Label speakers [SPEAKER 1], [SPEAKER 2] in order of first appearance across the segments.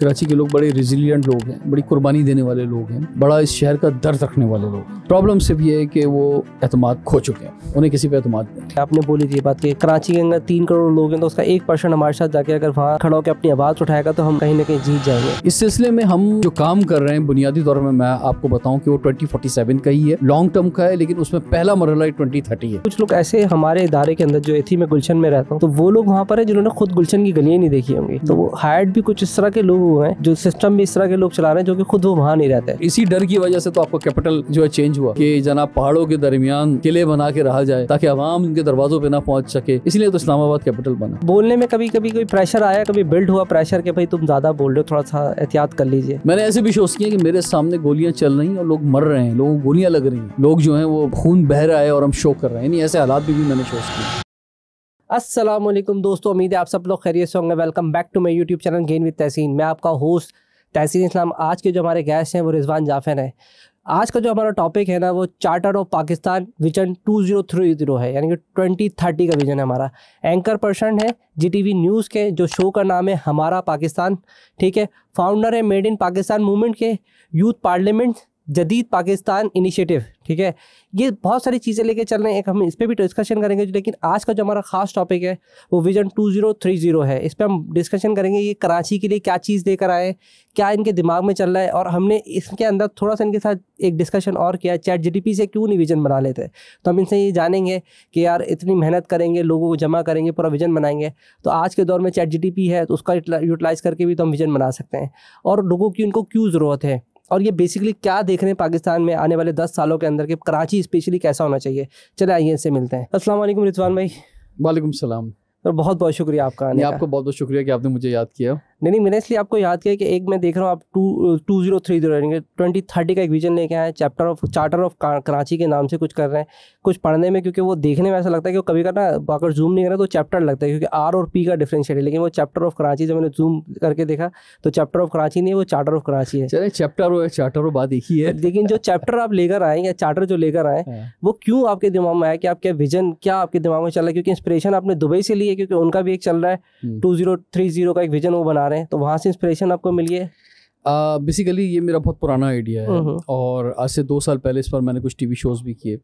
[SPEAKER 1] कराची के लोग बड़े रेजिलियंट लोग हैं बड़ी कुर्बानी देने वाले लोग हैं बड़ा इस शहर का दर्द रखने वाले लोग हैं प्रॉब्लम सिर्फ ये है कि वो अहतमाद खो चुके हैं उन्हें किसी पे अहतमाद नहीं आपने बोली थी बात कि
[SPEAKER 2] कराची के अंदर तीन करोड़ लोग हैं तो उसका एक परसेंट हमारे साथ जाके अगर वहाँ खड़ा होकर अपनी आवाज़ उठाएगा तो हम कहीं ना कहीं
[SPEAKER 1] जीत जाएंगे इस सिलसिले में हम जो काम कर रहे हैं बुनियादी तौर पर मैं आपको बताऊँ की वो ट्वेंटी का ही है लॉन्ग टर्म का है लेकिन उसमें पहला मरला ट्वेंटी है कुछ लोग ऐसे हमारे इदारे के अंदर जो एथी
[SPEAKER 2] में गुलशन में रहता हूँ तो वो लोग वहाँ पर है जिन्होंने खुद गुलशन की गलियाँ नहीं देखी होंगी तो वो हाइट भी कुछ इस तरह के लोग वो है जो सिस्टम भी इस तरह के लोग चला रहे हैं जो कि खुद वो वहाँ नहीं रहते
[SPEAKER 1] इसी डर की वजह से तो आपका कैपिटल जो है चेंज हुआ कि जनाब पहाड़ों के दरमियान किले बना के रहा जाए ताकि आवाम इनके दरवाजों पे ना पहुंच सके इसलिए तो इस्लामाबाद कैपिटल बना
[SPEAKER 2] बोलने में कभी कभी कोई प्रेशर आया कभी बिल्ड हुआ प्रेशर के भाई तुम ज्यादा बोल रहे हो थोड़ा सा एहतियात कर लीजिए
[SPEAKER 1] मैंने ऐसे भी शोस किए कि मेरे सामने गोलियां चल रही और लोग मर रहे हैं लोगों को गोलियां लग रही हैं लोग जो है वो खून बह रहा है और हम शो कर रहे हैं ऐसे हालात भी, मैंने शोस किए
[SPEAKER 2] असलम दोस्तों उम्मीद है आप सब लोग खैरियत से होंगे welcome back to my YouTube channel again with Tahseen मैं आपका होस्ट तहसीन इस्लाम आज के जो हमारे गेस्ट हैं वो रिजवान जाफर हैं आज का जो हमारा टॉपिक है ना वो charter of Pakistan vision two zero three zero है यानी कि ट्वेंटी थर्टी का विजन है हमारा एंकर पर्सन है वी न्यूज़ के जो शो का नाम है हमारा पाकिस्तान ठीक है फाउंडर है मेड इन पाकिस्तान मूवमेंट के यूथ पार्लियामेंट जदीद पाकिस्तान इनिशिएटिव ठीक है ये बहुत सारी चीज़ें लेके चल रहे हैं एक हम इस पर भी डिस्कशन करेंगे लेकिन आज का जो हमारा खास टॉपिक है वो vision two zero three zero है इस पर हम डिस्कशन करेंगे ये कराची के लिए क्या चीज़ लेकर आए क्या इनके दिमाग में चल रहा है और हमने इसके अंदर थोड़ा सा इनके साथ एक डिस्कशन और किया चैट जी से क्यों नहीं विज़न बना लेते तो हम इनसे ये जानेंगे कि यार इतनी मेहनत करेंगे लोगों को जमा करेंगे पूरा विज़न बनाएंगे तो आज के दौर में चैट जी है तो उसका यूटिलाइज़ करके भी तो हम विज़न बना सकते हैं और लोगों की उनको क्यों ज़रूरत है और ये बेसिकली क्या देख रहे हैं पाकिस्तान में आने वाले दस सालों के अंदर कि कराची स्पेशली कैसा होना चाहिए चले आइए इनसे मिलते हैं अस्सलाम वालेकुम रिजवान भाई वालेकुम सलाम और बहुत बहुत शुक्रिया आपका आने आपको बहुत बहुत शुक्रिया कि आपने मुझे याद किया नहीं नहीं मैंने इसलिए आपको याद किया कि एक मैं देख रहा हूँ आप two two zero three zero यानी कि ट्वेंटी थर्टी का एक विजन लेके आए chapter of charter of Karachi के नाम से कुछ कर रहे हैं कुछ पढ़ने में क्योंकि वो देखने में ऐसा लगता है कि वो कभी करना अगर जूम नहीं करा तो चैप्टर लगता है क्योंकि आर और पी का डिफ्रेंशिएट है लेकिन वो चैप्टर ऑफ कराची जब मैंने जूम करके देखा तो चैप्टर ऑफ कराची नहीं है वो चार्टर ऑफ कराची है चले चैप्टर और चार्टर और बात एक ही है लेकिन जो चैप्टर आप लेकर आए या चार्टर जो लेकर आए हाँ। वो क्यों आपके दिमाग में आया कि आपके विजन क्या आपके दिमाग में चल रहा है क्योंकि इंस्पिरेशन आपने दुबई से ली है क्योंकि उनका भी एक चल रहा है हम्म। टू जीरो थ्री जीरो का एक विजन वो बना बना रहे हैं तो वहाँ से इंस्परेशन आपको
[SPEAKER 1] मिली है बेसिकली uh, ये मेरा बहुत पुराना आइडिया है और आज से दो साल पहले इस पर मैंने कुछ टीवी शोज़ भी किए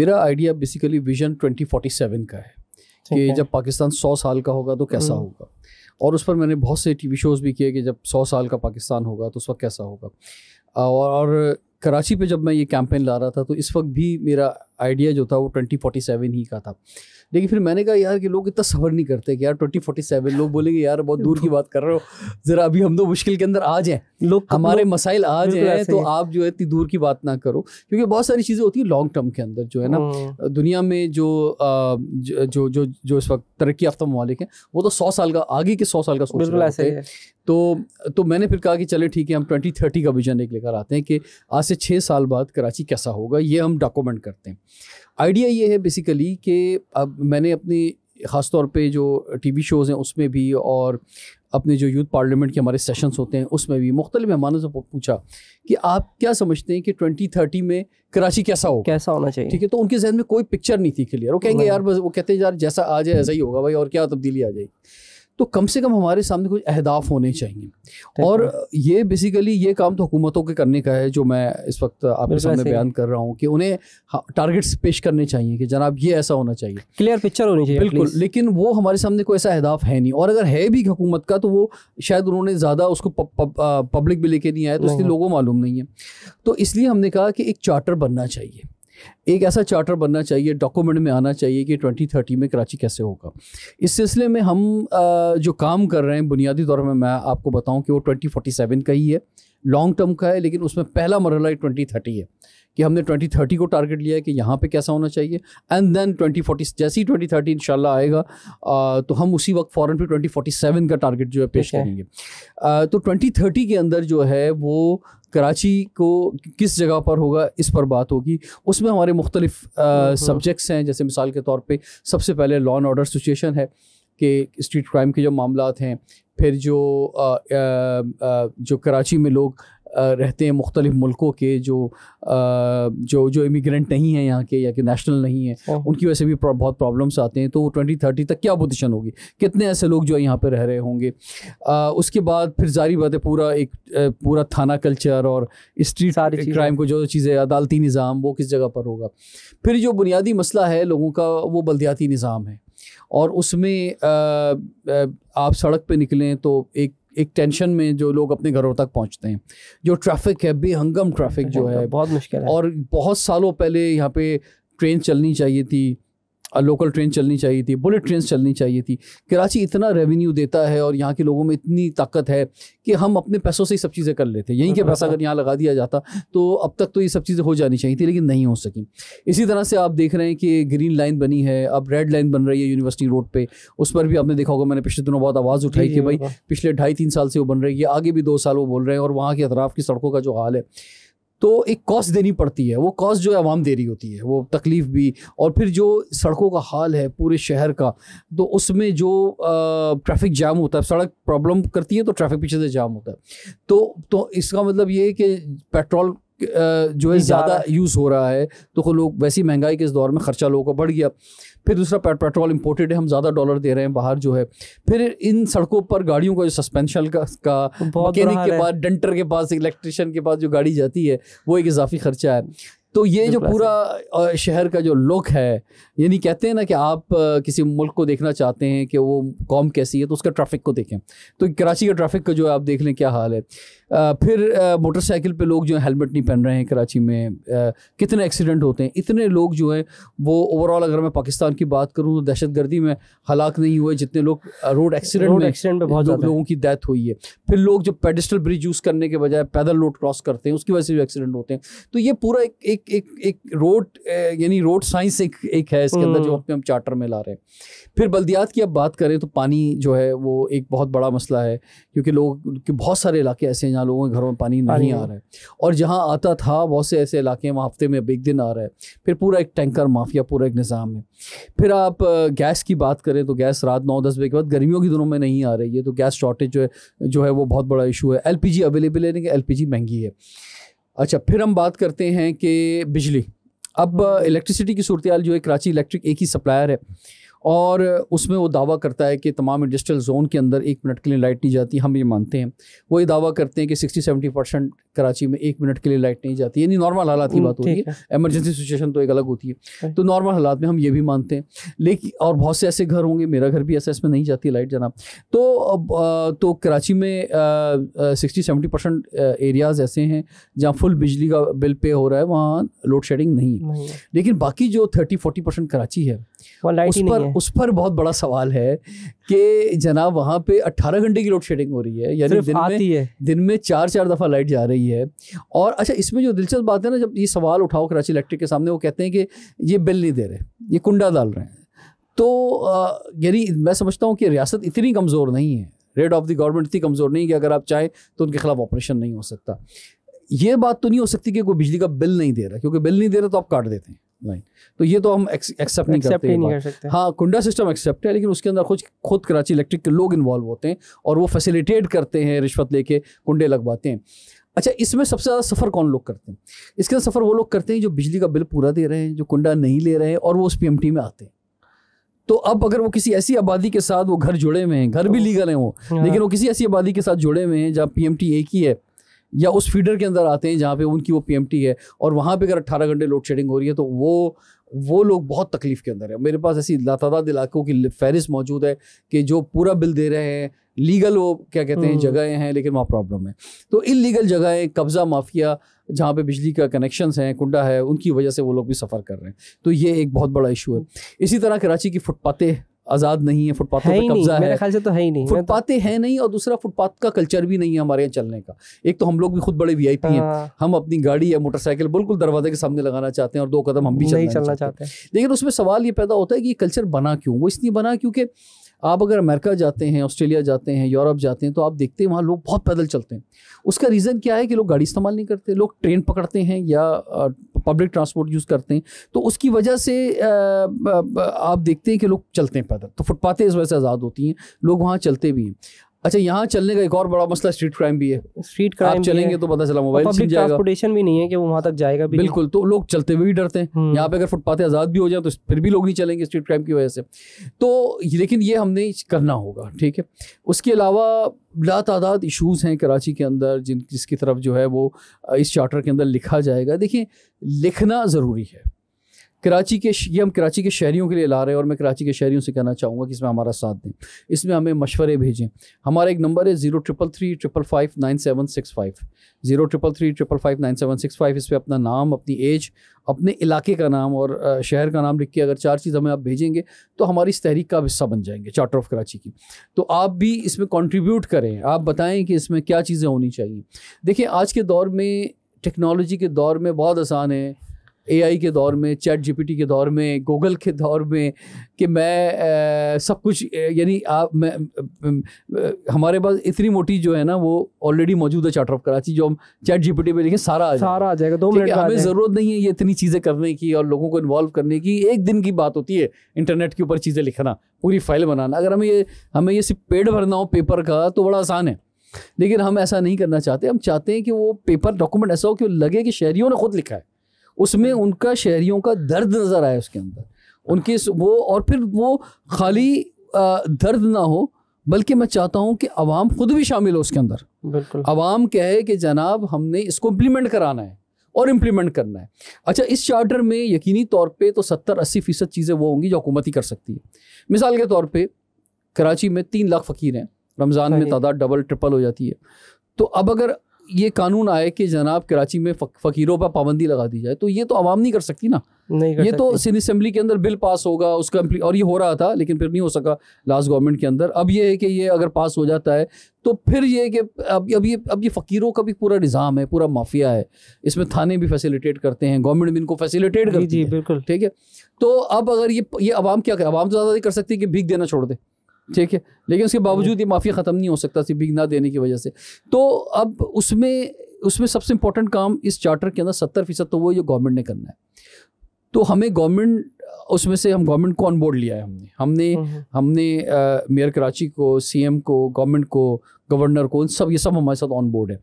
[SPEAKER 1] मेरा आइडिया बेसिकली विजन 2047 का है कि जब पाकिस्तान 100 साल का होगा तो कैसा हम्म। होगा और उस पर मैंने बहुत से टीवी शोज़ भी किए कि जब 100 साल का पाकिस्तान होगा तो उस वक्त कैसा होगा और कराची पे जब मैं ये कैंपेन ला रहा था तो इस वक्त भी मेरा आइडिया जो था वो ट्वेंटी फोर्टी सेवन ही का था लेकिन फिर मैंने कहा यार कि लोग इतना सफ़र नहीं करते कि यार ट्वेंटी फोर्टी सेवन लोग बोलेंगे यार बहुत दूर की बात कर रहे हो ज़रा अभी हम तो मुश्किल के अंदर आ जाएँ लोग तो हमारे मसाइल आ जाए तो आप जो है इतनी दूर की बात ना करो क्योंकि बहुत सारी चीज़ें होती है लॉन्ग टर्म के अंदर जो है ना हाँ। दुनिया में जो जो जो जो इस वक्त तरक्की याफ्ता ममालिक हैं वो तो सौ साल का आगे के सौ साल का सोच रहे हैं तो तो मैंने फिर कहा कि चले ठीक है हम ट्वेंटी थर्टी का विजन एक लेकर आते हैं कि आज से छः साल बाद कराची कैसा होगा ये हम डॉक्यूमेंट करते हैं आइडिया ये है बेसिकली कि अब मैंने अपनी ख़ास तौर पे जो टीवी शोज़ हैं उसमें भी और अपने जो यूथ पार्लियामेंट के हमारे सेशंस होते हैं उसमें भी मुख्तलि मेहमानों से पूछा कि आप क्या समझते हैं कि ट्वेंटी थर्टी में कराची कैसा हो कैसा होना चाहिए ठीक है तो उनके जहन में कोई पिक्चर नहीं थी क्लियर वो कहेंगे यार बस वो कहते हैं यार जैसा आ जाए ऐसा ही होगा भाई और क्या तब्दीली आ जाएगी तो कम से कम हमारे सामने कुछ अहदाफ होने चाहिए और ये बेसिकली ये काम तो हुकूमतों के करने का है जो मैं इस वक्त आपके सामने बयान कर रहा हूँ कि उन्हें टारगेट्स पेश करने चाहिए कि जनाब ये ऐसा होना चाहिए क्लियर पिक्चर होनी चाहिए बिल्कुल लेकिन वो हमारे सामने कोई ऐसा अहदाफ है नहीं और अगर है भी हुकूमत का तो वो शायद उन्होंने ज़्यादा उसको पब्लिक भी लेके नहीं आया तो इसलिए लोगों मालूम नहीं है तो इसलिए हमने कहा कि एक चार्टर बनना चाहिए एक ऐसा चार्टर बनना चाहिए डॉक्यूमेंट में आना चाहिए कि 2030 में कराची कैसे होगा इस सिलसिले में हम जो काम कर रहे हैं बुनियादी तौर पर मैं आपको बताऊं कि वो 2047 का ही है लॉन्ग टर्म का है लेकिन उसमें पहला मरला थर्टी है कि हमने 2030 को टारगेट लिया है कि यहाँ पे कैसा होना चाहिए एंड देन 2040 जैसे ही 2030 इंशाल्लाह आएगा आ, तो हम उसी वक्त फ़ौरन पे 2047 का टारगेट जो है पेश करेंगे आ, तो 2030 के अंदर जो है वो कराची को किस जगह पर होगा इस पर बात होगी उसमें हमारे मुख्तलिफ सब्जेक्ट्स हम्म, हम्म। हैं जैसे मिसाल के तौर पे सबसे पहले लॉ एंड ऑर्डर सिचुएशन है कि स्ट्रीट क्राइम के जो मामला हैं फिर जो आ, आ, आ, जो कराची में लोग रहते हैं मुख्तलिफ मुल्कों के जो जो जो इमिग्रेंट नहीं हैं यहाँ के या कि नेशनल नहीं है हाँ। उनकी वजह से भी बहुत प्रॉब्लम्स आते हैं तो ट्वेंटी थर्टी तक क्या पोजिशन होगी कितने ऐसे लोग जो यहाँ पर रह रहे होंगे उसके बाद फिर जारी बात है पूरा एक पूरा थाना कल्चर और स्ट्रीट क्राइम को जो चीज़ें अदालती निज़ाम वो किस जगह पर होगा फिर जो बुनियादी मसला है लोगों का वो बल्दियाती निज़ाम है और उसमें आप सड़क पे निकलें तो एक एक टेंशन में जो लोग अपने घरों तक पहुंचते हैं जो ट्रैफिक है बेहंगम ट्रैफिक जो है बहुत मुश्किल है और बहुत सालों पहले यहाँ पे ट्रेन चलनी चाहिए थी लोकल ट्रेन चलनी चाहिए थी बुलेट ट्रेन चलनी चाहिए थी कराची इतना रेवेन्यू देता है और यहाँ के लोगों में इतनी ताकत है कि हम अपने पैसों से ही सब चीज़ें कर लेते हैं यहीं के पैसा अगर यहाँ लगा दिया जाता तो अब तक तो ये सब चीज़ें हो जानी चाहिए थी लेकिन नहीं हो सकी इसी तरह से आप देख रहे हैं कि ग्रीन लाइन बनी है अब रेड लाइन बन रही है यूनिवर्सिटी रोड पर उस पर भी आपने देखा होगा मैंने पिछले दिनों बहुत आवाज़ उठाई कि भाई पिछले ढाई तीन साल से वो बन रही है आगे भी दो साल वो बोल रहे हैं और वहाँ के अतराफ़ की सड़कों का जो हाल है तो एक कॉस्ट देनी पड़ती है वो कॉस्ट जो आवाम दे रही होती है वो तकलीफ़ भी और फिर जो सड़कों का हाल है पूरे शहर का तो उसमें जो ट्रैफिक जाम होता है सड़क प्रॉब्लम करती है तो ट्रैफिक पीछे से जाम होता है तो, तो इसका मतलब ये है कि पेट्रोल जो है ज़्यादा यूज़ हो रहा है तो लोग वैसी महंगाई के इस दौर में ख़र्चा लोगों का बढ़ गया फिर दूसरा पेट्रोल इंपोर्टेड है हम ज़्यादा डॉलर दे रहे हैं बाहर जो है फिर इन सड़कों पर गाड़ियों का जो सस्पेंशन का, का के पास डेंटर के पास इलेक्ट्रिशियन के पास जो गाड़ी जाती है वो एक इजाफी खर्चा है तो ये जो पूरा शहर का जो लुक है यानी कहते हैं ना कि आप किसी मुल्क को देखना चाहते हैं कि वो कॉम कैसी है तो उसका ट्रैफिक को देखें तो कराची का ट्रैफिक का जो है आप देख लें क्या हाल है फिर मोटरसाइकिल पे लोग जो है हेलमेट नहीं पहन रहे हैं कराची में कितने एक्सीडेंट होते हैं इतने लोग जो हैं वो ओवरऑल अगर मैं पाकिस्तान की बात करूँ तो दहशत गर्दी में हलाक नहीं हुए जितने लोग रोड एक्सीडेंट में एक्सीडेंट में बहुत लोग, लोगों की डेथ हुई है फिर लोग जो पेडिस्टल ब्रिज यूज़ करने के बजाय पैदल रोड क्रॉस करते हैं उसकी वजह से भी एक्सीडेंट होते हैं तो ये पूरा एक एक एक, एक रोड यानी रोड साइंस एक एक है इसके अंदर जो हम्म। हम चार्टर में ला रहे हैं फिर बल्दियात की अब बात करें तो पानी जो है वो एक बहुत बड़ा मसला है क्योंकि लोग बहुत सारे इलाके ऐसे हैं जहाँ लोगों के घरों में पानी नहीं आ रहा है और जहाँ आता था बहुत से ऐसे इलाके हैं वहाँ हफ्ते में एक दिन आ रहा है फिर पूरा एक टैंकर माफिया पूरा एक निज़ाम है फिर आप गैस की बात करें तो गैस रात नौ दस बजे के बाद गर्मियों के दिनों में नहीं आ रही है तो गैस शॉर्टेज जो है जो है वो बहुत बड़ा इशू है एल अवेलेबल है लेकिन एल महंगी है अच्छा फिर हम बात करते हैं कि बिजली अब इलेक्ट्रिसिटी हम्म। की सूरत जो है कराची इलेक्ट्रिक एक ही सप्लायर है और उसमें वो दावा करता है कि तमाम इंडस्ट्रियल जोन के अंदर एक मिनट के लिए लाइट नहीं जाती हम ये मानते हैं वो ये दावा करते हैं कि सिक्सटी सेवेंटी परसेंट कराची में एक मिनट के लिए लाइट नहीं जाती यानी नॉर्मल हालात की हम्म, बात होती है एमरजेंसी सिचुएशन तो एक अलग होती है हाँ। तो नॉर्मल हालात में हम ये भी मानते हैं लेकिन और बहुत से ऐसे घर होंगे मेरा घर भी ऐसा इसमें नहीं जाती लाइट जनाब तो तो कराची में सिक्सटी सेवेंटी परसेंट एरियाज़ ऐसे हैं जहाँ फुल बिजली का बिल पे हो रहा है वहाँ लोड शेडिंग नहीं है लेकिन बाकी जो थर्टी फोर्टी परसेंट कराची है उस पर उस पर बहुत बड़ा सवाल है कि जनाब वहाँ पे 18 घंटे की लोड शेडिंग हो रही है यानी दिन में है। दिन में चार चार दफ़ा लाइट जा रही है और अच्छा इसमें जो दिलचस्प बात है ना जब ये सवाल उठाओ कराची इलेक्ट्रिक के सामने वो कहते हैं कि ये बिल नहीं दे रहे ये कुंडा डाल रहे हैं तो यानी मैं समझता हूँ कि रियासत इतनी कमज़ोर नहीं है रेड ऑफ द गवर्नमेंट इतनी कमज़ोर नहीं कि अगर आप चाहें तो उनके खिलाफ ऑपरेशन नहीं हो सकता ये बात तो नहीं हो सकती कि कोई बिजली का बिल नहीं दे रहा क्योंकि बिल नहीं दे रहा तो आप काट देते हैं लाइन तो ये तो हम एक्सेप्ट नहीं नहीं, नहीं कर सकते हाँ कुंडा सिस्टम एक्सेप्ट है लेकिन उसके अंदर खुद खुद कराची इलेक्ट्रिक के लोग इन्वॉल्व होते हैं और वो फैसिलिटेट करते हैं रिश्वत लेके कुंडे लगवाते हैं अच्छा इसमें सबसे ज़्यादा सफ़र कौन लोग करते हैं इसके अंदर सफ़र वो लोग करते हैं जो बिजली का बिल पूरा दे रहे हैं जो कुंडा नहीं ले रहे हैं और वो उस पी में आते हैं तो अब अगर वो किसी ऐसी आबादी के साथ वो घर जुड़े हुए हैं घर भी लीगल तो हैं वो हाँ। लेकिन वो किसी ऐसी आबादी के साथ जुड़े हुए हैं जहाँ पी एक ही है या उस फीडर के अंदर आते हैं जहाँ पे उनकी वो पीएमटी है और वहाँ पे अगर अट्ठारह घंटे लोड शेडिंग हो रही है तो वो वो लोग बहुत तकलीफ़ के अंदर है मेरे पास ऐसी लातादाद इलाकों की फहरिस्त मौजूद है कि जो पूरा बिल दे रहे हैं लीगल वो क्या कहते हैं हम्म। जगहें हैं लेकिन वहाँ प्रॉब्लम है तो इन लीगल जगहें कब्ज़ा माफिया जहाँ पे बिजली का कनेक्शन हैं कुंडा है उनकी वजह से वो लोग भी सफ़र कर रहे हैं तो ये एक बहुत बड़ा इशू है इसी तरह कराची की फुटपाथें आज़ाद नहीं है फुटपाथों पे कब्जा है ख्याल से तो है ही नहीं तो... हैं नहीं और दूसरा फुटपाथ का कल्चर भी नहीं है हमारे यहाँ चलने का एक तो हम लोग भी खुद बड़े वी पी हैं हाँ। हम अपनी गाड़ी या मोटरसाइकिल बिल्कुल दरवाजे के सामने लगाना चाहते हैं और दो कदम हम भी चलना चाहते हैं लेकिन उसमें सवाल ये पैदा होता है कि ये कल्चर बना क्यों वो इसलिए बना क्योंकि आप अगर अमेरिका जाते हैं ऑस्ट्रेलिया जाते हैं यूरोप जाते हैं तो आप देखते हैं वहाँ लोग बहुत पैदल चलते हैं उसका रीज़न क्या है कि लोग गाड़ी इस्तेमाल नहीं करते लोग ट्रेन पकड़ते हैं या पब्लिक ट्रांसपोर्ट यूज़ करते हैं तो उसकी वजह से आप देखते हैं कि लोग चलते हैं पैदल तो फुटपाथें इस वजह से आज़ाद होती हैं लोग वहाँ चलते भी हैं अच्छा यहाँ चलने का एक और बड़ा मसला स्ट्रीट क्राइम भी है स्ट्रीट क्राइम आप चलेंगे तो पता चला मोबाइल पब्लिक ट्रांसपोर्टेशन भी नहीं है कि वो वहाँ तक जाएगा भी बिल्कुल तो लोग चलते हुए भी डरते हैं हम्म। यहाँ पे अगर फुटपाथ आज़ाद भी हो जाए तो फिर भी लोग नहीं चलेंगे स्ट्रीट क्राइम की वजह से तो लेकिन ये हमने करना होगा ठीक है उसके अलावा ला तादाद इशूज़ हैं कराची के अंदर जिन जिसकी तरफ जो है वो इस चार्टर के अंदर लिखा जाएगा देखिए लिखना ज़रूरी है कराची के ये हम कराची के शहरीों के लिए ला रहे हैं और मैं कराची के शहरीों से कहना चाहूँगा कि इसमें हमारा साथ दें इसमें हमें मशवरे भेजें हमारा एक नंबर है zero triple three triple five nine seven six five zero triple three triple five nine seven six five इस पर अपना नाम अपनी एज अपने इलाके का नाम और शहर का नाम लिख के अगर चार चीज़ हमें आप भेजेंगे तो हमारी इस तहरीक का हिस्सा बन जाएंगे चार्टर ऑफ कराची की तो आप भी इसमें कॉन्ट्रीब्यूट करें आप बताएँ कि इसमें क्या चीज़ें होनी चाहिए देखिए आज के दौर में टेक्नोलॉजी के दौर में बहुत आसान है एआई के दौर में चैट जीपीटी के दौर में गूगल के दौर में कि मैं आ, सब कुछ यानी आप मैं हमारे पास इतनी मोटी जो है ना वो ऑलरेडी मौजूद है चार्टर ऑफ कराची जो हम चैट जीपीटी पे लिखें सारा आ सारा
[SPEAKER 2] आ जाएगा दो मिनट हमें
[SPEAKER 1] ज़रूरत नहीं है ये इतनी चीज़ें करने की और लोगों को इन्वॉल्व करने की एक दिन की बात होती है इंटरनेट के ऊपर चीज़ें लिखना पूरी फाइल बनाना अगर हमें ये हमें ये सिर्फ पेड़ भरना हो पेपर का तो बड़ा आसान है लेकिन हम ऐसा नहीं करना चाहते हम चाहते हैं कि वो पेपर डॉक्यूमेंट ऐसा हो कि लगे कि शहरियों ने खुद लिखा है उसमें उनका शहरियों का दर्द नज़र आया उसके अंदर उनके वो और फिर वो खाली दर्द ना हो बल्कि मैं चाहता हूँ कि आवाम खुद भी शामिल हो उसके अंदर बिल्कुल आवाम कहे कि जनाब हमने इसको इम्प्लीमेंट कराना है और इम्प्लीमेंट करना है अच्छा इस चार्टर में यकीनी तौर पे तो सत्तर अस्सी फ़ीसद चीज़ें वो होंगी जो हुकूमत ही कर सकती है मिसाल के तौर पे कराची में तीन लाख फ़कीर हैं रमज़ान में तादाद डबल ट्रिपल हो जाती है तो अब अगर ये कानून आए कि जनाब कराची में फकीरों पर पाबंदी लगा दी जाए तो ये तो आवाम नहीं कर सकती ना नहीं कर ये तो सिंध असम्बली के अंदर बिल पास होगा उसका और ये हो रहा था लेकिन फिर नहीं हो सका लास्ट गवर्नमेंट के अंदर अब ये है कि ये अगर पास हो जाता है तो फिर ये कि अब अब ये अब ये फ़कीरों का भी पूरा निज़ाम है पूरा माफिया है इसमें थाने भी फैसिलिटेट करते हैं गवर्नमेंट भी इनको फैसिलिटेट करती है बिल्कुल ठीक है तो अब अगर ये ये आवाम क्या करे आवाम तो ज़्यादा नहीं कर सकती कि भीख देना छोड़ दे ठीक है लेकिन उसके हाँ बावजूद ये माफिया ख़त्म नहीं हो सकता बिग ना देने की वजह से तो अब उसमें उसमें सबसे इम्पोर्टेंट काम इस चार्टर के अंदर सत्तर फीसद तो वो ये गवर्नमेंट ने करना है तो हमें गवर्नमेंट उसमें से हम गवर्नमेंट को ऑन बोर्ड लिया है हमने हमने हाँ, हाँ। हमने मेयर कराची को सीएम को गवर्नमेंट को गवर्नर को सब ये सब हमारे साथ ऑन बोर्ड है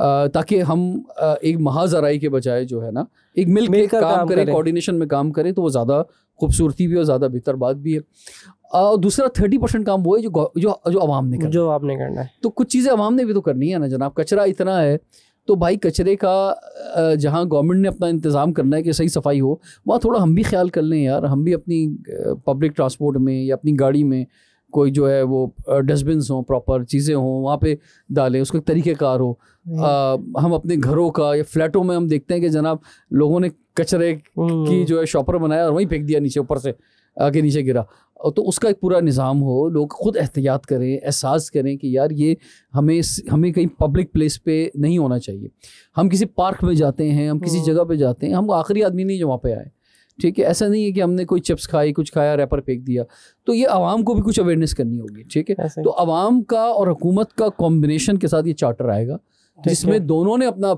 [SPEAKER 1] आ, ताकि हम आ, एक महाजराई के बजाय जो है ना एक मिल काम, काम करें कोऑर्डिनेशन में काम करें तो वो ज़्यादा खूबसूरती भी और ज़्यादा बेहतर बात भी है और दूसरा थर्टी परसेंट काम वो है जो जो जो आवाम ने करना जो आपने करना है तो कुछ चीज़ें आवाम ने भी तो करनी है ना जनाब कचरा इतना है तो भाई कचरे का जहाँ गवर्नमेंट ने अपना इंतज़ाम करना है कि सही सफाई हो वहाँ थोड़ा हम भी ख्याल कर लें यार हम भी अपनी पब्लिक ट्रांसपोर्ट में या अपनी गाड़ी में कोई जो है वो डस्टबिन हों प्रॉपर चीज़ें हों वहाँ पे डालें उसका तरीक़ेकार हो आ, हम अपने घरों का या फ्लैटों में हम देखते हैं कि जनाब लोगों ने कचरे हम्म। की जो है शॉपर बनाया और वहीं फेंक दिया नीचे ऊपर से आगे नीचे गिरा तो उसका एक पूरा निज़ाम हो लोग ख़ुद एहतियात करें एहसास करें कि यार ये हमें हमें कहीं पब्लिक प्लेस पे नहीं होना चाहिए हम किसी पार्क में जाते हैं हम किसी हम्म। जगह पे जाते हैं हम आखिरी आदमी नहीं जो वहाँ पे आए ठीक है ऐसा नहीं है कि हमने कोई चिप्स खाई कुछ खाया रैपर फेंक दिया तो ये आवाम को भी कुछ अवेयरनेस करनी होगी ठीक है तो आवाम का और हुकूमत का कॉम्बिनेशन के साथ ये चार्टर आएगा जिसमें दोनों ने अपना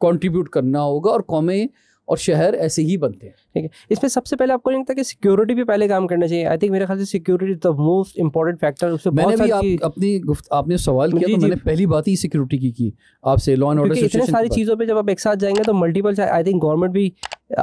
[SPEAKER 1] कॉन्ट्रीब्यूट करना होगा और कौमें और शहर ऐसे ही बनते हैं ठीक है इसमें सबसे पहले आपको नहीं लगता कि सिक्योरिटी भी पहले काम करना चाहिए आई थिंक मेरे ख्याल से security the most important factor उससे मैंने भी आप, अपनी आपने सवाल किया तो मैंने पहली बात ही सिक्योरिटी की की आपसे लॉ एंड ऑर्डर इतने सारी चीज़ों
[SPEAKER 2] पर जब आप एक साथ जाएंगे तो मल्टीपल आई थिंक गवर्नमेंट भी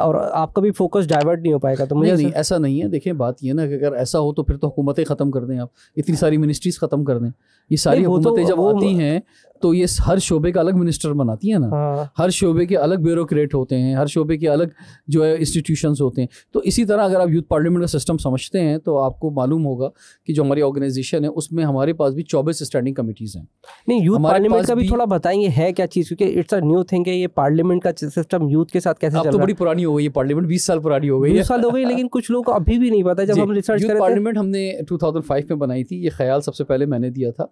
[SPEAKER 2] और
[SPEAKER 1] आपका भी फोकस डाइवर्ट नहीं हो पाएगा तो मुझे नहीं, ऐसा नहीं है देखिए बात यह ना कि अगर ऐसा हो तो फिर तो हुकूमतें ख़त्म कर दें आप इतनी सारी मिनिस्ट्रीज ख़त्म कर दें ये सारी तो हुकूमतें तो, जब होती हैं तो ये हर शोबे का अलग मिनिस्टर बनाती है ना हाँ। हर शोबे के अलग ब्यूरोक्रेट होते हैं हर शोबे के अलग जो है इंस्टीट्यूशंस होते हैं तो इसी तरह अगर आप यूथ पार्लियामेंट का सिस्टम समझते हैं तो आपको मालूम होगा कि जो हमारी ऑर्गेनाइजेशन है उसमें हमारे पास भी चौबीस स्टैंडिंग कमेटीज़ हैं नहीं यूथ पार्लियामेंट का भी थोड़ा बताएंगे
[SPEAKER 2] है क्या चीज़ क्योंकि इट्स अ न्यू थिंग है ये पार्लियामेंट का सिस्टम
[SPEAKER 1] यूथ के साथ कैसे अब तो बड़ी पुरानी हो गई है पार्लियामेंट बीस साल पुरानी हो गई है साल हो गई लेकिन कुछ लोग अभी भी नहीं पता जब हम रिसर्च पार्लियामेंट हमने टू में बनाई थी ये ख्याल सबसे पहले मैंने दिया था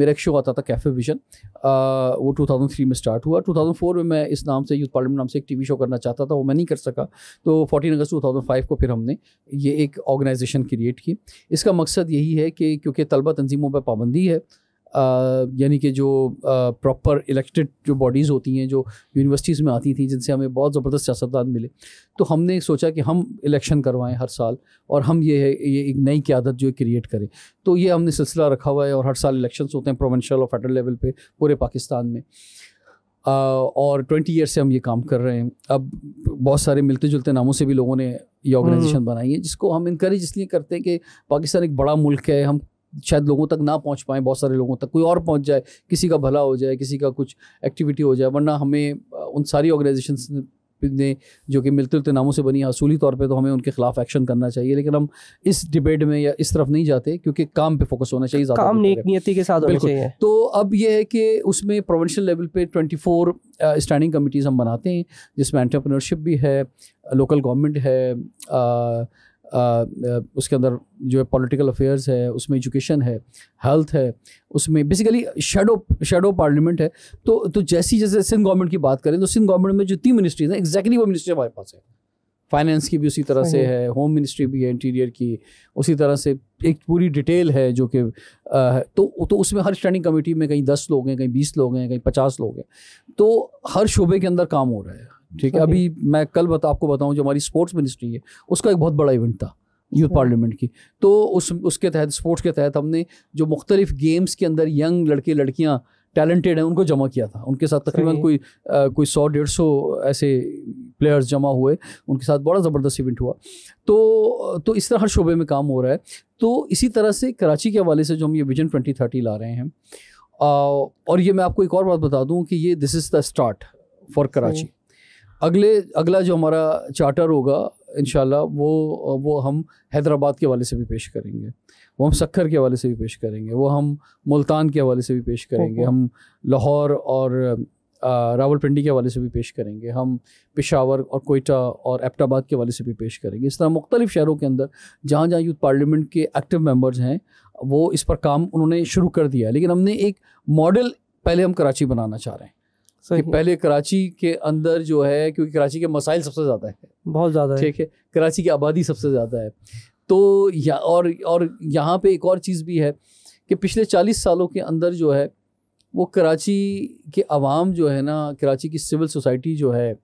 [SPEAKER 1] मेरा एक शो आता था कैफे विजन वो 2003 में स्टार्ट हुआ 2004 में मैं इस नाम से यूथ पार्लियामेंट नाम से एक टीवी शो करना चाहता था वो मैं नहीं कर सका तो 14 अगस्त 2005 को फिर हमने ये एक ऑर्गेनाइजेशन क्रिएट की इसका मकसद यही है कि क्योंकि तलबा तंजीमों पर पाबंदी है यानी कि जो प्रॉपर इलेक्टेड जो बॉडीज़ होती हैं जो यूनिवर्सिटीज़ में आती थी जिनसे हमें बहुत ज़बरदस्त सियासतदान मिले तो हमने सोचा कि हम इलेक्शन करवाएं हर साल और हम ये है ये एक नई क्यादत जो क्रिएट करें तो ये हमने सिलसिला रखा हुआ है और हर साल इलेक्शंस होते हैं प्रोवेंशल और फेडरल लेवल पर पूरे पाकिस्तान में आ, और ट्वेंटी ईयर से हम ये काम कर रहे हैं अब बहुत सारे मिलते जुलते नामों से भी लोगों ने ये ऑर्गेनाइजेशन हम्म। बनाई है जिसको हम इंक्रेज इसलिए करते हैं कि पाकिस्तान एक बड़ा मुल्क है हम शायद लोगों तक ना पहुंच पाए बहुत सारे लोगों तक कोई और पहुंच जाए किसी का भला हो जाए किसी का कुछ एक्टिविटी हो जाए वरना हमें उन सारी ऑर्गेनाइजेशन ने जो कि मिलते जुलते नामों से बनी है असूली तौर पे तो हमें उनके खिलाफ एक्शन करना चाहिए लेकिन हम इस डिबेट में या इस तरफ नहीं जाते क्योंकि काम पे फोकस होना चाहिए काम नेक नियति के साथ होना चाहिए तो अब यह है कि उसमें प्रोविंशियल लेवल पे 24 स्टैंडिंग कमिटीज़ हम बनाते हैं जिसमें एंटरप्रेन्योरशिप भी है लोकल गवर्नमेंट है उसके अंदर जो है पॉलिटिकल अफेयर्स है उसमें एजुकेशन है हेल्थ है उसमें बेसिकली शेडो शेडो पार्लियामेंट है तो तो जैसी जैसे सिंध गवर्नमेंट की बात करें तो सिंध गवर्नमेंट में जो तीन मिनिस्ट्रीज हैं एग्जैक्टली वो मिनिस्ट्री हमारे पास है फाइनेंस की भी उसी तरह से है होम मिनिस्ट्री भी है इंटीरियर की उसी तरह से एक पूरी डिटेल है जो कि तो तो उसमें हर स्टैंडिंग कमेटी में कहीं दस लोग हैं कहीं बीस लोग हैं कहीं पचास लोग हैं तो हर शोबे के अंदर काम हो रहा है ठीक है अभी मैं कल बता आपको बताऊं जो हमारी स्पोर्ट्स मिनिस्ट्री है उसका एक बहुत बड़ा इवेंट था यूथ पार्लियामेंट अच्छा। की तो उस उसके तहत स्पोर्ट्स के तहत हमने जो मुख्तलिफ गेम्स के अंदर यंग लड़के लड़कियाँ टैलेंटेड हैं उनको जमा किया था उनके साथ तकरीबन कोई आ, कोई सौ डेढ़ सौ ऐसे प्लेयर्स जमा हुए उनके साथ बड़ा ज़बरदस्त इवेंट हुआ तो तो इस तरह हर शोबे में काम हो रहा है तो इसी तरह से कराची के हवाले से जो हम ये विजन ट्वेंटी थर्टी ला रहे हैं आ, और ये मैं आपको एक और बात बता दूँ कि ये this is the start for Karachi अगले अगला जो हमारा चार्टर होगा इन वो वो हम हैदराबाद के हवाले से भी पेश करेंगे वो हम सक्खर के हवाले से भी पेश करेंगे वो हम मुल्तान के हवाले से भी पेश करेंगे हम लाहौर और रावलपिंडी के हवाले से भी पेश करेंगे हम पिशावर और कोयटा और एपटाबाद के हवाले से भी पेश करेंगे इस तरह मुख्तलिफ़ शहरों के अंदर जहाँ जहाँ यूथ पार्लियामेंट के एक्टिव मेम्बर्स हैं वो इस पर काम उन्होंने शुरू कर दिया लेकिन हमने एक मॉडल पहले हम कराची बनाना चाह रहे हैं कि पहले कराची के अंदर जो है क्योंकि कराची के मसाइल सबसे ज़्यादा है बहुत ज़्यादा है ठीक है कराची की आबादी सबसे ज़्यादा है तो या और और यहाँ पे एक और चीज़ भी है कि पिछले चालीस सालों के अंदर जो है वो कराची के आवाम जो है ना कराची की सिविल सोसाइटी जो है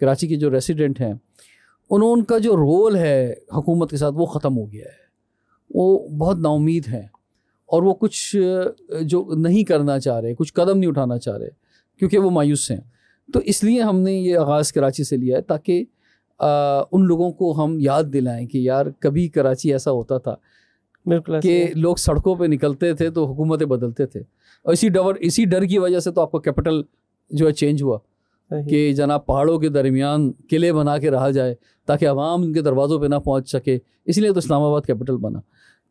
[SPEAKER 1] कराची के जो रेसिडेंट हैं उन्होंने उनका जो रोल है हुकूमत के साथ वो ख़त्म हो गया है वो बहुत नाउमीद हैं और वो कुछ जो नहीं करना चाह रहे कुछ कदम नहीं उठाना चाह रहे क्योंकि वो मायूस हैं तो इसलिए हमने ये आगाज़ कराची से लिया है ताकि उन लोगों को हम याद दिलाएं कि यार कभी कराची ऐसा होता था बिल्कुल कि लोग सड़कों पे निकलते थे तो हुकूमतें बदलते थे और इसी डर इसी डर की वजह से तो आपका कैपिटल जो है चेंज हुआ कि जनाब पहाड़ों के दरमियान किले बना के रहा जाए ताकि आवाम उनके दरवाज़ों पे ना पहुंच सके इसलिए तो इस्लामाबाद कैपिटल बना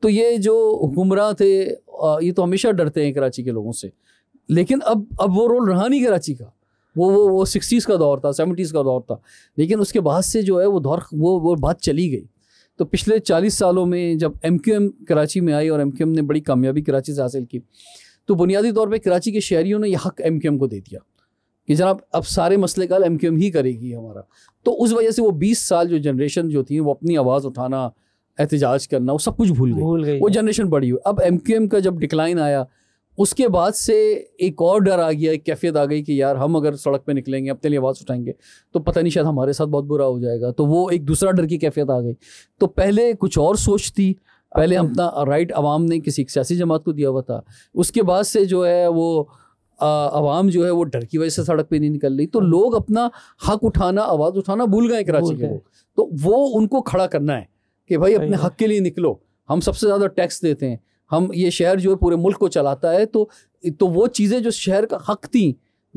[SPEAKER 1] तो ये जो हुक्मरां थे ये तो हमेशा डरते हैं कराची के लोगों से लेकिन अब अब वो रोल रहा नहीं कराची का वो वो वो सिक्सटीज़ का दौर था सेवेंटीज़ का दौर था लेकिन उसके बाद से जो है वो दौर वो वो बात चली गई तो पिछले चालीस सालों में जब एम क्यू एम कराची में आई और एम क्यू एम ने बड़ी कामयाबी कराची से हासिल की तो बुनियादी तौर पर कराची के शहरीों ने यह हक एम क्यू एम को दे दिया कि जनाब अब सारे मसले का एम क्यू एम ही करेगी हमारा तो उस वजह से वो बीस साल जो जनरेशन जो थी वो अपनी आवाज़ उठाना एहतजाज करना वो सब कुछ भूल गई वो जनरेशन बड़ी हुई अब एम क्यू एम का जब डिक्लाइन आया उसके बाद से एक और डर आ गया एक कैफियत आ गई कि यार हम अगर सड़क पे निकलेंगे अपने लिए आवाज़ उठाएंगे तो पता नहीं शायद हमारे साथ बहुत बुरा हो जाएगा तो वो एक दूसरा डर की कैफियत आ गई तो पहले कुछ और सोच थी पहले अच्छा। अपना राइट आवाम ने किसी सियासी जमात को दिया हुआ था उसके बाद से जो है वो आवाम जो है वो डर की वजह से सड़क पर नहीं निकल रही तो लोग अपना हक उठाना आवाज़ उठाना भूल गए कराची के लोग तो वो उनको खड़ा करना है कि भाई अपने हक के लिए निकलो हम सबसे ज़्यादा टैक्स देते हैं हम ये शहर जो है पूरे मुल्क को चलाता है तो तो वो चीज़ें जो शहर का हक थी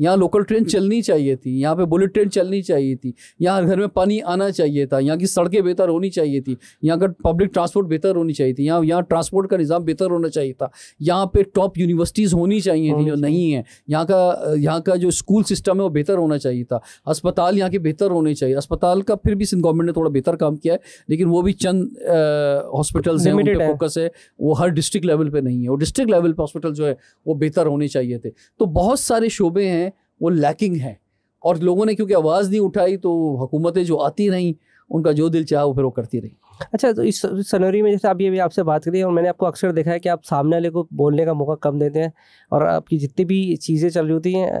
[SPEAKER 1] यहाँ लोकल ट्रेन चलनी चाहिए थी यहाँ पे बुलेट ट्रेन चलनी चाहिए थी यहाँ हर घर में पानी आना चाहिए था यहाँ की सड़कें बेहतर होनी चाहिए थी यहाँ का पब्लिक ट्रांसपोर्ट बेहतर होनी चाहिए थी यहाँ यहाँ ट्रांसपोर्ट का निज़ाम बेहतर होना चाहिए था यहाँ पे टॉप यूनिवर्सिटीज़ होनी चाहिए थी जो नहीं है यहाँ का यहाँ का जो स्कूल सिस्टम है वो बेहतर होना चाहिए था अस्पताल यहाँ के बेहतर होने चाहिए अस्पताल का फिर भी सिंध गवर्नमेंट ने थोड़ा बेहतर काम किया है लेकिन वो भी चंद हॉस्पिटल्स हैं उन पर फोकस है वो हर डिस्ट्रिक्ट लेवल पर नहीं है वो डिस्ट्रिक्ट लेवल पर हॉस्पिटल जो है वो बेहतर होने चाहिए थे तो बहुत सारे शोबे हैं वो लैकिंग है और लोगों ने क्योंकि आवाज़ नहीं उठाई तो हुकूमतें जो आती रहीं उनका जो दिल चाह वो फिर वो करती रही अच्छा तो इस
[SPEAKER 2] सनरी में जैसे आप ये भी आपसे बात करी और मैंने आपको अक्सर देखा है कि आप सामने वाले को बोलने का मौका कम देते हैं और आपकी जितनी भी चीज़ें चल रही होती हैं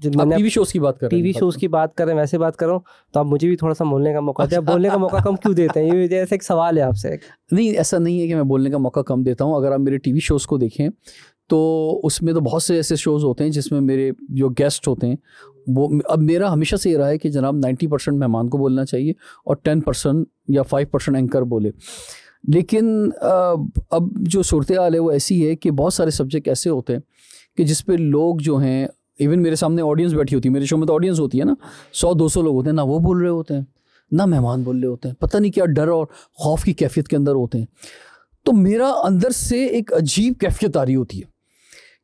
[SPEAKER 2] जिनमें टीवी शोज़ की बात कर टीवी शोज़ की बात करें वैसे बात करूँ तो आप मुझे भी थोड़ा सा बोलने का मौका हैं
[SPEAKER 1] अच्छा। बोलने का मौका कम क्यों देते हैं ये जैसे एक सवाल है आपसे नहीं ऐसा नहीं है कि मैं बोलने का मौका कम देता हूँ अगर आप मेरे टी शोज़ को देखें तो उसमें तो बहुत से ऐसे शोज़ होते हैं जिसमें मेरे जो गेस्ट होते हैं वो अब मेरा हमेशा से ये रहा है कि जनाब 90 परसेंट मेहमान को बोलना चाहिए और 10 परसेंट या 5 परसेंट एंकर बोले लेकिन अब जो सूरत हाल है वो ऐसी है कि बहुत सारे सब्जेक्ट ऐसे होते हैं कि जिस पर लोग जो हैं इवन मेरे सामने ऑडियंस बैठी होती है मेरे शो में तो ऑडियंस होती है ना सौ दो सौ लोग होते हैं ना वो बोल रहे होते हैं ना मेहमान बोल रहे होते हैं पता नहीं क्या डर और खौफ की कैफियत के अंदर होते हैं तो मेरा अंदर से एक अजीब कैफियत आ रही होती है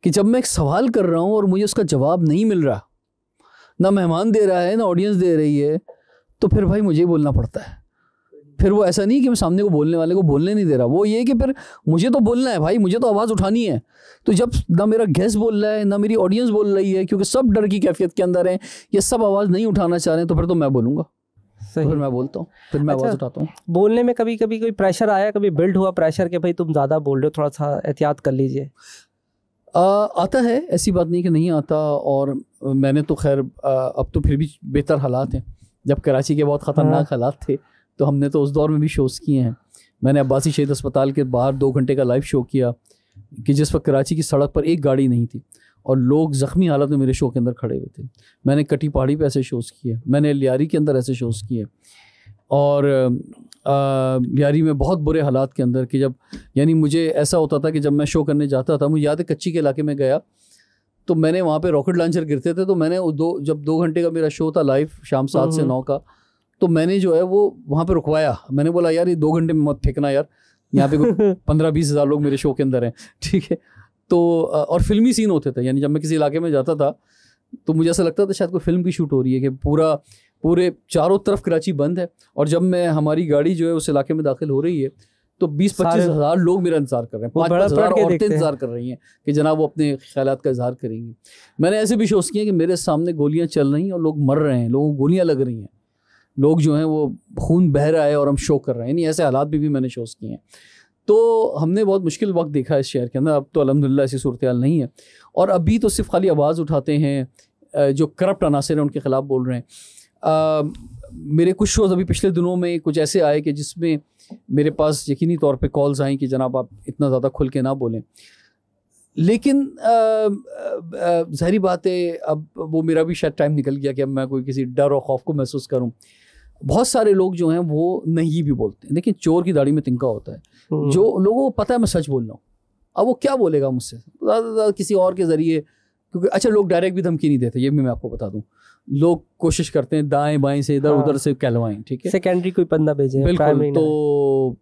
[SPEAKER 1] कि जब मैं एक सवाल कर रहा हूँ और मुझे उसका जवाब नहीं मिल रहा ना मेहमान दे रहा है ना ऑडियंस दे रही है तो फिर भाई मुझे ही बोलना पड़ता है फिर वो ऐसा नहीं कि मैं सामने को बोलने वाले को बोलने नहीं दे रहा वो ये कि फिर मुझे तो बोलना है भाई मुझे तो आवाज़ उठानी है तो जब ना मेरा गेस्ट बोल रहा है ना मेरी ऑडियंस बोल रही है क्योंकि सब डर की कैफियत के अंदर हैं ये सब आवाज़ नहीं उठाना चाह रहे हैं तो फिर तो मैं बोलूँगा तो सही फिर मैं बोलता हूँ फिर मैं अच्छा, आवाज़ उठाता हूँ
[SPEAKER 2] बोलने में कभी कभी कोई प्रेशर आया कभी बिल्ड हुआ प्रेशर कि भाई तुम ज़्यादा बोल रहे हो थोड़ा सा एहतियात कर लीजिए
[SPEAKER 1] आता है ऐसी बात नहीं कि नहीं आता और मैंने तो खैर अब तो फिर भी बेहतर हालात हैं जब कराची के बहुत ख़तरनाक हाँ। हालात थे तो हमने तो उस दौर में भी शोज़ किए हैं मैंने अब्बासी शहीद अस्पताल के बाहर दो घंटे का लाइव शो किया कि जिस वक्त कराची की सड़क पर एक गाड़ी नहीं थी और लोग ज़ख्मी हालत में मेरे शो के अंदर खड़े हुए थे मैंने कटी पहाड़ी पर ऐसे शोज़ किए मैंने लियारी के अंदर ऐसे शोज़ किए और यारी में बहुत बुरे हालात के अंदर कि जब यानी मुझे ऐसा होता था कि जब मैं शो करने जाता था मुझे याद है कच्ची के इलाके में गया तो मैंने वहाँ पे रॉकेट लॉन्चर गिरते थे तो मैंने दो जब दो घंटे का मेरा शो था लाइव शाम सात से नौ का तो मैंने जो है वो वहाँ पे रुकवाया मैंने बोला यार ये दो घंटे में मत फेंकना यार यहाँ पे पंद्रह बीस हज़ार लोग मेरे शो के अंदर हैं ठीक है तो और फिल्मी सीन होते थे यानी जब मैं किसी इलाके में जाता था तो मुझे ऐसा लगता था शायद कोई फिल्म की शूट हो रही है कि पूरा पूरे चारों तरफ कराची बंद है और जब मैं हमारी गाड़ी जो है उस इलाके में दाखिल हो रही है तो बीस पच्चीस हजार लोग मेरा इंतजार कर रहे हैं पाँच हजार औरतें इंतजार कर रही हैं कि जनाब वो अपने ख्याल का इजहार करेंगी मैंने ऐसे भी शोज किए कि मेरे सामने गोलियां चल रही हैं और लोग मर रहे हैं लोगों को गोलियां लग रही हैं लोग जो हैं वो खून बह रहा है और हम शो कर रहे हैं ऐसे हालात भी, भी मैंने शोज किए हैं तो हमने बहुत मुश्किल वक्त देखा इस शहर के अंदर अब तो अलहमदिल्ला ऐसी सूरत नहीं है और अभी तो सिर्फ खाली आवाज़ उठाते हैं जो करप्ट अनासर हैं उनके खिलाफ बोल रहे हैं आ, मेरे कुछ शोज़ अभी पिछले दिनों में कुछ ऐसे आए कि जिसमें मेरे पास यकीनी तौर पे कॉल्स आई कि जनाब आप इतना ज़्यादा खुल के ना बोलें लेकिन जहरी बात है अब वो मेरा भी शायद टाइम निकल गया कि अब मैं कोई किसी डर और खौफ को महसूस करूँ बहुत सारे लोग जो हैं वो नहीं भी बोलते हैं लेकिन चोर की दाढ़ी में तिनका होता है हम्म। जो लोगों को पता है मैं सच बोल रहा हूँ अब वो क्या बोलेगा मुझसे ज़्यादा किसी और के ज़रिए क्योंकि अच्छा लोग डायरेक्ट भी धमकी नहीं देते ये भी मैं आपको बता दूँ लोग कोशिश करते हैं दाएं बाएं से इधर हाँ। उधर से कहलवाएं ठीक है सेकेंडरी कोई बंदा भेजे बिल्कुल तो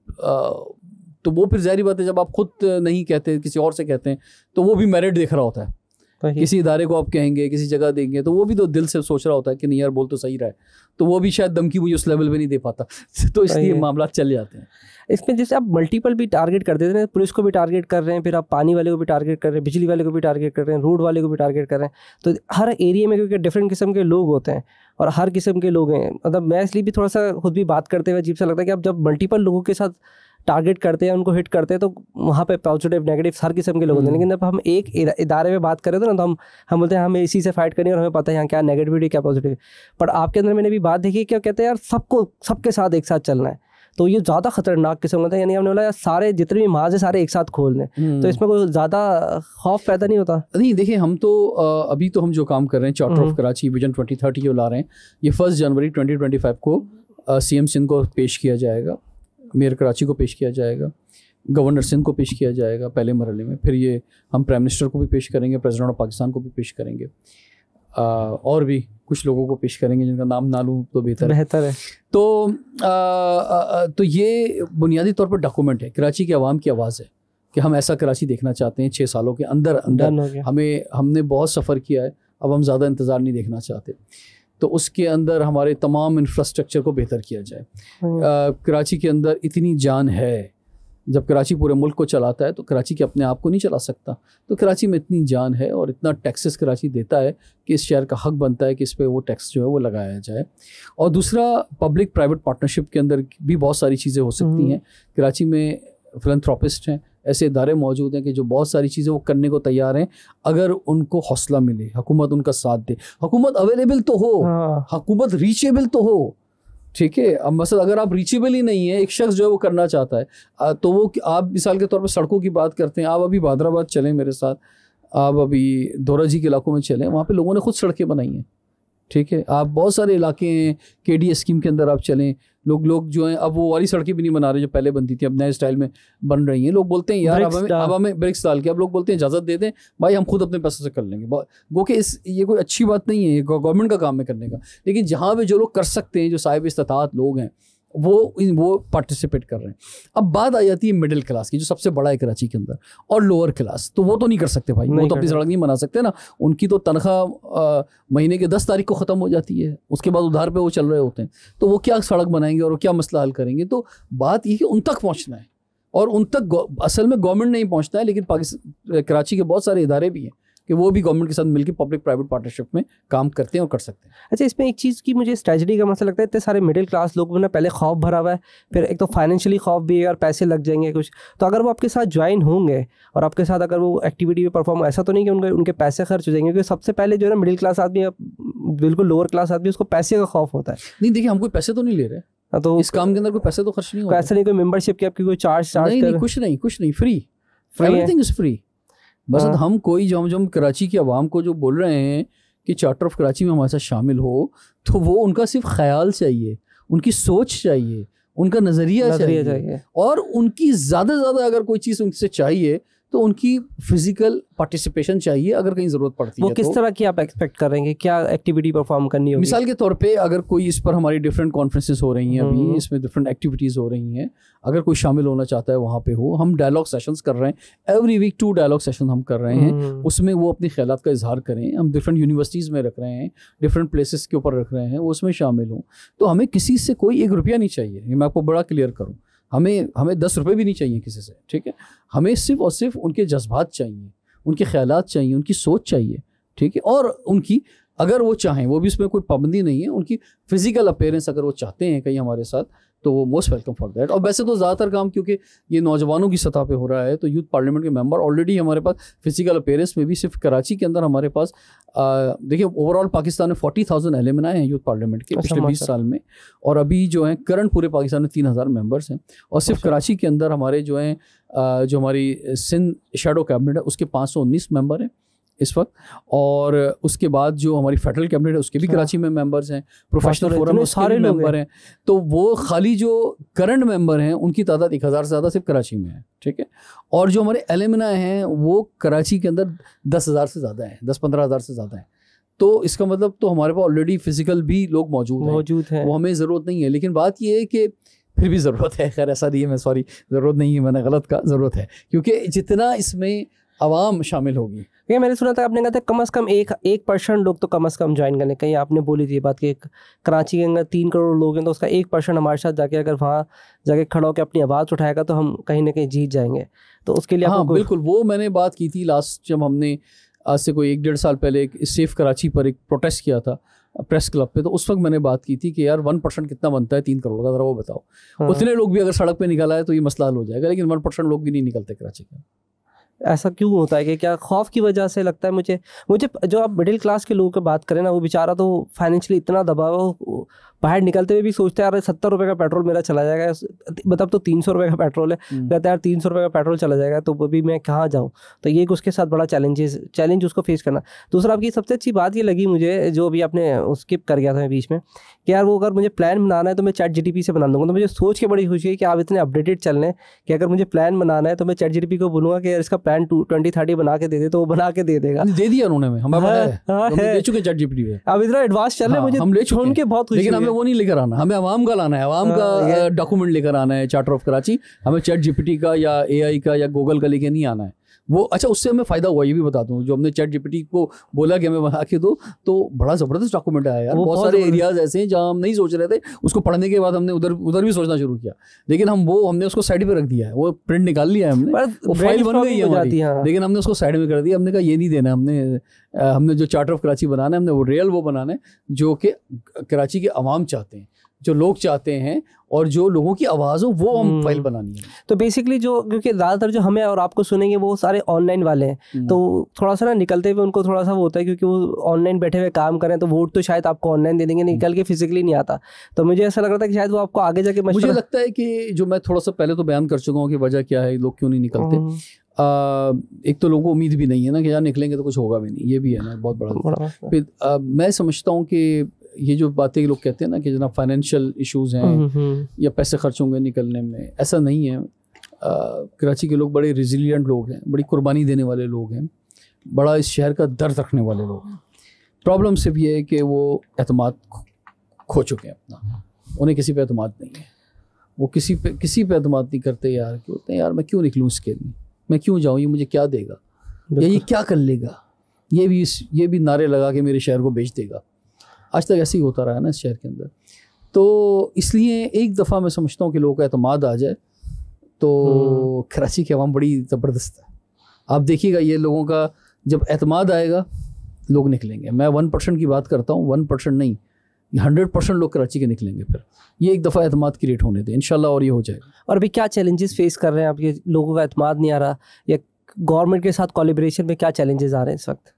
[SPEAKER 1] तो वो फिर जहरी बात है जब आप खुद नहीं कहते किसी और से कहते हैं तो वो भी मेरिट देख रहा होता
[SPEAKER 2] है किसी
[SPEAKER 1] इदारे को आप कहेंगे किसी जगह देंगे तो वो भी तो दिल से सोच रहा होता है कि नहीं यार बोल तो सही रहा है तो वो भी शायद दमकी मुझे उस लेवल पे नहीं दे पाता तो इसलिए मामला चल जाते हैं इसमें जैसे आप मल्टीपल भी टारगेट कर देते हैं पुलिस को भी टारगेट
[SPEAKER 2] कर रहे हैं फिर आप पानी वाले को भी टारगेट कर रहे हैं बिजली वाले को भी टारगेट कर रहे हैं रोड वाले को भी टारगेट कर रहे हैं तो हर एरिया में क्योंकि डिफरेंट किस्म के लोग होते हैं और हर किस्म के लोग हैं मतलब मैं इसलिए भी थोड़ा सा खुद भी बात करते हुए अजीब सा लगता है कि आप जब मल्टीपल लोगों के साथ टारगेट करते हैं उनको हिट करते हैं तो वहाँ पे पॉजिटिव नेगेटिव हर किस्म के लोग होते हैं हम्म। लेकिन जब हम एक इदारे में बात करें तो ना तो हम हम बोलते हैं हमें इसी से फाइट करनी है और हमें पता है यहाँ क्या नेगेटिविटी क्या पॉजिटिव पर आपके अंदर मैंने भी बात देखी क्या कहते हैं यार सबको सबके साथ एक साथ चलना है तो ये ज़्यादा खतरनाक किस्म होता है यानी हमने बोला यार सारे जितने भी माज है सारे एक साथ खोल
[SPEAKER 1] दें तो हम्म। इसमें कोई ज़्यादा खौफ पैदा नहीं होता नहीं देखिए हम तो अभी तो हम जो काम कर रहे हैं charter of Karachi vision twenty thirty जो ला रहे हैं ये फर्स्ट जनवरी ट्वेंटी ट्वेंटी फाइव को सी एम सिंह को पेश किया जाएगा मेयर कराची को पेश किया जाएगा गवर्नर सिंध को पेश किया जाएगा पहले मरहले में फिर ये हम प्राइम मिनिस्टर को भी पेश करेंगे प्रेसिडेंट ऑफ पाकिस्तान को भी पेश करेंगे और भी कुछ लोगों को पेश करेंगे जिनका नाम ना लूँ तो बेहतर बेहतर है तो आ, आ, तो ये बुनियादी तौर पर डॉक्यूमेंट है कराची की आवाम की आवाज़ है कि हम ऐसा कराची देखना चाहते हैं छः सालों के अंदर अंदर हमें हमने बहुत सफ़र किया है अब हम ज़्यादा इंतज़ार नहीं देखना चाहते तो उसके अंदर हमारे तमाम इंफ्रास्ट्रक्चर को बेहतर किया जाए हम्म। कराची के अंदर इतनी जान है जब कराची पूरे मुल्क को चलाता है तो कराची के अपने आप को नहीं चला सकता तो कराची में इतनी जान है और इतना टैक्सेस कराची देता है कि इस शहर का हक बनता है कि इस पर वो टैक्स जो है वो लगाया जाए और दूसरा पब्लिक प्राइवेट पार्टनरशिप के अंदर भी बहुत सारी चीज़ें हो सकती हम्म। हैं कराची में फिलंथ्रापिस्ट हैं ऐसे इदारे मौजूद हैं कि जो बहुत सारी चीज़ें वो करने को तैयार हैं अगर उनको हौसला मिले हुकूमत उनका साथ दे हुकूमत अवेलेबल तो हो हाँ। हुकूमत रीचेबल तो हो ठीक है अब मसल अगर आप रीचेबल ही नहीं है एक शख्स जो है वो करना चाहता है तो वो आप मिसाल के तौर पर सड़कों की बात करते हैं आप अभी भादराबाद चलें मेरे साथ आप अभी धोरा जी के इलाकों में चलें वहाँ पे लोगों ने खुद सड़कें बनाई हैं ठीक है आप बहुत सारे इलाके हैं के डी स्कीम के अंदर आप चलें लोग लोग जो हैं अब वो वाली सड़कें भी नहीं बना रहे जो पहले बनती थी अब नए स्टाइल में बन रही हैं लोग बोलते हैं यार अब हमें अब हमें ब्रिक्स डाल के अब लोग बोलते हैं इजाज़त दे दें भाई हम खुद अपने पैसों से कर लेंगे गो के इस ये कोई अच्छी बात नहीं है गवर्नमेंट का काम है करने का लेकिन जहाँ पर जो लोग कर सकते हैं जो साहिब इस्तात लोग हैं वो वो पार्टिसिपेट कर रहे हैं अब बात आ जाती है मिडिल क्लास की जो सबसे बड़ा है कराची के अंदर और लोअर क्लास तो वो तो नहीं कर सकते भाई वो तो अपनी सड़क नहीं बना सकते ना उनकी तो तनख्वाह महीने के दस तारीख को ख़त्म हो जाती है उसके बाद उधार पे वो चल रहे होते हैं तो वो क्या सड़क बनाएंगे और क्या मसला हल करेंगे तो बात ये कि उन तक पहुँचना है और उन तक असल में गवर्नमेंट नहीं पहुँचता है लेकिन पाकिस्तान कराची के बहुत सारे इदारे भी हैं कि वो भी गवर्नमेंट के साथ मिलकर पब्लिक प्राइवेट पार्टनरशिप में काम करते हैं और कर सकते हैं अच्छा इसमें एक चीज़ की मुझे स्ट्रैटेजी का मसला लगता है इतने सारे मिडिल क्लास लोगों में ना पहले
[SPEAKER 2] खौफ भरा हुआ है फिर एक तो फाइनेंशियली खौफ भी है और पैसे लग जाएंगे कुछ तो अगर वो आपके साथ ज्वाइन होंगे और आपके साथ अगर वो एक्टिविटी में परफॉर्म ऐसा तो नहीं कि उनके उनके पैसे खर्च हो जाएंगे क्योंकि सबसे पहले जो है ना मिडिल क्लास आदमी बिल्कुल लोअर क्लास आदमी उसको पैसे का खौफ होता है नहीं देखिए हम कोई पैसे तो नहीं ले रहे हाँ, तो इस काम के अंदर कोई पैसे तो खर्च नहीं होता ऐसा नहीं कोई मेंबरशिप की आपकी कोई चार्ज चार्ज नहीं, कुछ नहीं कुछ नहीं फ्री
[SPEAKER 1] एवरीथिंग इज फ्री बस हाँ। हम कोई जो हम कराची की आवाम को जो बोल रहे हैं कि चार्टर ऑफ कराची में हमारे साथ शामिल हो तो वो उनका सिर्फ ख्याल चाहिए उनकी सोच चाहिए उनका नज़रिया चाहिए, चाहिए और उनकी ज़्यादा से ज़्यादा अगर कोई चीज़ उनसे चाहिए तो उनकी फिजिकल पार्टिसिपेशन चाहिए अगर कहीं जरूरत पड़ती वो है किस तो, तरह
[SPEAKER 2] की आप एक्सपेक्ट करेंगे क्या एक्टिविटी परफॉर्म करनी होगी मिसाल के
[SPEAKER 1] तौर पे अगर कोई इस पर हमारी डिफरेंट कॉन्फ्रेंसेस हो रही हैं अभी हम्म। इसमें डिफरेंट एक्टिविटीज़ हो रही हैं अगर कोई शामिल होना चाहता है वहाँ पे हो हम डायलॉग सेशंस कर रहे हैं every week two dialogue session हम कर रहे हैं हम्म। उसमें वो अपने ख्याल का इजहार करें हम डिफरेंट यूनिवर्सिटीज़ में रख रहे हैं डिफरेंट प्लेसेस के ऊपर रख रहे हैं वो उसमें शामिल हों तो हमें किसी से कोई एक रुपया नहीं चाहिए मैं आपको बड़ा क्लियर करूँ हमें हमें दस रुपये भी नहीं चाहिए किसी से ठीक है हमें सिर्फ और सिर्फ उनके जज्बात चाहिए उनके ख्याल चाहिए उनकी सोच चाहिए ठीक है और उनकी अगर वो चाहें वो भी इसमें कोई पाबंदी नहीं है उनकी फ़िज़िकल अपेयरेंस अगर वो चाहते हैं कहीं हमारे साथ तो वो मोस्ट वेलकम फॉर दैट और वैसे तो ज़्यादातर काम क्योंकि ये नौजवानों की सतह पे हो रहा है तो यूथ पार्लियामेंट के मेंबर ऑलरेडी हमारे पास फिजिकल अपेयरेंस में भी सिर्फ कराची के अंदर हमारे पास देखिए ओवरऑल पाकिस्तान में फोर्टी थाउजेंड एलिमन आए हैं यूथ पार्लियामेंट के अच्छा पिछले बीस साल में और अभी जो है करंट पूरे पाकिस्तान में तीन हज़ार मेम्बर्स हैं और सिर्फ अच्छा। कराची के अंदर हमारे जो हैं जो हमारी सिंध शेडो कैबिनेट है उसके पाँच सौ उन्नीस मेम्बर हैं इस वक्त और उसके बाद जो हमारी फेडरल कैबिनेट है उसके भी अच्छा। कराची में मेंबर्स हैं प्रोफेशनल फोरम में सारे मेंबर हैं तो वो खाली जो करंट मेंबर हैं उनकी तादाद एक हज़ार से ज़्यादा सिर्फ कराची में है ठीक है और जो हमारे एलमिना हैं वो कराची के अंदर दस हज़ार से ज़्यादा हैं दस पंद्रह हज़ार से ज़्यादा हैं तो इसका मतलब तो हमारे पास ऑलरेडी फिजिकल भी लोग मौजूद हैं मौजूद हैं वो हमें ज़रूरत नहीं है लेकिन बात यह है कि फिर भी ज़रूरत है खैर ऐसा नहीं है मैं सॉरी ज़रूरत नहीं है मैंने गलत कहा ज़रूरत है क्योंकि जितना इसमें आवाम शामिल होगी ये मैंने सुना था आपने कहा था कम से कम एक एक परसेंट लोग तो
[SPEAKER 2] कम से कम ज्वाइन करने कहीं आपने बोली थी बात कि कराची के अंदर तीन करोड़ लोग हैं तो उसका एक परसेंट हमारे साथ जाके अगर वहाँ जाके खड़ा होकर अपनी आवाज़ उठाएगा तो हम कहीं ना कहीं जीत जाएंगे तो उसके लिए हाँ बिल्कुल
[SPEAKER 1] वो मैंने बात की थी लास्ट जब हमने आज से कोई एक डेढ़ साल पहले एक सेफ कराची पर एक प्रोटेस्ट किया था प्रेस क्लब पे तो उस वक्त मैंने बात की थी कि यार वन परसेंट कितना बनता है तीन करोड़ का ज़रा वो बताओ हाँ। उतने लोग भी अगर सड़क पे निकला है तो ये मसला हल हो जाएगा लेकिन वन परसेंट लोग भी नहीं निकलते कराची का
[SPEAKER 2] ऐसा क्यों होता है कि क्या खौफ की वजह से लगता है मुझे मुझे जो आप मिडिल क्लास के लोगों की बात करें ना वो बेचारा तो फाइनेंशियली इतना दबाव बाहर निकलते हुए भी सोचते हैं यार सत्तर रुपये का पेट्रोल मेरा चला जाएगा मतलब तो तीन सौ रुपये का पेट्रोल है हम्म। कहते यार तीन सौ रुपये का पेट्रोल चला जाएगा तो अभी मैं कहाँ जाऊँ तो ये एक उसके साथ बड़ा चैलेंजेस चैलेंज उसको फेस करना दूसरा आपकी सबसे अच्छी बात ये लगी मुझे जो अभी आपने स्किप कर गया था मैं बीच में कि यार वो अगर मुझे प्लान बनाना है तो मैं चैट जी से बना दूंगा तो मुझे सोच के बड़ी खुशी है कि आप इतने अपडेटेड चल रहे हैं कि अगर मुझे प्लान बनाना है तो मैं चैट जी को बोलूँगा कि यार इसका प्लान टू ट्वेंटी थर्टी बना के दे दे तो वो बना के दे देगा
[SPEAKER 1] दे दिया उन्होंने हमें हाँ, हाँ, तो चैट अब इतना एडवांस चल रहा है हाँ, मुझे छोड़ के बहुत खुशी हमें वो नहीं लेकर आना हमें आवाम का लाना है आवाम हाँ, का डॉक्यूमेंट लेकर आना है चार्टर ऑफ कराची हमें चैट जीपीटी का या एआई का या गूगल का लेके नहीं आना है वो अच्छा उससे हमें फ़ायदा हुआ ये भी बता दूँ जो हमने चैट जीपीटी को बोला कि हमें बना के दो तो बड़ा ज़बरदस्त डॉक्यूमेंट आया यार बहुत सारे एरियाज ऐसे हैं जहाँ हम नहीं सोच रहे थे उसको पढ़ने के बाद हमने उधर उधर भी सोचना शुरू किया लेकिन हम वो हमने उसको साइड पर रख दिया है वो प्रिंट निकाल लिया है हमने वो फाइल बन गई है हाँ। लेकिन हमने उसको साइड में कर दिया हमने कहा ये नहीं देना हमने हमने जो चार्टर ऑफ कराची बनाना है हमने वो रियल वो बनाना है जो कि कराची के आवाम चाहते हैं जो लोग चाहते हैं और जो लोगों की आवाज़ हो वो हम फाइल हम्म। बनानी है तो बेसिकली जो क्योंकि ज़्यादातर जो हमें और आपको सुनेंगे
[SPEAKER 2] वो सारे ऑनलाइन वाले हैं हम्म। तो थोड़ा सा ना निकलते हुए उनको थोड़ा सा वो होता है क्योंकि वो ऑनलाइन बैठे हुए काम करें तो वोट तो शायद आपको ऑनलाइन दे देंगे निकल के फिजिकली नहीं आता तो मुझे ऐसा लग रहा था कि शायद वो आपको आगे जाके मुझे लगता
[SPEAKER 1] है कि जो मैं थोड़ा सा पहले तो बयान कर चुका हूँ कि वजह क्या है लोग क्यों नहीं निकलते हम्म। आ, एक तो लोगों को उम्मीद भी नहीं है ना कि यार निकलेंगे तो कुछ होगा भी नहीं ये भी है ना बहुत बड़ा फिर आ, मैं समझता हूँ कि ये जो बातें लोग कहते हैं ना कि जना फाइनेंशियल इश्यूज हैं हम्म, हम्म। या पैसे खर्च होंगे निकलने में ऐसा नहीं है कराची के लोग बड़े रिजिलियंट लोग हैं बड़ी कुर्बानी देने वाले लोग हैं बड़ा इस शहर का दर्द रखने वाले लोग हैं प्रॉब्लम सिर्फ ये है कि वो अहतमाद खो चुके हैं अपना उन्हें किसी पर अहतमाद नहीं है वो किसी पे किसी पे अहतमाद नहीं करते यार कि होते हैं यार मैं क्यों निकलूँ इसके लिए मैं क्यों जाऊँ ये मुझे क्या देगा या ये क्या कर लेगा ये भी इस ये भी नारे लगा के मेरे शहर को बेच देगा आज तक ऐसे ही होता रहा है ना इस शहर के अंदर तो इसलिए एक दफ़ा मैं समझता हूँ कि लोगों का अतमाद आ जाए तो हम्म। कराची की आवाम बड़ी ज़बरदस्त है आप देखिएगा ये लोगों का जब अतमाद आएगा लोग निकलेंगे मैं वन परसेंट की बात करता हूँ वन परसेंट नहीं हंड्रेड परसेंट लोग कराची के निकलेंगे फिर ये एक दफ़ा अतमाद क्रिएट होने दें इन और ये हो जाएगा और अभी क्या चैलेंजेस फेस कर रहे हैं आप ये लोगों का अतमाद नहीं आ रहा या गवर्नमेंट के साथ कॉलेब्रेशन में क्या चैलेंजेस आ रहे हैं इस वक्त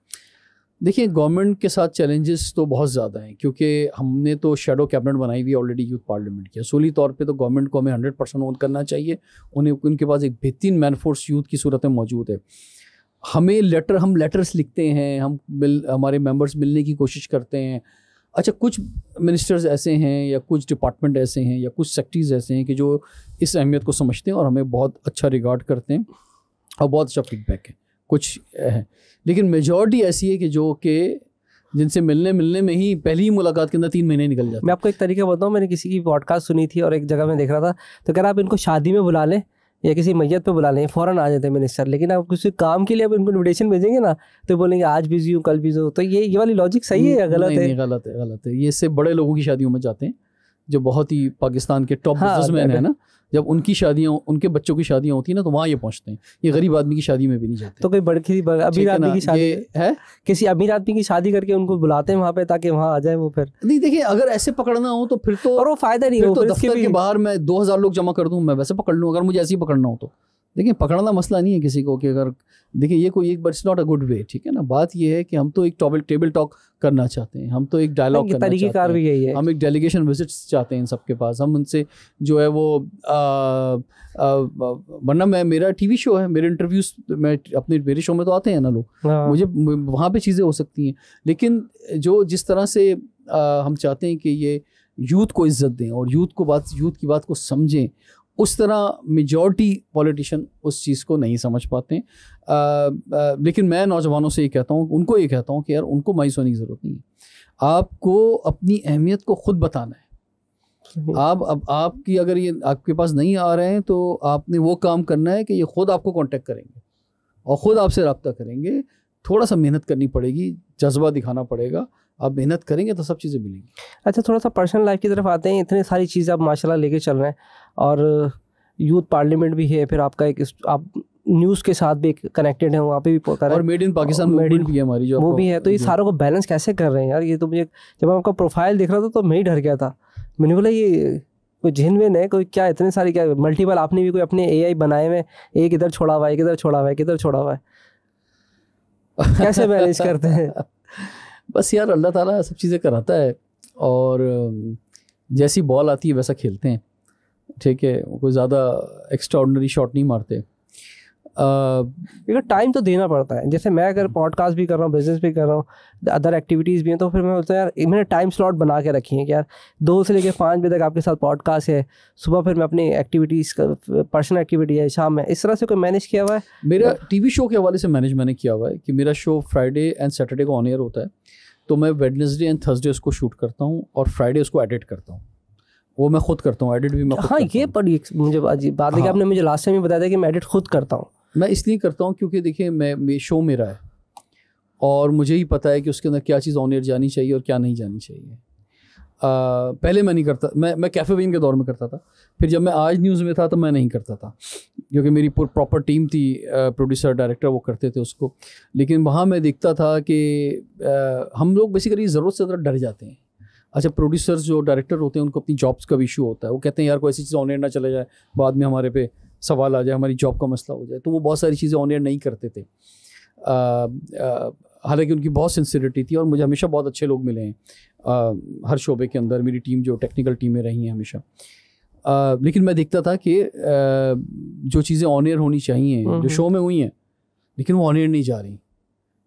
[SPEAKER 1] देखिए गवर्नमेंट के साथ चैलेंजेस तो बहुत ज़्यादा हैं क्योंकि हमने तो शेडो कैबिनेट बनाई हुई है ऑलरेडी यूथ पार्लियामेंट की असूली तौर पे तो गवर्नमेंट को हमें हंड्रेड परसेंट ओन करना चाहिए उन्हें उनके पास एक बेहतरीन मैनफोर्स यूथ की सूरत में मौजूद है हमें लेटर हम लेटर्स लिखते हैं हम मिल हमारे मेम्बर्स मिलने की कोशिश करते हैं अच्छा कुछ मिनिस्टर्स ऐसे हैं या कुछ डिपार्टमेंट ऐसे हैं या कुछ सेक्टर्स ऐसे हैं कि जो इस अहमियत को समझते हैं और हमें बहुत अच्छा रिगार्ड करते हैं और बहुत अच्छा फीडबैक है कुछ है लेकिन मेजॉरिटी ऐसी है कि जो कि जिनसे मिलने मिलने में ही पहली ही मुलाकात के अंदर तीन महीने निकल जाते मैं आपको एक तरीका बताऊँ मैंने किसी की पॉडकास्ट सुनी थी और एक
[SPEAKER 2] जगह में देख रहा था तो कह रहा आप इनको शादी में बुला लें या किसी मैयत पे बुला लें फ़ौरन आ जाते हैं मिनिस्टर लेकिन आप किसी काम के लिए आप इनको इन्विटेशन भेजेंगे ना तो बोलेंगे आज बिजी हूँ कल बिजी हूँ तो ये ये वाली लॉजिक सही है या गलत है
[SPEAKER 1] गलत है गलत है ये इससे बड़े लोगों की शादियों में जाते हैं जो बहुत ही पाकिस्तान के टॉप हाँ, बिजनेसमैन है ना जब उनकी शादियाँ उनके बच्चों की शादियाँ होती है ना तो वहाँ ये पहुँचते हैं ये हाँ। गरीब आदमी की शादी में भी नहीं जाते तो कोई बड़की अमीर आदमी की शादी है किसी अमीर आदमी की शादी करके उनको बुलाते हैं
[SPEAKER 2] वहाँ पे ताकि वहाँ आ जाए वो फिर नहीं देखिए अगर ऐसे पकड़ना हो तो फिर तो और वो फायदा नहीं हो तो दफ्तर के बाहर
[SPEAKER 1] मैं दो हजार लोग जमा कर दूँ मैं वैसे पकड़ लूँ अगर मुझे ऐसे ही पकड़ना हो तो देखिए पकड़ना मसला नहीं है किसी को कि अगर देखिए ये कोई एक but it's not a good way ठीक है ना बात ये है कि हम तो एक टॉबल टेबल टॉक करना चाहते हैं हम तो एक डायलॉग करना चाहते हैं भी यही है हम एक डेलीगेशन विजिट्स चाहते हैं इन सबके पास हम उनसे जो है वो वरना मैं मेरा टीवी शो है मेरे इंटरव्यूज मैं अपने मेरे शो में तो आते हैं ना लोग हाँ। मुझे वहाँ पर चीज़ें हो सकती हैं लेकिन जो जिस तरह से आ, हम चाहते हैं कि ये यूथ को इज्जत दें और यूथ को बात यूथ की बात को समझें उस तरह मेजॉरिटी पॉलिटिशियन उस चीज़ को नहीं समझ पाते हैं आ, आ, लेकिन मैं नौजवानों से ये कहता हूँ उनको ये कहता हूँ कि यार उनको मायूस होने की ज़रूरत नहीं है आपको अपनी अहमियत को खुद बताना है आप अब आपकी अगर ये आपके पास नहीं आ रहे हैं तो आपने वो काम करना है कि ये खुद आपको कांटेक्ट करेंगे और ख़ुद आपसे रबता करेंगे थोड़ा सा मेहनत करनी पड़ेगी जज्बा दिखाना पड़ेगा आप मेहनत करेंगे तो सब चीज़ें मिलेंगी अच्छा थोड़ा सा पर्सनल लाइफ की तरफ आते हैं इतनी सारी चीज़ें आप माशाल्लाह लेके चल
[SPEAKER 2] रहे हैं और यूथ पार्लियामेंट भी है फिर आपका एक आप न्यूज़ के साथ भी एक कनेक्टेड है वहाँ पे भी कर और made in Pakistan made in भी है हमारी जो वो भी है तो ये सारों को बैलेंस कैसे कर रहे हैं यार ये तो मुझे जब मैं आपका प्रोफाइल देख रहा था तो मैं ही डर गया था मैंने बोला ये कोई जिन में नहीं कोई क्या इतने सारे क्या मल्टीपल आपने भी कोई अपने ए बनाए हुए एक इधर छोड़ा हुआ है एक इधर छोड़ा हुआ है किधर
[SPEAKER 1] छोड़ा हुआ है कैसे मैनेज करते हैं बस यार अल्लाह ताला सब चीज़ें कराता है और जैसी बॉल आती है वैसा खेलते हैं ठीक है कोई ज़्यादा एक्स्ट्राऑर्डनरी शॉट नहीं मारते देखा
[SPEAKER 2] टाइम तो देना पड़ता है जैसे मैं अगर पॉडकास्ट हम्म। भी कर रहा हूँ बिजनेस भी कर रहा हूँ अदर एक्टिविटीज़ भी हैं तो फिर मैं बोलता यार मैंने टाइम स्लॉट बना के रखी है कि यार दो से लेकर पाँच बजे तक आपके साथ पॉडकास्ट है सुबह
[SPEAKER 1] फिर मैं अपनी एक्टिविटीज़ का पर्सनल एक्टिविटी है शाम में इस तरह से कोई मैनेज किया हुआ है मेरा टी शो के हवाले से मैनेज मैंने किया हुआ है कि मेरा शो फ्राइडे एंड सैटरडे को ऑन ईयर होता है तो मैं वेडनेसडे एंड थर्सडे उसको शूट करता हूँ और फ्राइडे उसको एडिट करता हूँ वो मैं खुद करता हूँ एडिट भी मैं हाँ ये पढ़िए मुझे बात है हाँ। कि आपने मुझे लास्ट टाइम ही बताया था कि मैं एडिट खुद करता हूँ मैं इसलिए करता हूँ क्योंकि देखिए मैं मे शो मेरा है और मुझे ही पता है कि उसके अंदर क्या चीज़ ऑन एयर जानी चाहिए और क्या नहीं जानी चाहिए पहले मैं नहीं करता मैं मैं कैफ़े बीन के दौर में करता था फिर जब मैं आज न्यूज़ में था तो मैं नहीं करता था क्योंकि मेरी प्रॉपर टीम थी प्रोड्यूसर डायरेक्टर वो करते थे उसको लेकिन वहाँ मैं देखता था कि आ, हम लोग बेसिकली ज़रूरत से ज़रा डर जाते हैं अच्छा प्रोड्यूसर्स जो डायरेक्टर होते हैं उनको अपनी जॉब्स का भी इशू होता है वो कहते हैं यार कोई ऐसी चीज़ ऑन एयर ना चले जाए बाद में हमारे पे सवाल आ जाए हमारी जॉब का मसला हो जाए तो वो बहुत सारी चीज़ें ऑन नहीं करते थे आ, आ, हालांकि उनकी बहुत सिंसियरिटी थी और मुझे हमेशा बहुत अच्छे लोग मिले हैं आ, हर शोबे के अंदर मेरी टीम जो टेक्निकल टीमें रही हैं हमेशा आ, लेकिन मैं देखता था कि आ, जो चीज़ें ऑन एयर होनी चाहिए हम्म, जो शो हम्म। में हुई हैं लेकिन वो ऑन एयर नहीं जा रही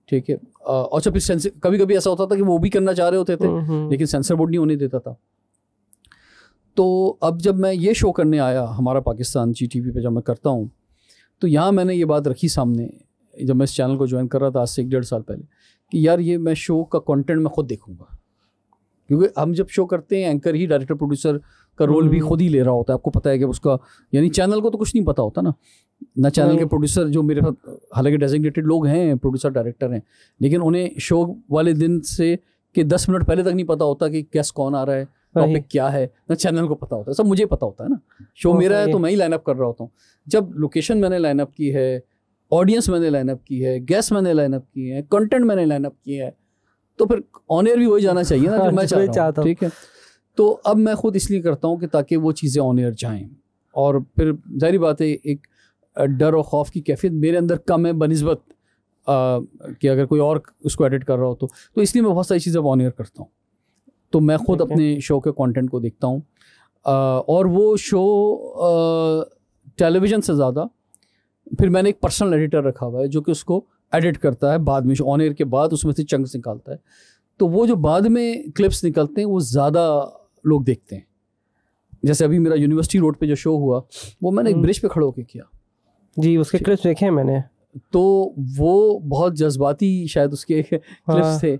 [SPEAKER 1] ठीक है और जब सेंसर कभी कभी ऐसा होता था कि वो भी करना चाह रहे होते थे हम्म, लेकिन सेंसर बोर्ड नहीं होने देता था तो अब जब मैं ये शो करने आया हमारा पाकिस्तान जी टी वी पर जब मैं करता हूँ तो यहाँ मैंने ये बात रखी सामने जब मैं इस चैनल को ज्वाइन कर रहा था आज से एक डेढ़ साल पहले कि यार ये मैं शो का कंटेंट मैं खुद देखूंगा क्योंकि हम जब शो करते हैं एंकर ही डायरेक्टर प्रोड्यूसर का रोल भी हम्म। खुद ही ले रहा होता है आपको पता है कि उसका यानी चैनल को तो कुछ नहीं पता होता ना ना चैनल के प्रोड्यूसर हम्म। जो मेरे साथ हालांकि डेजिग्नेटेड लोग हैं प्रोड्यूसर डायरेक्टर हैं लेकिन उन्हें शो वाले दिन से कि दस मिनट पहले तक नहीं पता होता कि कैस कौन आ रहा है टॉपिक क्या है ना चैनल को पता होता है सब मुझे पता होता है ना शो हाँ, मेरा है तो मैं ही लाइनअप कर रहा होता हूँ जब लोकेशन मैंने लाइनअप की है ऑडियंस मैंने लाइनअप की है गेस्ट मैंने लाइनअप किए हैं कंटेंट मैंने लाइनअप किए हैं तो फिर ऑनियर भी वही जाना चाहिए ना जो हाँ, मैं चाहता हूँ ठीक है तो अब मैं खुद इसलिए करता हूँ कि ताकि वो चीज़ें ऑनियर जाएँ और फिर जहरी बात है एक डर और खौफ की कैफियत मेरे अंदर कम है बनस्बत कि अगर कोई और उसको एडिट कर रहा हो तो तो इसलिए मैं बहुत सारी चीज़ें अब ऑनियर करता हूँ तो मैं खुद अपने शो के कंटेंट को देखता हूँ और वो शो टेलीविज़न से ज़्यादा फिर मैंने एक पर्सनल एडिटर रखा हुआ है जो कि उसको एडिट करता है बाद में ऑन एयर के बाद उसमें से चंक्स निकालता है तो वो जो बाद में क्लिप्स निकलते हैं वो ज़्यादा लोग देखते हैं जैसे अभी मेरा यूनिवर्सिटी रोड पे जो शो हुआ वो मैंने एक ब्रिज
[SPEAKER 2] हम्म। पे खड़े होकर किया जी उसके क्लिप्स देखे हैं मैंने
[SPEAKER 1] तो वो बहुत जज्बाती शायद उसके क्लिप्स हाँ। थे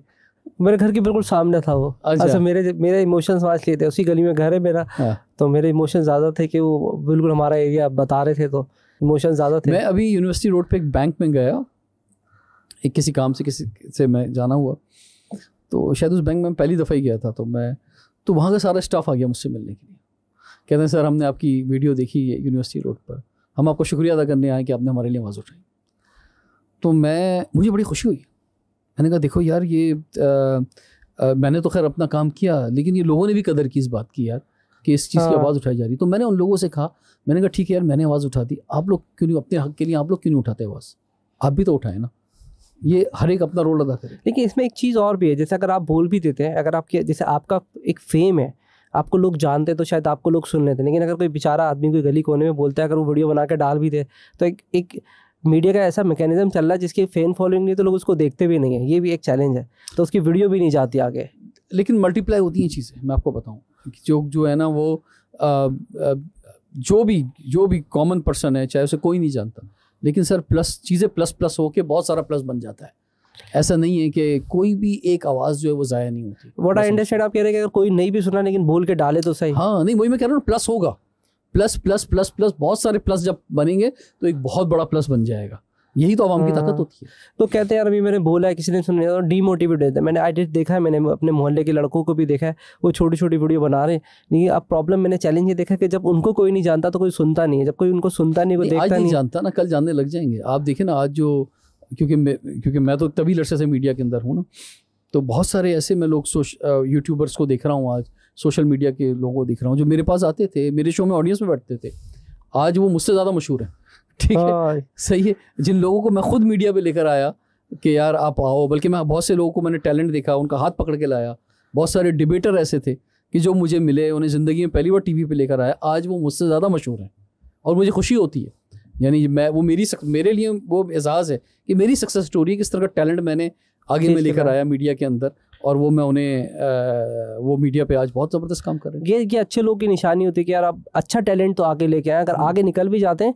[SPEAKER 1] मेरे घर के बिल्कुल
[SPEAKER 2] सामने था वो अच्छा, अच्छा मेरे मेरे इमोशंस वाच लिए थे उसी गली में घर है मेरा हाँ। तो मेरे इमोशन ज़्यादा थे कि वो बिल्कुल हमारा एरिया बता रहे थे तो इमोशन ज़्यादा थे मैं अभी
[SPEAKER 1] यूनिवर्सिटी रोड पर एक बैंक में गया एक किसी काम से किसी से मैं जाना हुआ तो शायद उस बैंक में पहली दफ़ा ही गया था तो मैं तो वहाँ का सारा स्टाफ आ गया मुझसे मिलने के लिए कहते हैं सर हमने आपकी वीडियो देखी है यूनिवर्सिटी रोड पर हम आपको शुक्रिया अदा करने आए कि आपने हमारे लिए आवाज़ उठाई तो मैं मुझे बड़ी खुशी हुई मैंने कहा देखो यार ये आ, आ, मैंने तो खैर अपना काम किया लेकिन ये लोगों ने भी कदर की इस बात की यार कि इस चीज़ हाँ। की आवाज़ उठाई जा रही तो मैंने उन लोगों से कहा मैंने कहा ठीक है यार मैंने आवाज़ उठा दी आप लोग क्यों नहीं अपने हक के लिए आप लोग क्यों नहीं उठाते आवाज़ आप भी तो उठाएं ना
[SPEAKER 2] ये हर एक अपना रोल अदा करे लेकिन इसमें एक चीज़ और भी है जैसे अगर आप बोल भी देते हैं अगर आपके जैसे आपका एक फेम है आपको लोग जानते तो शायद आपको लोग सुन लेते लेकिन अगर कोई बेचारा आदमी कोई गली कोने में बोलता है अगर वो वीडियो बना के डाल भी दे तो एक एक मीडिया का ऐसा मैकेनिज्म चल रहा है जिसकी फैन फॉलोइंग नहीं तो लोग उसको देखते भी नहीं है ये भी एक चैलेंज है तो उसकी वीडियो भी नहीं जाती आगे
[SPEAKER 1] लेकिन मल्टीप्लाई होती हैं चीज़ें मैं आपको बताऊँ जो जो है ना वो आ, आ, जो भी जो भी कॉमन पर्सन है चाहे उसे कोई नहीं जानता लेकिन सर प्लस चीज़ें प्लस प्लस हो के बहुत सारा प्लस बन जाता है ऐसा नहीं है कि कोई भी एक आवाज़ जो है वो ज़ाया नहीं होती वट आई अंडरस्टैंड आप कह रहे हैं कि अगर कोई नहीं भी सुना लेकिन बोल के डाले तो सही हाँ नहीं वही मैं कह रहा हूँ प्लस होगा प्लस प्लस प्लस प्लस बहुत सारे प्लस जब बनेंगे तो एक बहुत बड़ा प्लस बन जाएगा यही तो आवाम की हाँ। ताकत होती
[SPEAKER 2] है तो कहते हैं यार अभी मैंने बोला है किसी ने सुन लिया डीमोटिवेट रहता है मैंने आइडेंट देखा है मैंने अपने मोहल्ले के लड़कों को भी देखा है वो छोटी छोटी वीडियो बना रहे हैं लेकिन अब प्रॉब्लम मैंने चैलेंज ये देखा कि जब उनको
[SPEAKER 1] कोई नहीं जानता तो कोई सुनता नहीं है जब कोई उनको सुनता नहीं कोई देखता नहीं जानता ना कल जानने लग जाएंगे आप देखें ना आज जो क्योंकि मैं क्योंकि मैं तो तभी लड़से से मीडिया के अंदर हूँ ना तो बहुत सारे ऐसे मैं लोग सोश यूट्यूबर्स को देख रहा हूँ आज सोशल मीडिया के लोगों को दिख रहा हूँ जो मेरे पास आते थे मेरे शो में ऑडियंस में बैठते थे आज वो मुझसे ज़्यादा मशहूर है ठीक है सही है जिन लोगों को मैं खुद मीडिया पर लेकर आया कि यार आप आओ बल्कि मैं बहुत से लोगों को मैंने टैलेंट देखा उनका हाथ पकड़ के लाया बहुत सारे डिबेटर ऐसे थे कि जो मुझे मिले उन्हें ज़िंदगी में पहली बार टी वी लेकर आया आज वो मुझसे ज़्यादा मशहूर हैं और मुझे खुशी होती है यानी मैं वो मेरी सक, मेरे लिए वो एजाज़ है कि मेरी सक्सेस स्टोरी किस तरह का टैलेंट मैंने आगे में लेकर आया मीडिया के अंदर और वो मैं उन्हें वो मीडिया पे आज बहुत ज़बरदस्त काम कर रहे हैं ये ये अच्छे लोग की निशानी होती है कि यार आप अच्छा
[SPEAKER 2] टैलेंट तो आगे लेके आए अगर हम्म। आगे निकल भी जाते हैं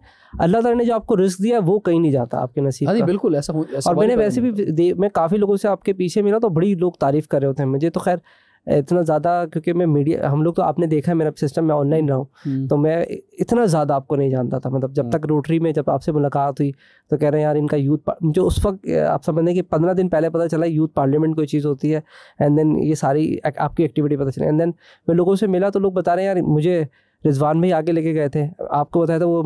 [SPEAKER 2] अल्लाह ताला ने जो आपको रिस्क दिया वो कहीं नहीं जाता आपके नसीब हाँ का
[SPEAKER 1] बिल्कुल ऐसा, ऐसा और मैंने वैसे
[SPEAKER 2] भी मैं काफ़ी लोगों से आपके पीछे मिला तो बड़ी लोग तारीफ़ कर रहे होते हैं मुझे तो खैर इतना ज़्यादा क्योंकि मैं मीडिया हम लोग तो आपने देखा है मेरा सिस्टम मैं ऑनलाइन रहा हूँ हम्म। तो मैं इतना ज़्यादा आपको नहीं जानता था मतलब जब हाँ। तक रोटरी में जब आपसे मुलाकात हुई तो कह रहे हैं यार इनका यूथ मुझे उस वक्त आप समझने कि पंद्रह दिन पहले पता चला यूथ पार्लियामेंट कोई चीज़ होती है एंड देन ये सारी आपकी एक्टिविटी पता चली एंड देन मैं लोगों से मिला तो लोग बता रहे हैं यार मुझे रिजवान भाई आगे लेके गए थे आपको बताया था वो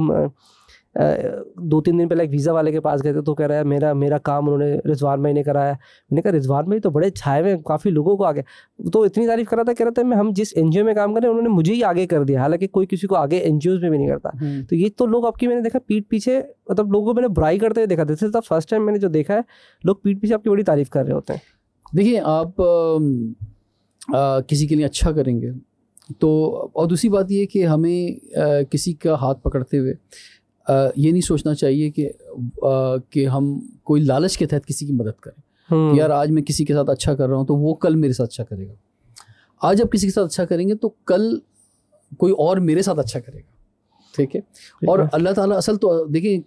[SPEAKER 2] दो तीन दिन पहले एक वीज़ा वाले के पास गए थे तो कह रहा है मेरा मेरा काम उन्होंने रिजवान भाई ने कराया मैंने कहा रिजवान भाई तो बड़े छाए हुए काफ़ी लोगों को आगे तो इतनी तारीफ करा था कह रहा था मैं हम जिस एन में काम करें उन्होंने मुझे ही आगे कर दिया हालांकि कोई किसी को आगे एन में भी नहीं करता हम्म। तो ये तो लोग आपकी मैंने देखा पीठ पीछे मतलब लोगों को मैंने बुराई करते हुए देखा था फर्स्ट टाइम मैंने जो देखा है
[SPEAKER 1] लोग पीठ पीछे आपकी बड़ी तारीफ कर रहे होते हैं देखिए आप आ, किसी के लिए अच्छा करेंगे तो और दूसरी बात ये कि हमें आ, किसी का हाथ पकड़ते हुए ये नहीं सोचना चाहिए कि कि हम कोई लालच के तहत किसी की मदद करें हम्म। यार आज मैं किसी के साथ अच्छा कर रहा हूँ तो वो कल मेरे साथ अच्छा करेगा आज आप किसी के साथ अच्छा करेंगे तो कल कोई और मेरे साथ अच्छा करेगा ठीक है और अल्लाह ताला असल तो देखिए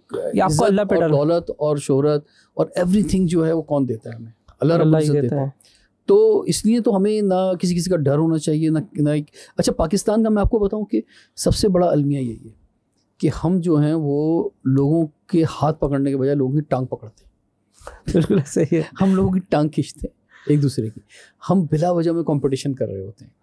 [SPEAKER 1] अल्लाह और दौलत और शोहरत और एवरीथिंग जो है वो कौन देता है हमें अल्लाह रब्बुल देता, देता है तो इसलिए तो हमें ना किसी किसी का डर होना चाहिए ना ना अच्छा पाकिस्तान का मैं आपको बताऊं कि सबसे बड़ा अलमिया यही है कि हम जो हैं वो लोगों के हाथ पकड़ने के बजाय लोगों की टांग पकड़ते बिल्कुल ऐसा ही है हम लोगों की टांग खींचते हैं एक दूसरे की हम बिला वजह में कंपटीशन कर रहे होते हैं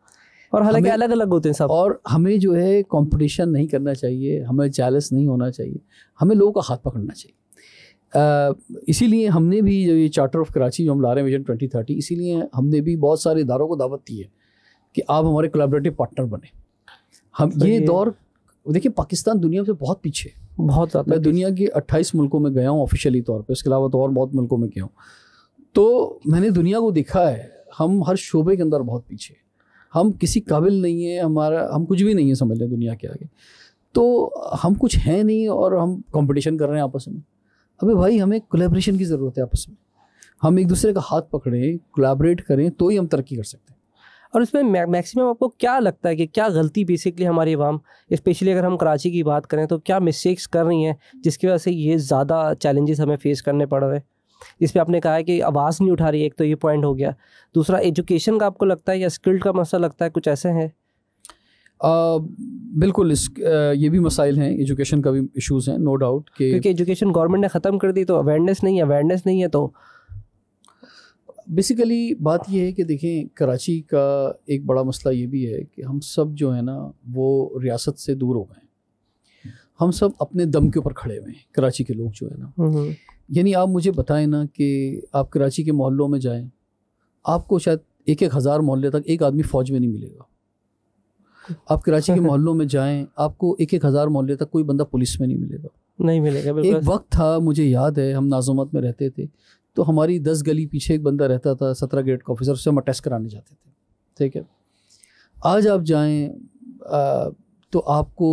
[SPEAKER 1] और हालांकि अलग अलग होते हैं सब और हमें जो है कंपटीशन नहीं करना चाहिए हमें जालस नहीं होना चाहिए हमें लोगों का हाथ पकड़ना चाहिए इसीलिए हमने भी जो ये चार्टर ऑफ कराची जो हम ला रहे हैं विजन ट्वेंटी थर्टी इसीलिए हमने भी बहुत सारे इदारों को दावत दी है कि आप हमारे कोलाबरेटिव पार्टनर बने हम ये दौर देखिए पाकिस्तान दुनिया से बहुत पीछे बहुत ज़्यादा मैं दुनिया के 28 मुल्कों में गया हूँ ऑफिशियली तौर पे इसके अलावा तो और बहुत मुल्कों में गया हूँ तो मैंने दुनिया को देखा है हम हर शोबे के अंदर बहुत पीछे हम किसी काबिल नहीं है हमारा हम कुछ भी नहीं है समझ लें दुनिया के आगे तो हम कुछ हैं नहीं और हम कॉम्पिटिशन कर रहे हैं आपस में अभी भाई हमें कोलेब्रेशन की ज़रूरत है आपस में हम एक दूसरे का हाथ पकड़ें कोलाबरेट करें तो ही हम तरक्की कर सकते हैं
[SPEAKER 2] और इसमें मैक्सिमम आपको क्या लगता है कि क्या गलती बेसिकली हमारी अवाम स्पेशली अगर हम कराची की बात करें तो क्या मिस्टेक्स कर रही हैं जिसकी वजह से ये ज़्यादा चैलेंजेस हमें फेस करने पड़ रहे हैं जिस पर आपने कहा है कि आवाज़ नहीं उठा रही है एक तो ये पॉइंट हो गया दूसरा एजुकेशन का आपको लगता है या स्किल्ड का मसला लगता है कुछ ऐसे हैं
[SPEAKER 1] आ, बिल्कुल इस आ, ये भी मसाइल हैं एजुकेशन का भी इश्यूज हैं नो डाउट कि क्योंकि
[SPEAKER 2] एजुकेशन गवर्नमेंट ने ख़त्म कर दी तो अवेयरनेस नहीं है अवेयरनेस नहीं है तो
[SPEAKER 1] बेसिकली बात यह है कि देखें कराची का एक बड़ा मसला ये भी है कि हम सब जो है ना वो रियासत से दूर हो गए हम सब अपने दम के ऊपर खड़े हुए हैं कराची के लोग जो है ना हम्म, हम्म। यानी आप मुझे बताएं ना कि आप कराची के मोहल्लों में जाएं आपको शायद एक एक हज़ार मोहल्ले तक एक आदमी फ़ौज में नहीं मिलेगा आप कराची के मोहल्लों में जाएं आपको एक एक हज़ार मोहल्ले तक कोई बंदा पुलिस में नहीं मिलेगा नहीं मिलेगा एक वक्त था मुझे याद है हम नाजोमत में रहते थे तो हमारी दस गली पीछे एक बंदा रहता था सत्रह गेट का ऑफिसर उससे हम अटेस्ट कराने जाते थे ठीक है आज आप जाएँ तो आपको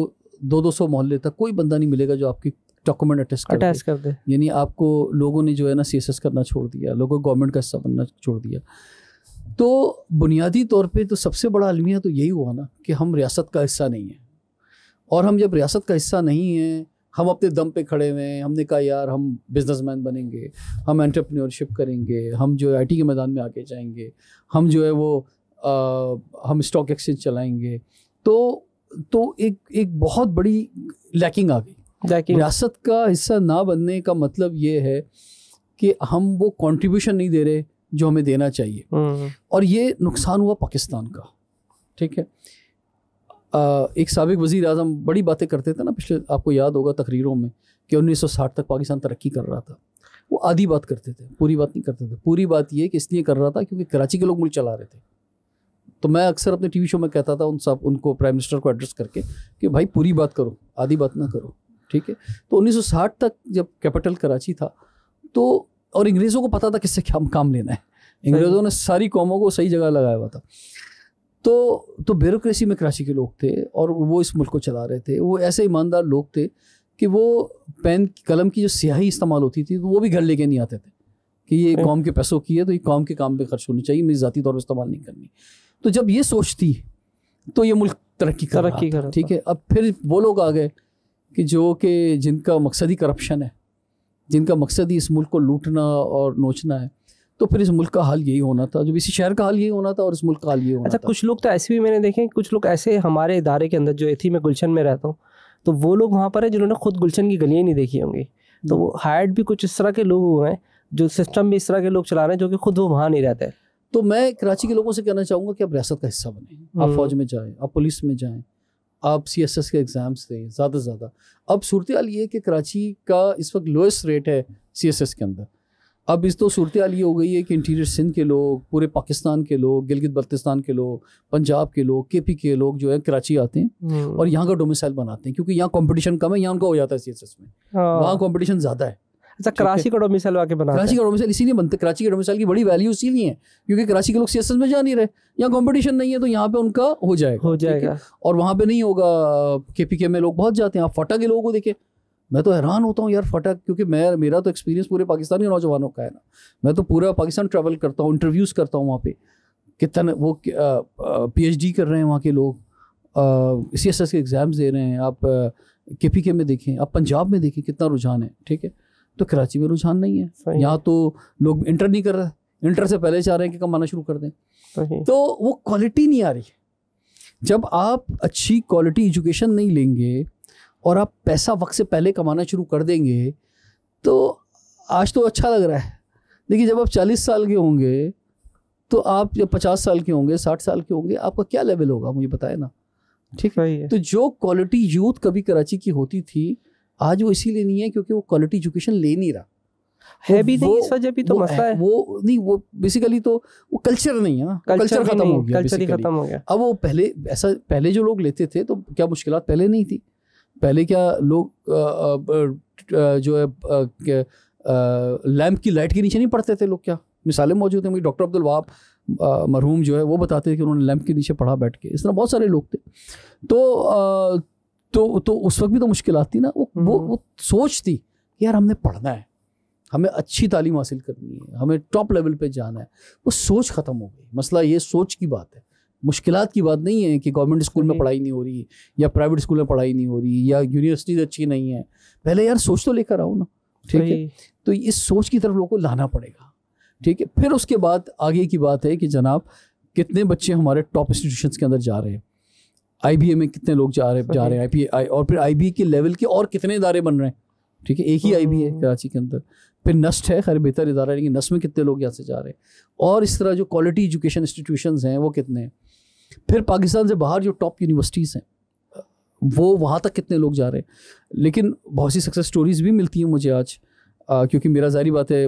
[SPEAKER 1] दो दो सौ मोहल्ले तक कोई बंदा नहीं मिलेगा जो आपकी डॉक्यूमेंट अटेस्ट कर अटेस्ट कर दे यानी आपको लोगों ने जो है ना सी करना छोड़ दिया लोगों को गवर्नमेंट का हिस्सा बनना छोड़ दिया तो बुनियादी तौर पे तो सबसे बड़ा अलमिया तो यही हुआ ना कि हम रियासत का हिस्सा नहीं हैं और हम जब रियासत का हिस्सा नहीं हैं हम अपने दम पे खड़े हुए हैं हमने कहा यार हम बिजनेसमैन बनेंगे हम एंटरप्रेन्योरशिप करेंगे हम जो है आईटी के मैदान में आके जाएंगे हम जो है वो आ, हम स्टॉक एक्सचेंज चलाएंगे तो तो एक एक बहुत बड़ी लैकिंग आ गई रियासत का हिस्सा ना बनने का मतलब ये है कि हम वो कंट्रीब्यूशन नहीं दे रहे जो हमें देना चाहिए हम्म। और ये नुकसान हुआ पाकिस्तान का ठीक है एक सबक वज़ी अजम बड़ी बातें करते थे ना पिछले आपको याद होगा तकरीरों में कि 1960 तक पाकिस्तान तरक्की कर रहा था वो आधी बात करते थे पूरी बात नहीं करते थे पूरी बात ये कि इसलिए कर रहा था क्योंकि कराची के लोग मुल्क चला रहे थे तो मैं अक्सर अपने टीवी शो में कहता था उन सब उनको प्राइम मिनिस्टर को एड्रेस करके कि भाई पूरी बात करो आधी बात ना करो ठीक है तो 1960 तक जब कैपिटल कराची था तो और अंग्रेज़ों को पता था किससे क्या काम लेना है अंग्रेज़ों ने सारी कौमों को सही जगह लगाया हुआ था तो तो ब्यूरोसी में कराची के लोग थे और वो इस मुल्क को चला रहे थे वो ऐसे ईमानदार लोग थे कि वो पेन कलम की जो स्याही इस्तेमाल होती थी तो वो भी घर लेके नहीं आते थे कि ये कौम के पैसों की है तो ये कौम के काम पे खर्च होनी चाहिए मेरी ज़ाती तौर पर इस्तेमाल नहीं करनी तो जब ये सोचती तो ये मुल्क तरक्की कर तरक्की कर ठीक है अब फिर वो लोग आ गए कि जो कि जिनका मकसद ही करप्शन है जिनका मकसद ही इस मुल्क को लूटना और नोचना है तो फिर इस मुल्क का हाल यही होना था जब इसी शहर का हाल यही होना था और इस
[SPEAKER 2] मुल्क का हाल यही होना अच्छा था। कुछ लोग तो ऐसे भी मैंने देखे कुछ लोग ऐसे हमारे इदारे के अंदर जो थी मैं गुलशन में रहता हूँ तो वो लोग वहाँ पर है जिन्होंने खुद गुलशन की गलियाँ नहीं देखी होंगी तो वो हायर्ड हम्म। भी कुछ इस तरह के लोग हुए हैं जो सिस्टम भी इस तरह के लोग चला रहे हैं जो कि खुद वो वहाँ नहीं रहते
[SPEAKER 1] तो मैं कराची के लोगों से कहना चाहूँगा कि आप रियासत का हिस्सा बने आप हम्म। फौज में जाएँ आप पुलिस में जाएँ आप सी एस एस के एग्ज़ाम्स दें ज़्यादा से ज़्यादा अब सूरत हाल ये है कि कराची का इस वक्त लोएस्ट रेट है सी एस एस के अंदर अब इस तो सूरत ये हो गई है कि इंटीरियर सिंध के लोग पूरे पाकिस्तान के लोग गिलगित बल्तिस्तान के लोग पंजाब के लोग के पी के लोग जो है कराची आते हैं हम्म। और यहाँ का डोमिसाइल बनाते हैं क्योंकि यहाँ कॉम्पिटिशन कम है यहाँ उनका हो जाता है सी एस एस में हाँ। वहाँ कॉम्पिटिशन ज़्यादा है अच्छा कराची का डोमिसाइल आके बना कराची का डोमिसाइल इसीलिए बनते कराची के डोमिसाइल की बड़ी वैल्यू इसीलिए है क्योंकि कराची के लोग सीएसएस में जा नहीं रहे यहाँ कॉम्पिटिशन नहीं है तो यहाँ पे उनका हो जाएगा हो जाएगा और वहाँ पे नहीं होगा के पी के में लोग बहुत जाते हैं आप फटा के लोगों को देखें मैं तो हैरान होता हूँ यार फटक क्योंकि मैं मेरा तो एक्सपीरियंस पूरे पाकिस्तानी नौजवानों का है ना मैं तो पूरा पाकिस्तान ट्रैवल करता हूँ इंटरव्यूज़ करता हूँ वहाँ पे कितना वो पीएचडी कर रहे हैं वहाँ के लोग सी एस एस के एग्ज़ाम्स दे रहे हैं आप के पी के में देखें आप पंजाब में देखें कितना रुझान है ठीक है तो कराची में रुझान नहीं है यहाँ तो लोग इंटर नहीं कर रहे इंटर से पहले चाह रहे हैं कि कमाना शुरू कर दें तो वो क्वालिटी नहीं आ रही जब आप अच्छी क्वालिटी एजुकेशन नहीं लेंगे और आप पैसा वक्त से पहले कमाना शुरू कर देंगे तो आज तो अच्छा लग रहा है लेकिन जब आप चालीस साल के होंगे तो आप जब पचास साल के होंगे साठ साल के होंगे आपका क्या लेवल होगा मुझे बताए ना ठीक है तो जो क्वालिटी यूथ कभी कराची की होती थी आज वो इसीलिए नहीं है क्योंकि वो क्वालिटी एजुकेशन ले नहीं रहा है भी नहीं इस वजह भी तो मसला है वो नहीं वो बेसिकली तो वो कल्चर नहीं है ना कल्चर खत्म हो गया कल्चर ही खत्म हो गया अब वो पहले ऐसा पहले जो लोग लेते थे तो क्या मुश्किल पहले नहीं थी पहले क्या लोग जो है लैम्प की लाइट के नीचे नहीं पढ़ते थे लोग क्या मिसालें मौजूद हैं डॉक्टर अब्दुल वाप मरहूम जो है वो बताते थे कि उन्होंने लैम्प के नीचे पढ़ा बैठ के इस तरह बहुत सारे लोग थे तो तो तो उस वक्त भी तो मुश्किल आती ना वो वो हम्म। वो सोच थी कि यार हमने पढ़ना है हमें अच्छी तालीम हासिल करनी है हमें टॉप लेवल पे जाना है वो सोच ख़त्म हो गई मसला ये सोच की बात है मुश्किल की बात नहीं है कि गवर्नमेंट स्कूल में पढ़ाई नहीं हो रही या प्राइवेट स्कूल में पढ़ाई नहीं हो रही या यूनिवर्सिटीज अच्छी नहीं है पहले यार सोच तो लेकर आओ ना ठीक है तो इस सोच की तरफ लोगों को लाना पड़ेगा ठीक है फिर उसके बाद आगे की बात है कि जनाब कितने बच्चे हमारे टॉप इंस्टीट्यूशन के अंदर जा रहे हैं आई में कितने लोग जा रहे जा रहे हैं आई और फिर आई के लेवल के और कितने इदारे बन रहे हैं ठीक है एक ही आई है हम्म। कराची के अंदर फिर नस्ट है खैर बेहतर इदारा लेकिन नस्ट में कितने लोग यहाँ से जा रहे हैं और इस तरह जो क्वालिटी एजुकेशन इंस्टीट्यूशन हैं वो कितने हैं फिर पाकिस्तान से बाहर जो टॉप यूनिवर्सिटीज़ हैं वो वहाँ तक कितने लोग जा रहे हैं लेकिन बहुत सी सक्सेस स्टोरीज़ भी मिलती हैं मुझे आज आ, क्योंकि मेरा जारी बात है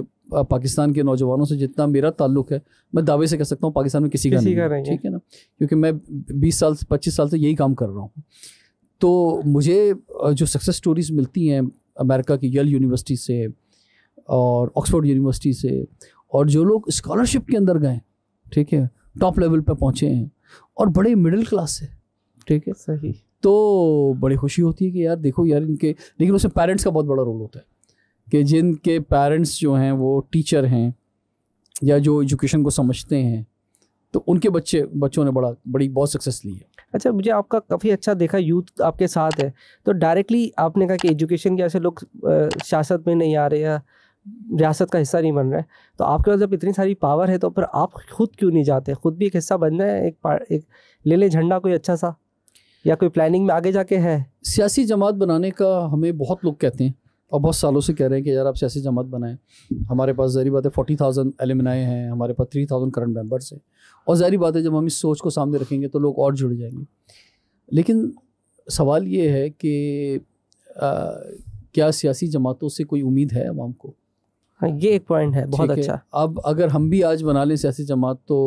[SPEAKER 1] पाकिस्तान के नौजवानों से जितना मेरा ताल्लुक है मैं दावे से कह सकता हूँ पाकिस्तान में किसी, किसी का नहीं ठीक है ना क्योंकि मैं बीस साल से पच्चीस साल से यही काम कर रहा हूँ तो मुझे जो सक्सेस स्टोरीज़ मिलती हैं अमेरिका की यल यूनिवर्सिटी से और ऑक्सफोर्ड यूनिवर्सिटी से और जो लोग स्कॉलरशिप के अंदर गए ठीक है टॉप लेवल पर पहुँचे हैं और बड़े मिडिल क्लास से ठीक है सही तो बड़ी खुशी होती है कि यार देखो यार इनके लेकिन उसमें पेरेंट्स का बहुत बड़ा रोल होता है कि जिनके पेरेंट्स जो हैं वो टीचर हैं या जो एजुकेशन को समझते हैं तो उनके बच्चे बच्चों ने बड़ा बड़ी बहुत सक्सेस ली है अच्छा मुझे आपका काफ़ी अच्छा देखा यूथ आपके साथ है
[SPEAKER 2] तो डायरेक्टली आपने कहा कि एजुकेशन के ऐसे लोग शासत में नहीं आ रहे या रियासत का हिस्सा नहीं बन रहा है तो आपके पास जब इतनी सारी पावर है तो फिर आप खुद क्यों नहीं जाते खुद भी एक हिस्सा बन
[SPEAKER 1] जाए एक एक ले लें झंडा कोई अच्छा सा या कोई प्लानिंग में आगे जाके है सियासी जमात बनाने का हमें बहुत लोग कहते हैं और बहुत सालों से कह रहे हैं कि यार आप सियासी जमात बनाएं हमारे पास ज़हरी बात है फोर्टी थाउजेंड एलिमिनाए हैं हमारे पास थ्री थाउजेंड करंट मेम्बर्स हैं और ज़हरी बात है जब हम इस सोच को सामने रखेंगे तो लोग और जुड़ जाएंगे लेकिन सवाल ये है कि आ, क्या सियासी जमातों से कोई उम्मीद है आवाम को हाँ, ये एक पॉइंट है बहुत अच्छा अब अगर हम भी आज बना लें सियासी जमात तो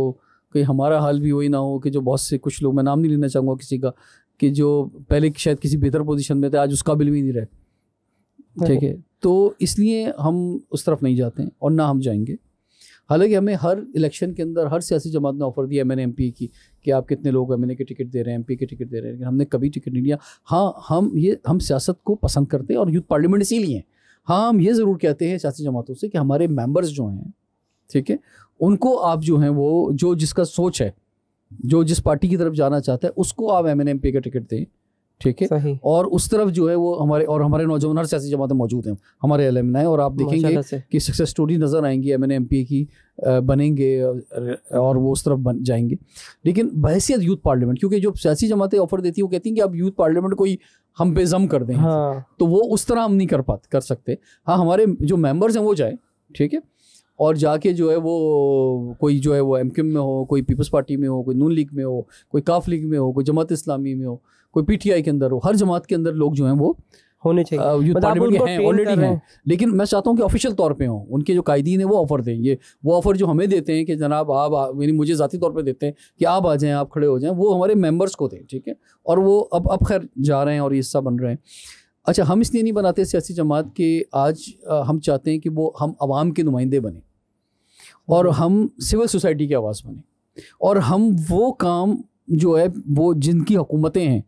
[SPEAKER 1] कहीं हमारा हाल भी वही ना हो कि जो बहुत से कुछ लोग मैं नाम नहीं लेना चाहूँगा किसी का कि जो पहले शायद किसी बेहतर पोजीशन में थे आज उसका बिल भी नहीं रहे हाँ। ठीक है तो इसलिए हम उस तरफ नहीं जाते हैं और ना हम जाएंगे हालांकि हमें हर इलेक्शन के अंदर हर सियासी जमात ने ऑफर दिया एम एन की कि आप कितने लोग एम के टिकट दे रहे हैं एम के टिकट दे रहे हैं लेकिन हमने कभी टिकट नहीं लिया हाँ हम ये हम सियासत को पसंद करते हैं और यूथ पार्लियामेंट इसीलिए हैं हाँ हम ये ज़रूर कहते हैं सियासी जमातों से कि हमारे मेंबर्स जो हैं ठीक है उनको आप जो हैं वो जो जिसका सोच है जो जिस पार्टी की तरफ जाना चाहता है उसको आप एम एन एम पे का टिकट दें ठीक है और उस तरफ जो है वो हमारे और हमारे नौजवान हर सियासी जमातें मौजूद हैं हमारे एलमनाए है और आप देखेंगे कि सक्सेस स्टोरी नज़र आएंगी एम एन एम पी की बनेंगे और वो उस तरफ बन जाएंगे लेकिन बहसीत यूथ पार्लियामेंट क्योंकि जो सियासी जमातें ऑफर देती है वो कहती हैं कि अब यूथ पार्लियामेंट कोई हम बेजम कर दें हाँ। तो वो उस तरह हम नहीं कर पा कर सकते हाँ हमारे जो मेंबर्स हैं वो जाए ठीक है और जाके जो है वो कोई जो है वो एम में हो कोई पीपल्स पार्टी में हो कोई नून लीग में हो कोई काफ लीग में हो कोई जमात इस्लामी में हो कोई पीटीआई के अंदर हो हर जमात के अंदर लोग जो हैं वो होने चाहिए मतलब हैं लेकिन मैं चाहता हूँ कि ऑफिशियल तौर पे हों उनके जो कायदीन है वो ऑफ़र दें ये वो ऑफ़र जो हमें देते हैं कि जनाब आप यानी मुझे ज़ाती तौर पर देते हैं कि आप आ जाएँ आप खड़े हो जाएँ वो हमारे मेम्बर्स को दें ठीक है और वो अब अब खैर जा रहे हैं और ये हिस्सा बन रहे हैं अच्छा हम इसलिए नहीं बनाते सियासी जमात के आज हम चाहते हैं कि वो हम आवाम के नुमाइंदे बने और हम्म। हम सिविल सोसाइटी की आवाज़ बने और हम वो काम जो है वो जिनकी हुकूमतें हैं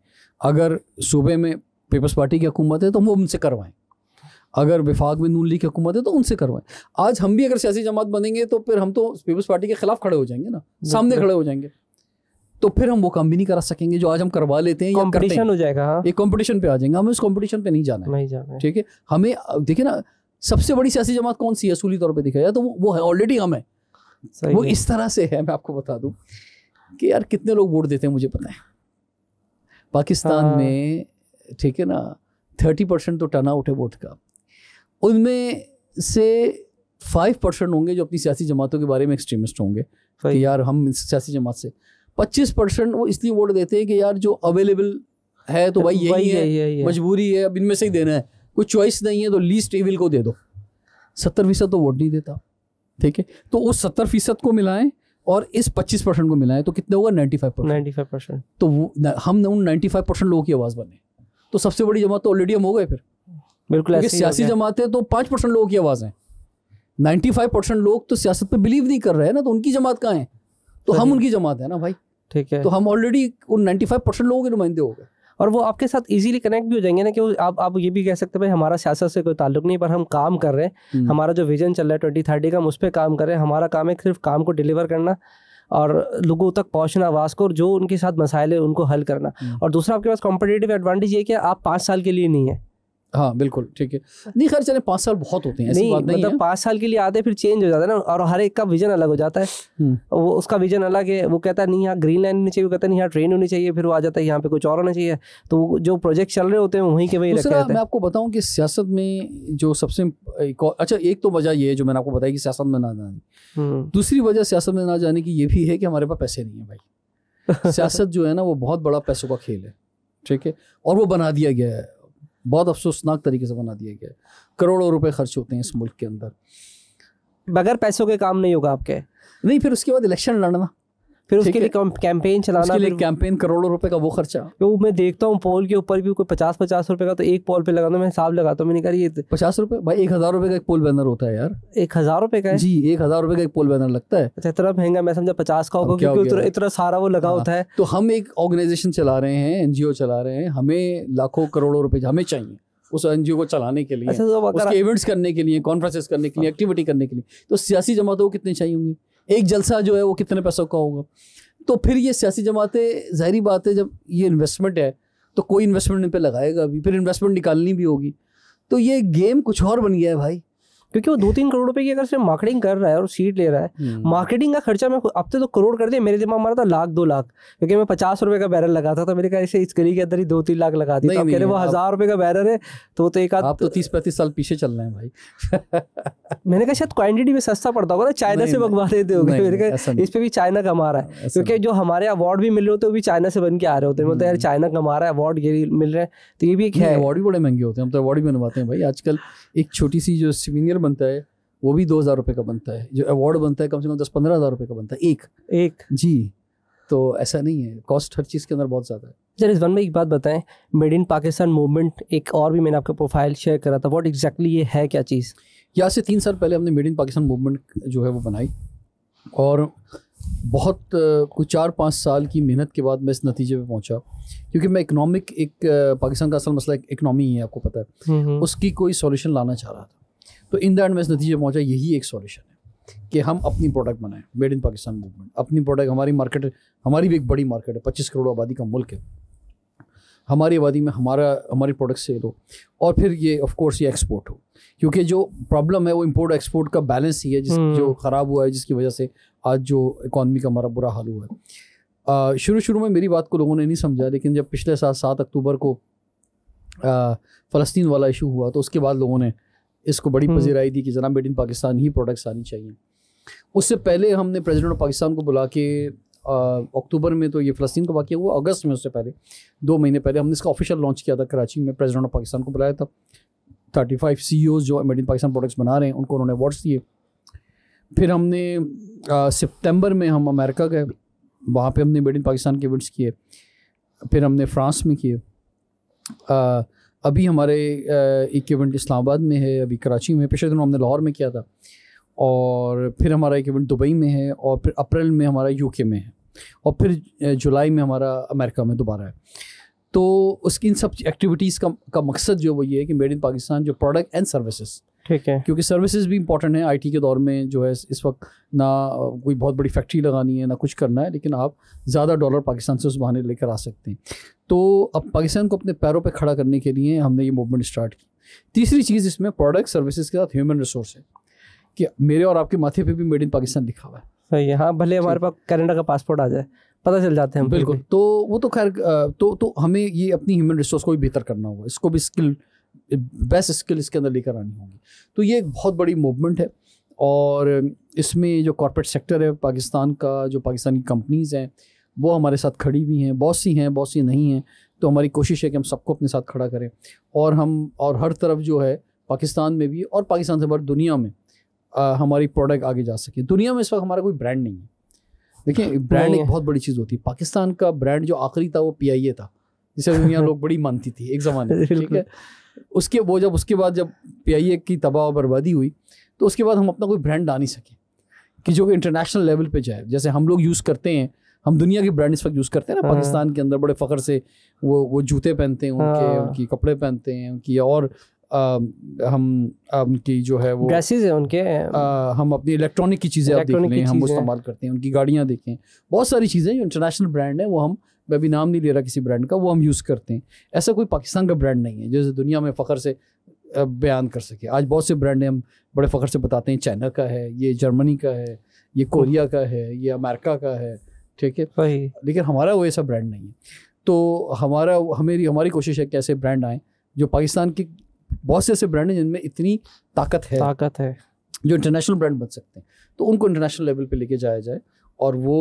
[SPEAKER 1] अगर सूबे में पीपल्स पार्टी की हुकूमत है तो हम वो उनसे करवाएं अगर विफाक में नून लीग की हुकूमत है तो उनसे करवाएं आज हम भी अगर सियासी जमात बनेंगे तो फिर हम तो पीपल्स पार्टी के खिलाफ खड़े हो जाएंगे ना सामने खड़े हो जाएंगे तो फिर हम वो काम भी नहीं करा सकेंगे जो आज हम करवा लेते हैं कंपटीशन हो जाएगा हाँ। एक कंपटीशन पे आ जाएंगे हमें उस कंपटीशन पे नहीं जाना है नहीं जाना ठीक है हमें देखिए ना सबसे बड़ी सियासी जमात कौन सी है असूली तौर पर दिखाया तो वो वो है ऑलरेडी हम है वो इस तरह से है मैं आपको बता दूँ कि यार कितने लोग वोट देते हैं मुझे पता है पाकिस्तान हाँ। में ठीक है ना थर्टी परसेंट तो टर्न आउट है वोट का उनमें से फाइव परसेंट होंगे जो अपनी सियासी जमातों के बारे में एक्सट्रीमिस्ट होंगे कि यार हम सियासी जमात से पच्चीस परसेंट वो इसलिए वोट देते हैं कि यार जो अवेलेबल है तो भाई यही है, मजबूरी है अब इनमें से ही देना है कोई चॉइस नहीं है तो लीस्ट एविल को दे दो सत्तर फीसद तो वोट नहीं देता ठीक है तो उस सत्तर फीसद को मिलाएं और इस पच्चीस परसेंट को मिलाएं तो कितने होगा फाइव नाइन्टी फाइव परसेंट तो हम उन नाइन्टी फाइव परसेंट लोगों की आवाज़ बने तो सबसे बड़ी जमात तो ऑलरेडी हम हो गए फिर बिल्कुल सियासी जमातें तो पाँच परसेंट लोगों की आवाज़ है नाइन्टी फाइव परसेंट लोग तो सियासत पे बिलीव नहीं कर रहे हैं ना तो उनकी जमात कहाँ है तो हम उनकी जमात है ना भाई ठीक है तो हम ऑलरेडी उन नाइन्टी फाइव परसेंट लोगों के नुमाइंदे हो गए और वो आपके साथ इजीली कनेक्ट भी हो जाएंगे
[SPEAKER 2] ना कि आप आप ये भी कह सकते हैं भाई हमारा सियासत से कोई ताल्लुक नहीं पर हम काम कर रहे हैं हम्म। हमारा जो विजन चल रहा है ट्वेंटी थर्टी का हम उस पर काम कर रहे हैं हमारा काम है सिर्फ काम को डिलीवर करना और लोगों तक पहुँचना आवाज़ को और जो उनके साथ मसाइल है उनको हल करना हम्म। और दूसरा आपके पास कॉम्पिटेटिव एडवांटेज ये कि आप पाँच साल के
[SPEAKER 1] लिए नहीं है हाँ बिल्कुल ठीक है नहीं खैर चले पाँच साल
[SPEAKER 2] बहुत होते हैं नहीं, बात नहीं मतलब पाँच साल के लिए आते फिर चेंज हो जाता है ना और हर एक का विजन अलग हो जाता है हम्म। वो उसका विजन अलग है वो कहता है नहीं यहाँ ग्रीन लाइन होनी चाहिए वो कहता है नहीं यहाँ ट्रेन होनी चाहिए फिर वो आ जाता है यहाँ पे कुछ और होना चाहिए तो जो प्रोजेक्ट चल रहे होते हैं वहीं के वहीं रखे मैं आपको
[SPEAKER 1] बताऊँ कि सियासत में जो सबसे अच्छा एक तो वजह ये है जो मैंने आपको बताया कि सियासत में ना जाने हम्म। दूसरी वजह सियासत में ना जाने की ये भी है कि हमारे पास पैसे नहीं है भाई सियासत जो है ना वो बहुत बड़ा पैसों का खेल है ठीक है और वो बना दिया गया है बहुत अफसोसनाक तरीके से बना दिया गया है करोड़ों रुपए खर्च होते हैं इस मुल्क के अंदर बगैर पैसों के काम नहीं होगा आपके नहीं फिर उसके बाद इलेक्शन लड़ना फिर उसके लिए
[SPEAKER 2] कैंपेन चलाना उसके लिए कैंपेन करोड़ों रुपए का वो खर्चा वो तो मैं देखता हूँ पोल के ऊपर भी कोई पचास पचास रुपए का तो एक पोल पे लगाना मैं हिसाब लगाता हूँ मैंने तो कहा ये तो पचास रुपए भाई एक हजार रुपए का एक पोल बैनर होता है यार एक हजार
[SPEAKER 1] रुपए का जी एक हजार रुपए का एक पोल बैनर लगता है अच्छा इतना महंगा मैं समझा पचास का होगा क्योंकि इतना सारा वो लगा हाँ। होता है तो हम एक ऑर्गेनाइजेशन चला रहे हैं एनजीओ चला रहे हैं हमें लाखों करोड़ों रुपए हमें चाहिए उस एनजीओ को चलाने के लिए अच्छा तो उसके इवेंट्स करने के लिए कॉन्फ्रेंसेस करने के लिए एक्टिविटी करने के लिए तो सियासी जमातों को कितने चाहिए होंगे एक जलसा जो है वो कितने पैसों का होगा तो फिर ये सियासी जमातें ज़ाहरी बात है जब ये इन्वेस्टमेंट है तो कोई इन्वेस्टमेंट इन पर लगाएगा अभी फिर इन्वेस्टमेंट निकालनी भी होगी तो ये गेम कुछ और बन गया है भाई क्योंकि वो दो तीन करोड़ रुपए की अगर
[SPEAKER 2] सिर्फ मार्केटिंग कर रहा है और सीट ले रहा है मार्केटिंग हम्म। का खर्चा मैं अब तो, तो करोड़ कर दिया मेरे दिमाग मारा था लाख दो लाख क्योंकि मैं पचास रुपए का बैरल लगा था तो मेरे कहा इसे इस गली के अंदर ही दो तीन लाख लगा दिया कह रहे वो हजार रुपए का बैरल है तो तो एक आप तो तीस पैंतीस साल पीछे चल रहे हैं भाई मैंने कहा शायद क्वान्टिटी में सस्ता पड़ता होगा ना चाइना से मंगवा देते हो मेरे कहा इस पर भी चाइना कमा रहा है क्योंकि जो हमारे अवार्ड भी मिल रहे होते वो भी चाइना से बन के आ रहे होते हैं मतलब यार चाइना हम्म। कमा रहा है अवार्ड ये मिल रहे हैं तो ये भी एक है अवार्ड
[SPEAKER 1] भी बड़े महंगे होते हैं हम तो अवार्ड भी बनवाते हैं भाई आजकल एक छोटी सी जो सीनियर बनता है वो भी दो हज़ार रुपये का बनता है जो अवार्ड बनता है कम से कम दस पंद्रह हज़ार रुपये का बनता है एक एक जी तो ऐसा नहीं है कॉस्ट हर चीज़ के अंदर बहुत ज़्यादा है सर इस वन में
[SPEAKER 2] एक बात बताएं मेड इन पाकिस्तान मूवमेंट
[SPEAKER 1] एक और भी मैंने आपका प्रोफाइल शेयर करा था वॉट एग्जैक्टली ये है क्या चीज़ यहाँ से तीन साल पहले हमने मेड इन पाकिस्तान मूवमेंट जो है वो बनाई और बहुत कुछ चार पाँच साल की मेहनत के बाद मैं इस नतीजे पे पहुंचा क्योंकि मैं इकोनॉमिक एक पाकिस्तान का असल मसला इकनॉमी ही है आपको पता है हम्म, हम्म। उसकी कोई सॉल्यूशन लाना चाह रहा था तो इन दैंड में इस नतीजे पहुँचा यही एक सॉल्यूशन है कि हम अपनी प्रोडक्ट बनाएं मेड इन पाकिस्तान मूवमेंट अपनी प्रोडक्ट हमारी मार्केट हमारी भी एक बड़ी मार्केट है पच्चीस करोड़ आबादी का मुल्क है हमारी आबादी में हमारा हमारी प्रोडक्ट सेल हो और फिर ये ऑफ कोर्स ये एक्सपोर्ट हो क्योंकि जो प्रॉब्लम है वो इम्पोर्ट एक्सपोर्ट का बैलेंस ही है जिस हम्म। जो ख़राब हुआ है जिसकी वजह से आज जो इकॉनमी का हमारा बुरा हाल हुआ है शुरू शुरू में मेरी बात को लोगों ने नहीं समझा लेकिन जब पिछले साल सात अक्टूबर को फ़लस्तीन वाला इशू हुआ तो उसके बाद लोगों ने इसको बड़ी हम्म। पजीराई दी कि जना मेड इन पाकिस्तान ही प्रोडक्ट्स आनी चाहिए उससे पहले हमने प्रेजिडेंट ऑफ पाकिस्तान को बुला के अक्टूबर में तो ये फ़लस्तीन का वाक़ हुआ अगस्त में उससे पहले दो महीने पहले हमने इसका ऑफिशियल लॉन्च किया था कराची में प्रेजिडेंट ऑफ पाकिस्तान को बुलाया था थर्टी फाइव सी ओज जो मेड इन पाकिस्तान प्रोडक्ट्स बना रहे हैं उनको उन्होंने अवार्ड्स दिए फिर हमने सितंबर में हम अमेरिका गए वहाँ पे हमने मेड इन पाकिस्तान के इवेंट्स किए फिर हमने फ्रांस में किए अभी हमारे एक इवेंट इस्लामाबाद में है अभी कराची में पिछले दिनों हमने लाहौर में किया था और फिर हमारा एक इवेंट दुबई में है और फिर अप्रैल में हमारा यूके में है और फिर जुलाई में हमारा अमेरिका में दोबारा है तो उसकी इन सब एक्टिविटीज़ का का मकसद जो वो ये है कि मेड इन पाकिस्तान जो प्रोडक्ट एंड सर्विसेज ठीक है क्योंकि सर्विसेज भी इंपॉर्टेंट है आईटी के दौर में जो है इस वक्त ना कोई बहुत बड़ी फैक्ट्री लगानी है ना कुछ करना है लेकिन आप ज़्यादा डॉलर पाकिस्तान से उस बहाने लेकर आ सकते हैं तो अब पाकिस्तान को अपने पैरों पर खड़ा करने के लिए हमने ये मूवमेंट स्टार्ट की तीसरी चीज़ इसमें प्रोडक्ट सर्विसेज के साथ ह्यूमन रिसोर्स है कि मेरे और आपके माथे पर भी मेड इन पाकिस्तान लिखा हुआ है सही है हाँ भले हमारे पास कनाडा का पासपोर्ट आ जाए पता चल जाते हैं बिल्कुल तो वो तो खैर तो तो हमें ये अपनी ह्यूमन रिसोर्स को भी बेहतर करना होगा इसको भी स्किल बेस्ट स्किल इसके अंदर लेकर आनी होगी तो ये एक बहुत बड़ी मूवमेंट है और इसमें जो कॉरपोरेट सेक्टर है पाकिस्तान का जो पाकिस्तानी कंपनीज़ हैं वो हमारे साथ खड़ी हुई हैं बहुत सी हैं बहुत सी नहीं हैं तो हमारी कोशिश है कि हम सबको अपने साथ खड़ा करें और हम और हर तरफ जो है पाकिस्तान में भी और पाकिस्तान से बाहर दुनिया में आ, हमारी प्रोडक्ट आगे जा सके दुनिया में इस वक्त हमारा कोई ब्रांड नहीं है देखिए ब्रांड एक बहुत बड़ी चीज़ होती है पाकिस्तान का ब्रांड जो आखिरी था वो पी था जिसे दुनिया लोग बड़ी मानती थी एक ज़माने ठीक है उसके वो जब उसके बाद जब पी की तबाह और बर्बादी हुई तो उसके बाद हम अपना कोई ब्रांड ला नहीं सके कि जो इंटरनेशनल लेवल पे जाए जैसे हम लोग यूज़ करते हैं हम दुनिया के ब्रांड इस वक्त यूज़ करते हैं ना हाँ। पाकिस्तान के अंदर बड़े फ़ख्र से वो वो जूते पहनते हैं उनके हाँ। उनकी कपड़े पहनते हैं उनकी और आ, हम उनकी जो है वो है उनके आ, हम अपनी इलेक्ट्रॉनिक की चीज़ें आप देख लें हम इस्तेमाल करते हैं उनकी गाड़ियाँ देखें बहुत सारी चीज़ें जो इंटरनेशनल ब्रांड है वो हम मैं भी नाम नहीं ले रहा किसी ब्रांड का वो हम यूज़ करते हैं ऐसा कोई पाकिस्तान का ब्रांड नहीं है जैसे दुनिया में फ़ख्र से बयान कर सके आज बहुत से ब्रांड हम बड़े फ़ख्र से बताते हैं चाइना का है ये जर्मनी का है ये कोरिया का है ये अमेरिका का है ठीक है लेकिन हमारा वो ऐसा ब्रांड नहीं है तो हमारा हमेरी हमारी कोशिश है कि ऐसे ब्रांड आएँ जो पाकिस्तान की बहुत से ऐसे ब्रांड हैं जिनमें इतनी ताकत है ताकत है जो इंटरनेशनल ब्रांड बन सकते हैं तो उनको इंटरनेशनल लेवल पे लेके जाया जाए और वो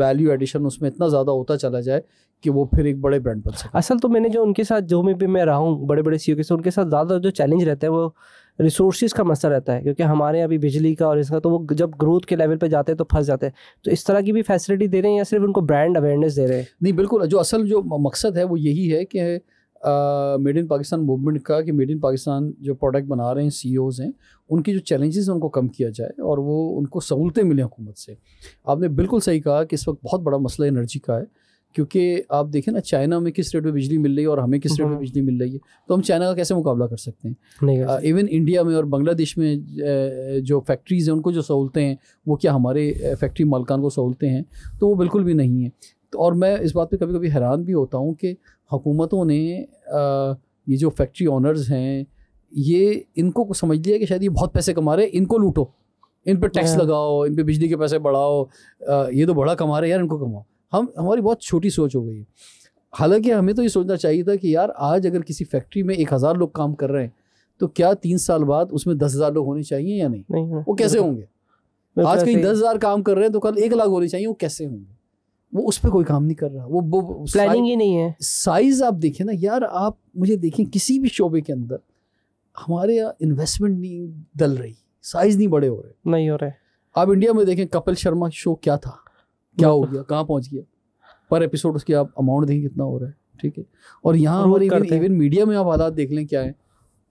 [SPEAKER 1] वैल्यू एडिशन उसमें इतना ज़्यादा होता चला जाए कि वो फिर एक बड़े ब्रांड बन सके असल तो मैंने जो उनके साथ जो में भी मैं रहा हूँ बड़े बड़े
[SPEAKER 2] सी के साथ उनके साथ ज़्यादा जो चैलेंज रहता है वो रिसोर्सेज का मसला रहता है क्योंकि हमारे यहाँ भी बिजली का और इसका तो वो जब ग्रोथ के लेवल पर जाते हैं तो फंस जाते हैं तो इस तरह की भी फैसिलिटी दे रहे हैं या सिर्फ उनको ब्रांड अवेयरनेस
[SPEAKER 1] दे रहे हैं नहीं बिल्कुल जो असल जो मकसद है वो यही है कि मेड इन पाकिस्तान मूवमेंट का कि मेड इन पाकिस्तान जो प्रोडक्ट बना रहे हैं सी e हैं उनकी जो चैलेंजेस हैं उनको कम किया जाए और वो उनको सहूलतें मिलें हुकूमत से आपने बिल्कुल सही कहा कि इस वक्त बहुत बड़ा मसला एनर्जी का है क्योंकि आप देखें ना चाइना में किस रेट पे बिजली मिल रही है और हमें किस रेट पे हम्म। बिजली मिल रही है तो हम चाइना का कैसे मुकाबला कर सकते हैं इवन इंडिया में और बांग्लादेश में जो फैक्ट्रीज़ हैं उनको जो सहूलतें हैं वो क्या हमारे फैक्ट्री मालकान को सहूलतें हैं तो वो बिल्कुल भी नहीं है तो और मैं इस बात पे कभी कभी हैरान भी होता हूँ कि हुकूमतों ने ये जो फैक्ट्री ऑनर्स हैं ये इनको समझ लिया कि शायद ये बहुत पैसे कमा रहे हैं इनको लूटो इन पर टैक्स लगाओ इन पर बिजली के पैसे बढ़ाओ ये तो बड़ा कमा रहे हैं यार इनको कमाओ हम हमारी बहुत छोटी सोच हो गई है हालांकि हमें तो ये सोचना चाहिए था कि यार आज अगर किसी फैक्ट्री में एक हज़ार लोग काम कर रहे हैं तो क्या तीन साल बाद उसमें दस हज़ार लोग होने चाहिए या नहीं, नहीं हाँ। वो कैसे होंगे आज कहीं दस हज़ार काम कर रहे हैं तो कल एक लाख होने चाहिए वो कैसे होंगे वो उस पर कोई काम नहीं कर रहा वो वो प्लानिंग ही नहीं है साइज आप देखें ना यार आप मुझे देखें किसी भी शोबे के अंदर हमारे यहाँ इन्वेस्टमेंट नहीं डल रही साइज नहीं बड़े हो रहे नहीं हो रहे आप इंडिया में देखें कपिल शर्मा शो क्या था क्या हो गया कहाँ पहुँच गया पर एपिसोड उसकी आप अमाउंट देखें कितना हो रहा है ठीक है और यहाँ हमारे इवन, मीडिया में आप हालात देख लें क्या है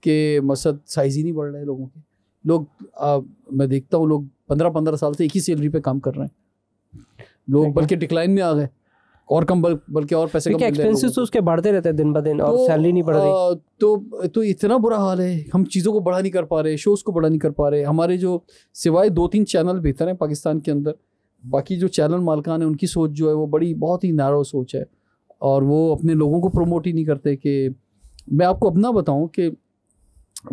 [SPEAKER 1] कि मसद साइज ही नहीं बढ़ रहा है लोगों के लोग मैं देखता हूँ लोग पंद्रह पंद्रह साल से एक ही सैलरी पे काम कर रहे हैं लोग बल्कि डिक्लाइन में आ गए और कम बल बल्कि और पैसे कम एक्सपेंसेस तो
[SPEAKER 2] उसके बढ़ते रहते हैं दिन ब दिन तो, और सैलरी नहीं बढ़ रही
[SPEAKER 1] तो तो इतना बुरा हाल है हम चीज़ों को बढ़ा नहीं कर पा रहे शोज़ को बढ़ा नहीं कर पा रहे हमारे जो सिवाय दो तीन चैनल बेहतर हैं पाकिस्तान के अंदर बाकी जो चैनल मालकान है उनकी सोच जो है वो बड़ी बहुत ही नारो सोच है और वो अपने लोगों को प्रमोट ही नहीं करते कि मैं आपको अपना बताऊं कि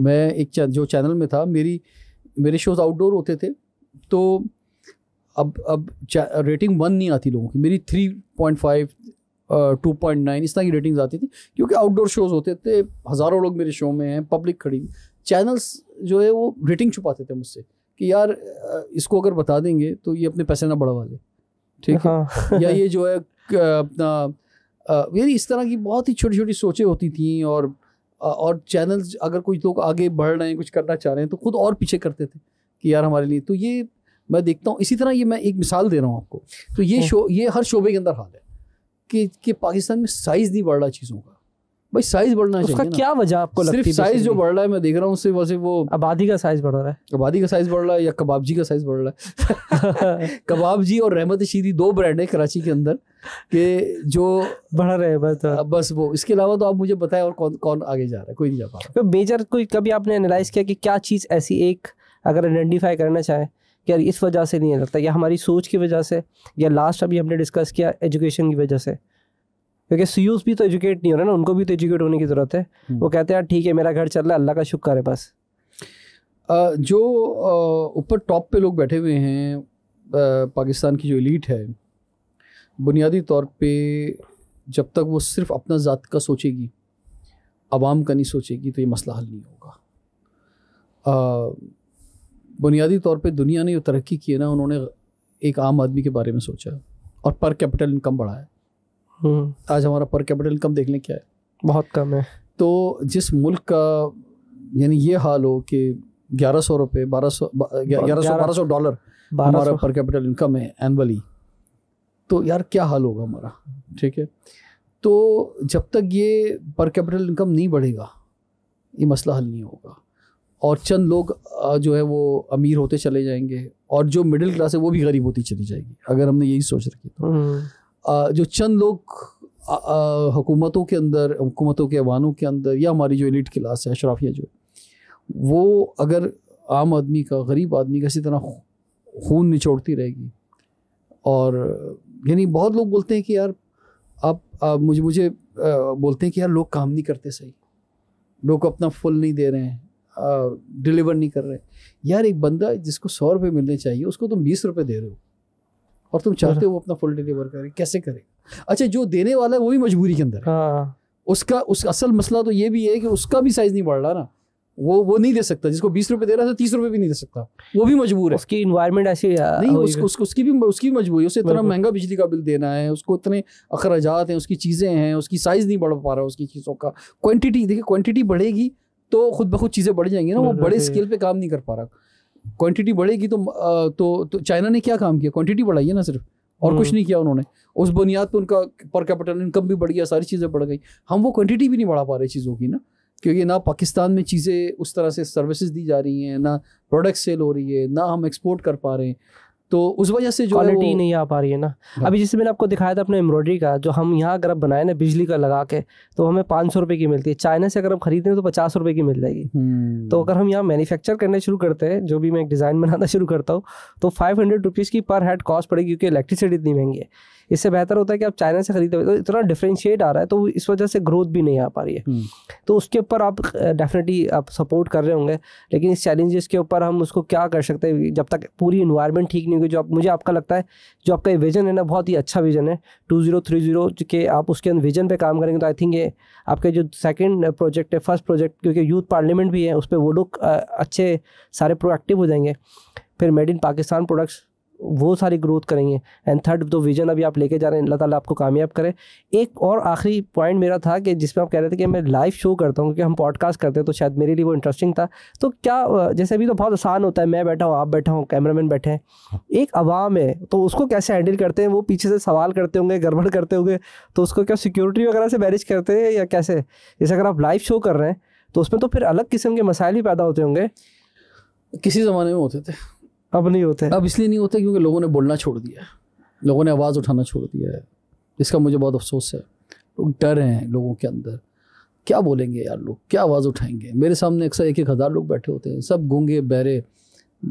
[SPEAKER 1] मैं एक जो चैनल में था मेरी मेरे शोज़ आउटडोर होते थे तो अब अब रेटिंग वन नहीं आती लोगों की मेरी three point five two point nine इस तरह की रेटिंग्स आती थी क्योंकि आउटडोर शोज़ होते थे हज़ारों लोग मेरे शो में हैं पब्लिक खड़ी चैनल्स जो है वो रेटिंग छुपाते थे मुझसे कि यार uh, इसको अगर बता देंगे तो ये अपने पैसे ना बढ़वा ले ठीक है हाँ। या ये जो है uh, अपना uh, यानी इस तरह की बहुत ही छोटी छोटी सोचें होती थी और और चैनल्स अगर कुछ लोग आगे बढ़ रहे हैं कुछ करना चाह रहे हैं तो खुद और पीछे करते थे कि यार हमारे लिए तो ये मैं देखता हूँ इसी तरह ये मैं एक मिसाल दे रहा हूँ आपको तो ये शो ये हर शोबे के अंदर हाल है कि कि पाकिस्तान में साइज़ नहीं बढ़ रहा चीज़ों का भाई साइज बढ़ना उसका चाहिए क्या वजह आपको लगती साइज जो बढ़ रहा है मैं देख रहा हूँ सिर्फ वैसे वो आबादी का साइज बढ़ रहा है आबादी का साइज बढ़ रहा है या कबाब जी का साइज बढ़ रहा है कबाब जी और रहमत शीरी दो ब्रांड है कराची के अंदर के जो बढ़ रहे हैं बस बस वो इसके अलावा तो आप मुझे बताएं और कौन कौन आगे जा रहा है कोई नहीं जा पा
[SPEAKER 2] रहा मेजर तो कोई कभी आपने एनालाइज किया कि क्या चीज़ ऐसी एक अगर आइडेंटिफाई करना चाहें यार इस वजह से नहीं लगता या हमारी सोच की वजह से या लास्ट अभी हमने डिस्कस किया एजुकेशन की वजह से क्योंकि सी भी तो एजुकेट नहीं हो रहे ना उनको भी तो एजुकेट होने की ज़रूरत है हम्म। वो कहते हैं यार ठीक है मेरा
[SPEAKER 1] घर चल रहा है अल्लाह का शुक्र है बस जो ऊपर टॉप पे लोग बैठे हुए हैं पाकिस्तान की जो एलीट है बुनियादी तौर पे जब तक वो सिर्फ अपना ज़ात का सोचेगी आवाम का नहीं सोचेगी तो ये मसला हल नहीं होगा बुनियादी तौर पे दुनिया ने जो तरक्की की है ना उन्होंने एक आम आदमी के बारे में सोचा और पर कैपिटल इनकम बढ़ाया हम्म। आज हमारा पर कैपिटल इनकम देख लें क्या है बहुत कम है तो जिस मुल्क का यानी ये हाल हो कि ग्यारह सौ रुपये बारह सौ ग्यारह सौ बारह सौ डॉलर हमारा पर कैपिटल इनकम है एनअली तो यार क्या हाल होगा हमारा ठीक है तो जब तक ये पर कैपिटल इनकम नहीं बढ़ेगा ये मसला हल नहीं होगा और चंद लोग जो है वो अमीर होते चले जाएंगे और जो मिडिल क्लास है वो भी गरीब होती चली जाएगी अगर हमने यही सोच रखी तो हम्म। जो चंद लोग हुकूमतों के अंदर हुकूमतों के अवानों के अंदर या हमारी जो एलिट क्लास है अशराफिया जो वो अगर आम आदमी का गरीब आदमी का इसी तरह खून निचोड़ती रहेगी और यानी बहुत लोग बोलते हैं कि यार आप, आप मुझे मुझे आ, बोलते हैं कि यार लोग काम नहीं करते सही लोग अपना फुल नहीं दे रहे हैं डिलीवर नहीं कर रहे यार एक बंदा जिसको सौ रुपये मिलने चाहिए उसको तुम बीस रुपये दे रहे हो और तुम चाहते हो वो अपना फुल डिलीवर करे कैसे करे अच्छा जो देने वाला है वो भी मजबूरी के अंदर है हाँ। उसका उस असल मसला तो ये भी है कि उसका भी साइज नहीं बढ़ रहा ना वो वो नहीं दे सकता जिसको बीस रुपए दे रहा था तीस रुपए भी नहीं दे सकता वो भी मजबूर है उसकी इन्वायरमेंट ऐसी नहीं उसको, उसको उसकी भी उसकी भी मजबूरी उसे इतना महंगा बिजली का बिल देना है उसको इतने अखराज हैं उसकी चीज़ें हैं उसकी साइज़ नहीं बढ़ पा रहा उसकी चीज़ों का क्वान्टिटी देखिए क्वान्टिटी बढ़ेगी तो खुद ब खुद चीज़ें बढ़ जाएंगी ना वो बड़े स्केल पे काम नहीं कर पा रहा क्वांटिटी बढ़ेगी तो तो तो चाइना ने क्या काम किया क्वांटिटी बढ़ाई है ना सिर्फ और कुछ हम्म। नहीं किया उन्होंने उस बुनियाद पर उनका पर कैपिटल इनकम भी बढ़ गया सारी चीज़ें बढ़ गई हम वो क्वांटिटी भी नहीं बढ़ा पा रहे चीज़ों की ना क्योंकि ना पाकिस्तान में चीज़ें उस तरह से सर्विसेज दी जा रही हैं ना प्रोडक्ट सेल हो रही है ना हम एक्सपोर्ट कर पा रहे हैं तो उस वजह से जो क्वालिटी नहीं आ पा रही है ना हाँ। अभी जैसे मैंने आपको दिखाया था अपने एम्ब्रॉयडरी
[SPEAKER 2] का जो हम यहाँ अगर आप बनाए ना बिजली का लगा के तो हमें पाँच सौ रुपये की मिलती है चाइना से अगर हम खरीदें तो पचास रुपये की मिल जाएगी हम्म। तो अगर हम यहाँ मैन्युफैक्चर करने शुरू करते हैं जो भी मैं एक डिज़ाइन बनाना शुरू करता हूँ तो फाइव हंड्रेड रुपीज़ की पर हेड कॉस्ट पड़ेगी क्योंकि इलेक्ट्रिसिटी इतनी महंगी है इससे बेहतर होता है कि आप चाइना से खरीदते तो इतना डिफ्रेंशिएट आ रहा है तो इस वजह से ग्रोथ भी नहीं आ पा रही है हम्म। तो उसके ऊपर आप डेफिनेटली आप सपोर्ट कर रहे होंगे लेकिन इस चैलेंजेस के ऊपर हम उसको क्या कर सकते हैं जब तक पूरी इन्वायरमेंट ठीक नहीं होगी जो आप मुझे आपका लगता है जो आपका विजन है ना बहुत ही अच्छा विजन है टू जीरो थ्री जीरो के आप उसके अंदर विजन पर काम करेंगे तो आई थिंक ये आपके जो सेकेंड प्रोजेक्ट है फर्स्ट प्रोजेक्ट क्योंकि यूथ पार्लियामेंट भी है उस पर वो लोग अच्छे सारे प्रोएक्टिव हो जाएंगे फिर मेड इन पाकिस्तान प्रोडक्ट्स वो सारी ग्रोथ करेंगे एंड थर्ड दो विजन अभी आप लेके जा रहे हैं अल्लाह ताला आपको कामयाब करे एक और आखिरी पॉइंट मेरा था कि जिसमें आप कह रहे थे कि मैं लाइव शो करता हूँ क्योंकि हम पॉडकास्ट करते हैं तो शायद मेरे लिए वो इंटरेस्टिंग था तो क्या जैसे अभी तो बहुत आसान होता है मैं बैठा हूँ आप बैठा हूँ कैमरामैन बैठे हैं एक आवाम है तो उसको कैसे हैंडल करते हैं वो पीछे से सवाल करते होंगे गड़बड़ करते होंगे तो उसको क्या सिक्योरिटी वगैरह से मैनेज करते हैं या कैसे जैसे अगर आप लाइव शो कर रहे हैं तो
[SPEAKER 1] उसमें तो फिर अलग किस्म के मसाइल ही पैदा होते होंगे किसी ज़माने में होते थे अब नहीं होते अब इसलिए नहीं होते क्योंकि लोगों ने बोलना छोड़ दिया है लोगों ने आवाज़ उठाना छोड़ दिया है इसका मुझे बहुत अफसोस है लोग डर हैं लोगों के अंदर क्या बोलेंगे यार लोग क्या आवाज़ उठाएंगे मेरे सामने अक्सर एक एक हज़ार लोग बैठे होते हैं सब गूंगे बहरे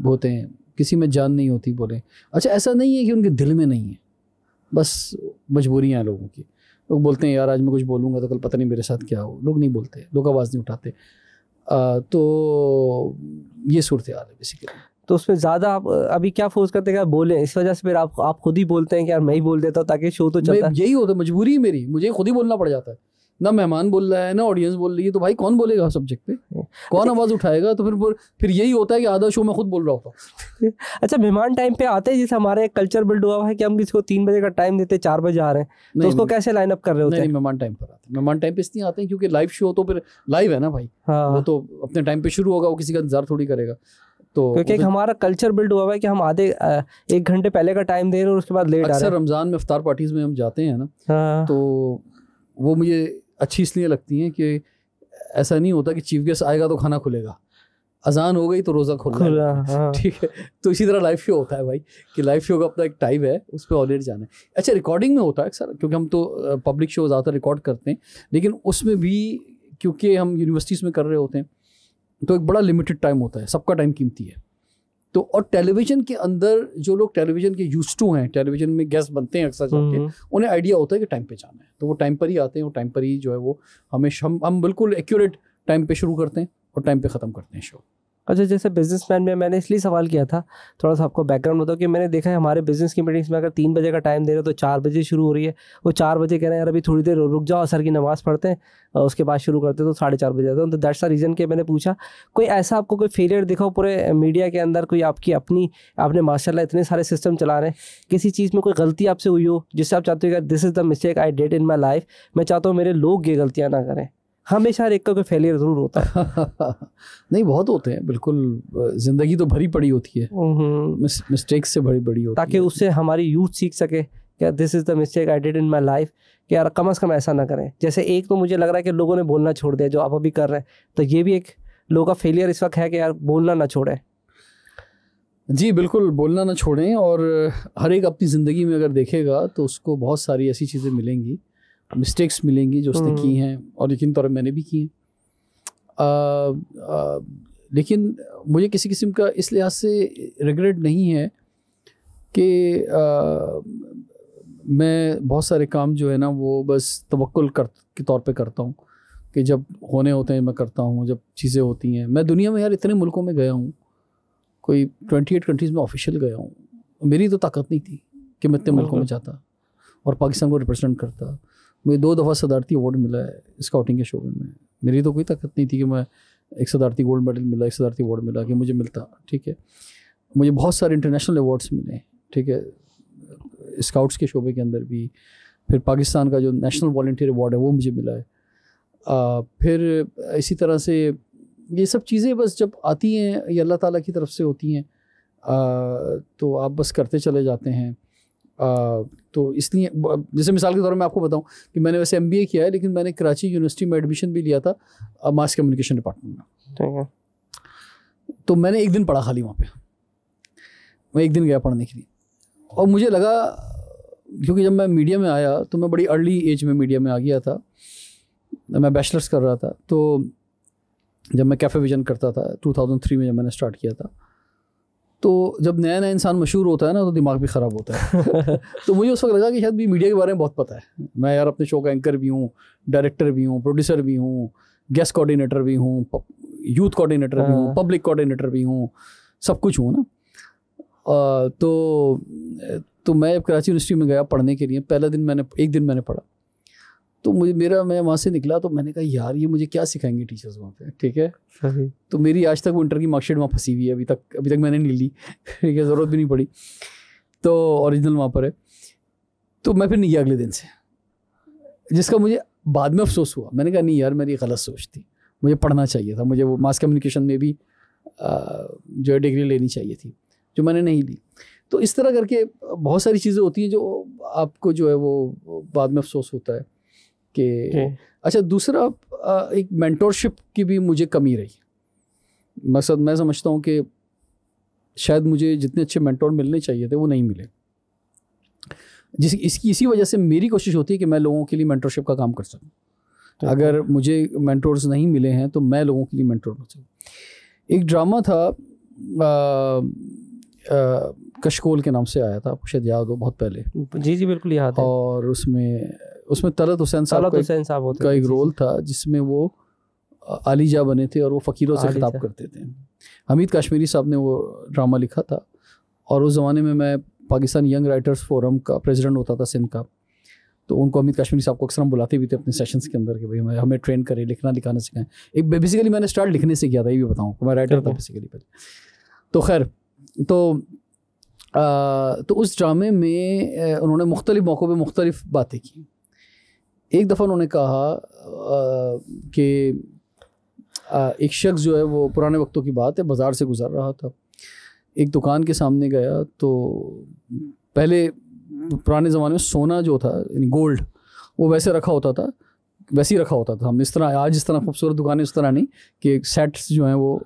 [SPEAKER 1] होते हैं किसी में जान नहीं होती बोले अच्छा ऐसा नहीं है कि उनके दिल में नहीं है बस मजबूरियाँ हैं लोगों की लोग बोलते हैं यार आज मैं कुछ बोलूँगा तो कल पता नहीं मेरे साथ क्या हो लोग नहीं बोलते लोग आवाज़ नहीं उठाते आ, तो ये सूरत हाल है बेसिकली तो उस पर ज़्यादा आप अभी क्या फोर्स करते हैं बोले इस वजह से फिर आप आप खुद ही बोलते हैं कि यार मैं ही बोल देता हूँ ताकि शो तो चले यही होता है मजबूरी मेरी मुझे खुद ही बोलना पड़ जाता है ना मेहमान बोल रहा है ना ऑडियंस बोल रही है तो भाई कौन बोलेगा सब्जेक्ट पे कौन आवाज उठाएगा तो फिर फिर यही होता है कि आधा शो मैं खुद बोल रहा होता
[SPEAKER 2] अच्छा मेहमान टाइम पे आते हैं जैसे हमारे कल्चर बिल्ड हुआ है कि हम किसी को तीन बजे का टाइम देते चार बजे आ रहे हैं तो उसको कैसे
[SPEAKER 1] लाइन अप कर रहे होते हैं मेहमान टाइम पर आते हैं मेहमान टाइम पे इसलिए आते हैं क्योंकि लाइव शो तो फिर लाइव है ना भाई हाँ। वो तो अपने टाइम पे शुरू होगा वो किसी का इंतजार थोड़ी करेगा तो क्योंकि एक हमारा कल्चर बिल्ड हुआ है कि
[SPEAKER 2] हम आधे एक घंटे पहले का टाइम दे रहे हैं और उसके बाद लेट अक्सर
[SPEAKER 1] रमज़ान में अफ्तार पार्टीज़ में हम जाते हैं ना हाँ। तो वो मुझे अच्छी इसलिए लगती हैं कि ऐसा नहीं होता कि चीफ गेस्ट आएगा तो खाना खुलेगा अजान हो गई तो रोज़ा खुल खुला हाँ। ठीक है तो इसी तरह लाइफ शो होता है भाई कि लाइफ शो का अपना एक टाइम है उस पर ऑलरेड जाना है अच्छा रिकॉर्डिंग में होता है सर क्योंकि हम तो पब्लिक शो ज़्यादातर रिकॉर्ड करते हैं लेकिन उसमें भी क्योंकि हम यूनिवर्सिटीज़ में कर रहे होते हैं तो एक बड़ा लिमिटेड टाइम होता है सबका टाइम कीमती है तो और टेलीविज़न के अंदर जो लोग टेलीविज़न के यूज टू हैं टेलीविज़न में गेस्ट बनते हैं अक्सर जाके हम्म, हम्म। उन्हें आइडिया होता है कि टाइम पे जाना है तो वो टाइम पर ही आते हैं और टाइम पर ही जो है वो हमेशा हम हम बिल्कुल एक्यूरेट टाइम पे शुरू करते हैं और टाइम पे ख़त्म करते हैं शो अच्छा जैसे बिजनेस मैन में मैंने इसलिए सवाल किया था थोड़ा
[SPEAKER 2] सा आपको बैकग्राउंड बताओ कि मैंने देखा है हमारे बिजनेस की मीटिंग्स में अगर तीन बजे का टाइम दे रहे हो तो चार बजे शुरू हो रही है वो चार बजे कह रहे हैं यार अभी थोड़ी देर रुक जाओ असर की नमाज़ पढ़ते हैं और उसके बाद शुरू करते हैं तो साढ़े चार बजे जाते हैं तो दैट्स अ रीज़न के मैंने पूछा कोई ऐसा आपको कोई फेलियर दिखाओ पूरे मीडिया के अंदर कोई आपकी अपनी आपने माशाला इतने सारे सिस्टम चला रहे हैं किसी चीज़ में कोई गलती आपसे हुई हो जिससे आप चाहते हो यार this is the mistake I did in my life मैं चाहता हूँ मेरे लोग ये गलतियाँ ना करें हमेशा हर एक का कोई फेलियर जरूर
[SPEAKER 1] होता है नहीं बहुत होते हैं बिल्कुल ज़िंदगी तो भरी पड़ी होती है हम्म, हम्म। मिस्टेक्स से भरी पड़ी होती ताकि
[SPEAKER 2] उससे हमारी यूथ सीख सके क्या this is the mistake I did in my life कि यार कम अज़ कम ऐसा ना करें जैसे एक तो मुझे लग रहा है कि लोगों ने बोलना छोड़ दिया जो आप अभी कर रहे हैं तो
[SPEAKER 1] ये भी एक लोगों का फेलियर इस वक्त है कि यार बोलना ना छोड़ें जी बिल्कुल बोलना ना छोड़ें और हर एक अपनी ज़िंदगी में अगर देखेगा तो उसको बहुत सारी ऐसी चीज़ें मिलेंगी मिस्टेक्स मिलेंगी जो उसने की हम्म। हैं और यकीन तौर पर मैंने भी की हैं लेकिन मुझे किसी किस्म का इस लिहाज से रिग्रेट नहीं है कि मैं बहुत सारे काम जो है ना वो बस तवक्ल कर के तौर पे करता हूँ कि जब होने होते हैं मैं करता हूँ जब चीज़ें होती हैं मैं दुनिया में यार इतने मुल्कों में गया हूँ कोई ट्वेंटी एट कंट्रीज़ में ऑफिशियल गया हूँ मेरी तो ताकत नहीं थी कि मैं इतने मुल्कों में हम्म। जाता और पाकिस्तान को रिप्रेजेंट करता मुझे दो दफ़ा सदारती अवार्ड मिला है स्काउटिंग के शोबे में मेरी तो कोई ताकत नहीं थी कि मैं एक सदारती गोल्ड मेडल मिला एक सदारती अवार्ड मिला कि मुझे मिलता ठीक है मुझे बहुत सारे इंटरनेशनल अवार्ड्स मिले ठीक है स्काउट्स के शोबे के अंदर भी फिर पाकिस्तान का जो नेशनल वॉल्टियर अवार्ड है वो मुझे मिला है आ, फिर इसी तरह से ये सब चीज़ें बस जब आती हैं ये अल्लाह ताला की तरफ से होती हैं तो आप बस करते चले जाते हैं तो इसलिए जैसे मिसाल के तौर पर मैं आपको बताऊं कि मैंने वैसे एम किया है लेकिन मैंने कराची यूनिवर्सिटी में एडमिशन भी लिया था मास कम्युनिकेशन डिपार्टमेंट में तो मैंने एक दिन पढ़ा खाली वहाँ पे मैं एक दिन गया पढ़ने के लिए और मुझे लगा क्योंकि जब मैं मीडिया में आया तो मैं बड़ी अर्ली एज में मीडिया में आ गया था मैं बैचलर्स कर रहा था तो जब मैं कैफ़े विजन करता था 2003 में जब मैंने स्टार्ट किया था तो जब नया नया इंसान मशहूर होता है ना तो दिमाग भी ख़राब होता है तो मुझे उस वक्त लगा कि शायद भी मीडिया के बारे में बहुत पता है मैं यार अपने शो का एंकर भी हूँ डायरेक्टर भी हूँ प्रोड्यूसर भी हूँ गेस्ट कोऑर्डिनेटर भी हूँ यूथ कोऑर्डिनेटर भी हूँ पब्लिक हाँ। कोऑर्डिनेटर भी हूँ सब कुछ हूँ ना तो तो मैं कराची यूनिवर्सिटी में गया पढ़ने के लिए पहला दिन मैंने एक दिन मैंने पढ़ा तो मुझे मेरा मैं वहाँ से निकला तो मैंने कहा यार ये मुझे क्या सिखाएंगे टीचर्स वहाँ पे ठीक है हाँ तो मेरी आज तक वो इंटर की मार्कशीट वहाँ फंसी हुई है अभी तक अभी तक मैंने नहीं ली ठीक है ज़रूरत भी नहीं पड़ी तो ओरिजिनल वहाँ पर है तो मैं फिर नहीं गया अगले दिन से जिसका मुझे बाद में अफसोस हुआ मैंने कहा नहीं यार मेरी गलत सोच थी मुझे पढ़ना चाहिए था मुझे वो मास कम्युनिकेशन में भी जो है डिग्री लेनी चाहिए थी जो मैंने नहीं ली तो इस तरह करके बहुत सारी चीज़ें होती हैं जो आपको जो है वो बाद में अफसोस होता है के अच्छा दूसरा एक मेंटोरशिप की भी मुझे कमी रही मकसद मैं समझता हूँ कि शायद मुझे जितने अच्छे मेंटोर मिलने चाहिए थे वो नहीं मिले जिस इसकी इसी वजह से मेरी कोशिश होती है कि मैं लोगों के लिए मेंटोरशिप का काम कर सकूँ अगर मुझे मेंटोर्स नहीं मिले हैं तो मैं लोगों के लिए मेंटोर बन सकूँ एक ड्रामा था आ, आ, कशकोल के नाम से आया था आपको शायद याद हो बहुत पहले जी जी बिल्कुल याद है और उसमें उसमें तरत हुसैन साहब का हुसैन साहब का एक रोल था जिसमें वो आली बने थे और वो फ़कीरों से खिताब करते थे हमीद कश्मीरी साहब ने वो ड्रामा लिखा था और उस ज़माने में मैं पाकिस्तान यंग राइटर्स फोरम का प्रेसिडेंट होता था सिंध का तो उनको अमित कश्मीरी साहब को अक्सर हम बुलाते भी थे अपने सेशंस के अंदर कि भाई हमें हमें ट्रेन करें लिखना लिखाना सिखाएं एक बेसिकली मैंने स्टार्ट लिखने से किया था ये भी बताऊँ मैं राइटर था बेसिकली पहले तो खैर तो आ, तो उस ड्रामे में उन्होंने मुख्तलिफ मौक़ों पर मुख्तलिफ बातें की एक दफ़ा उन्होंने कहा कि एक शख्स जो है वो पुराने वक्तों की बात है बाज़ार से गुज़र रहा था एक दुकान के सामने गया तो पहले पुराने ज़माने में सोना जो था यानी गोल्ड वो वैसे रखा होता था वैसे ही रखा होता था हम इस तरह आज इस तरह खूबसूरत दुकानें इस तरह नहीं कि सेट्स जो हैं वो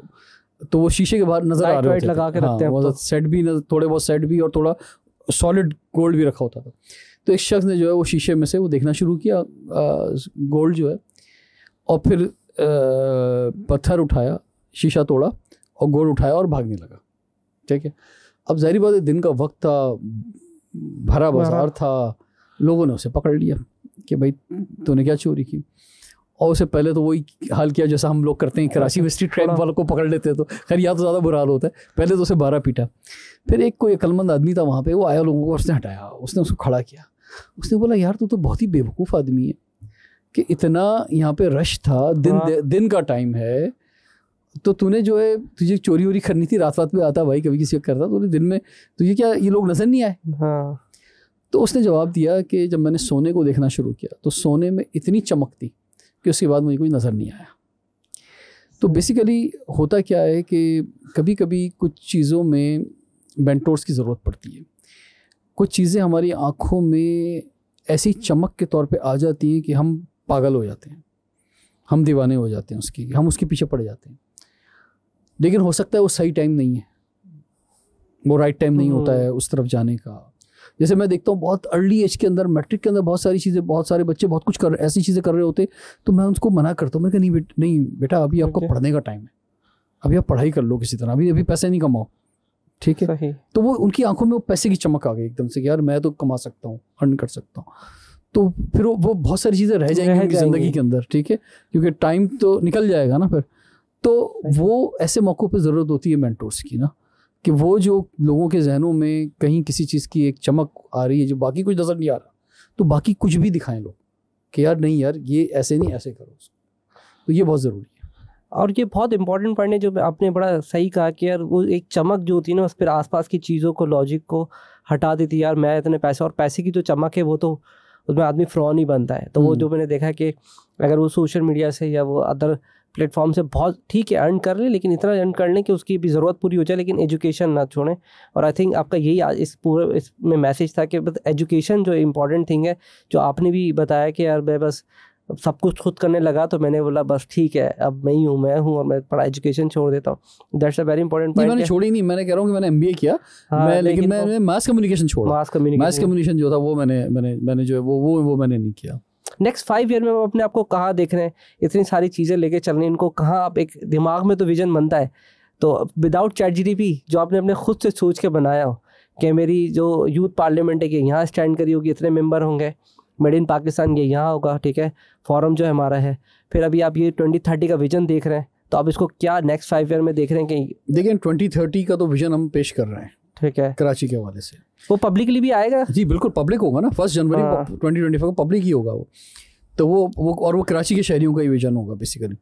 [SPEAKER 1] तो वो शीशे के बाहर नज़र आ रहे लगा के रखते हैं हाँ, तो। मतलब सेट भी थोड़े बहुत सेट भी और थोड़ा सॉलिड गोल्ड भी रखा होता था तो एक शख्स ने जो है वो शीशे में से वो देखना शुरू किया गोल्ड जो है और फिर पत्थर उठाया शीशा तोड़ा और गोल्ड उठाया और भागने लगा ठीक है अब जहरी बात है दिन का वक्त था भरा बाजार था लोगों ने उसे पकड़ लिया कि भाई तूने क्या चोरी की और उससे पहले तो वही हाल किया जैसा हम लोग करते हैं कराची में स्ट्रीट ट्रैप वालों को पकड़ लेते तो खैर या तो ज़्यादा बुरा हाल होता है पहले तो उसे बारह पीटा फिर एक कोई अकलमंद आदमी था वहाँ पे वो आया लोगों को उसने हटाया उसने उसको खड़ा किया उसने बोला यार तू तो बहुत ही बेवकूफ़ आदमी है कि इतना यहाँ पे रश था दिन हाँ। दिन का टाइम है तो तूने जो है तुझे चोरी वोरी करनी थी रात रात में आता भाई कभी किसी का करता तो दिन में तुझे क्या ये लोग नज़र नहीं आए हाँ। तो उसने जवाब दिया कि जब मैंने सोने को देखना शुरू किया तो सोने में इतनी चमक थी कि उसके बाद मुझे कोई नज़र नहीं आया तो बेसिकली होता क्या है कि कभी कभी कुछ चीज़ों में बेंटोर्स की ज़रूरत पड़ती है कुछ चीज़ें हमारी आँखों में ऐसी चमक के तौर पे आ जाती हैं कि हम पागल हो जाते हैं हम दीवाने हो जाते हैं उसकी हम उसके पीछे पड़ जाते हैं लेकिन हो सकता है वो सही टाइम नहीं है वो राइट टाइम नहीं होता है हम्म। उस तरफ जाने का जैसे मैं देखता हूँ बहुत अर्ली एज के अंदर मैट्रिक के अंदर बहुत सारी चीज़ें बहुत सारे बच्चे बहुत कुछ कर ऐसी चीज़ें कर रहे होते तो मैं उनको मना करता हूँ मैंने कहा नहीं बेटा अभी आपको पढ़ने का टाइम है अभी आप पढ़ाई कर लो किसी तरह अभी अभी पैसे नहीं कमाओ ठीक है तो वो उनकी आंखों में वो पैसे की चमक आ गई एकदम से यार मैं तो कमा सकता हूँ अर्न कर सकता हूँ तो फिर वो वो बहुत सारी चीज़ें रह जाएंगी उनकी ज़िंदगी के अंदर ठीक है क्योंकि टाइम तो निकल जाएगा ना फिर तो वो ऐसे मौक़ों पर ज़रूरत होती है मैंटोर्स की ना कि वो जो लोगों के जहनों में कहीं किसी चीज़ की एक चमक आ रही है जो बाकी कुछ नज़र नहीं आ रहा तो बाकी कुछ भी दिखाएं लोग कि यार नहीं यार ये ऐसे नहीं ऐसे करो तो ये बहुत ज़रूरी है और
[SPEAKER 2] ये बहुत इंपॉर्टेंट पॉइंट है जो आपने बड़ा सही कहा कि यार वो एक चमक जो होती है ना उस पर आसपास की चीज़ों को लॉजिक को हटा देती है यार मैं इतने पैसे और पैसे की जो चमक है वो तो उसमें आदमी फ्रॉन ही बनता है तो वो हम्म। जो मैंने देखा कि अगर वो सोशल मीडिया से या वो अदर प्लेटफॉर्म से बहुत ठीक है अर्न कर ले लेकिन इतना अर्न कर लें कि उसकी भी ज़रूरत पूरी हो जाए लेकिन एजुकेशन ना छोड़ें और आई थिंक आपका यही इस पूरे इसमें मैसेज था कि बस एजुकेशन जो इम्पॉर्टेंट थिंग है जो आपने भी बताया कि यार मैं बस अब सब कुछ खुद करने लगा तो मैंने बोला बस ठीक है अब मैं ही हूँ मैं हूँ और मैं पढ़ा एजुकेशन छोड़ देता हूँ that's a very important point मैंने छोड़ी
[SPEAKER 1] नहीं मैंने कह रहा हूँ कि मैंने एमबीए किया हाँ, मैं लेकिन, लेकिन मैंने मास तो कम्युनिकेशन छोड़ा मास कम्युनिकेशन मास कम्युनिकेशन जो था वो मैंने मैंने मैंने जो है वो वो वो मैंने नहीं किया
[SPEAKER 2] नेक्स्ट फाइव ईयर में आप अपने आप को कहाँ देख रहे हैं इतनी सारी चीज़ें लेके चल रही इनको कहाँ आप एक दिमाग में तो विजन बनता है तो विदाउट चैट जी जो आपने अपने खुद से सोच के बनाया हो कि मेरी जो यूथ पार्लियामेंट है कि यहाँ स्टैंड करी होगी इतने मेंबर होंगे मेड इन पाकिस्तान ये यहाँ होगा ठीक है फॉरम जो हमारा है फिर अभी आप ये ट्वेंटी थर्टी का विजन देख रहे हैं तो
[SPEAKER 1] आप इसको क्या नेक्स्ट फाइव ईयर में देख रहे हैं कहीं देखिए ट्वेंटी थर्टी का तो विजन हम पेश कर रहे हैं ठीक है कराची के हवाले से वो पब्लिकली भी आएगा जी बिल्कुल पब्लिक होगा ना फर्स्ट जनवरी हाँ। ट्वेंटी ट्वेंटी फाइव पब्लिक ही होगा वो तो वो वो और वो कराची के शहरीों का ही विजन होगा बेसिकली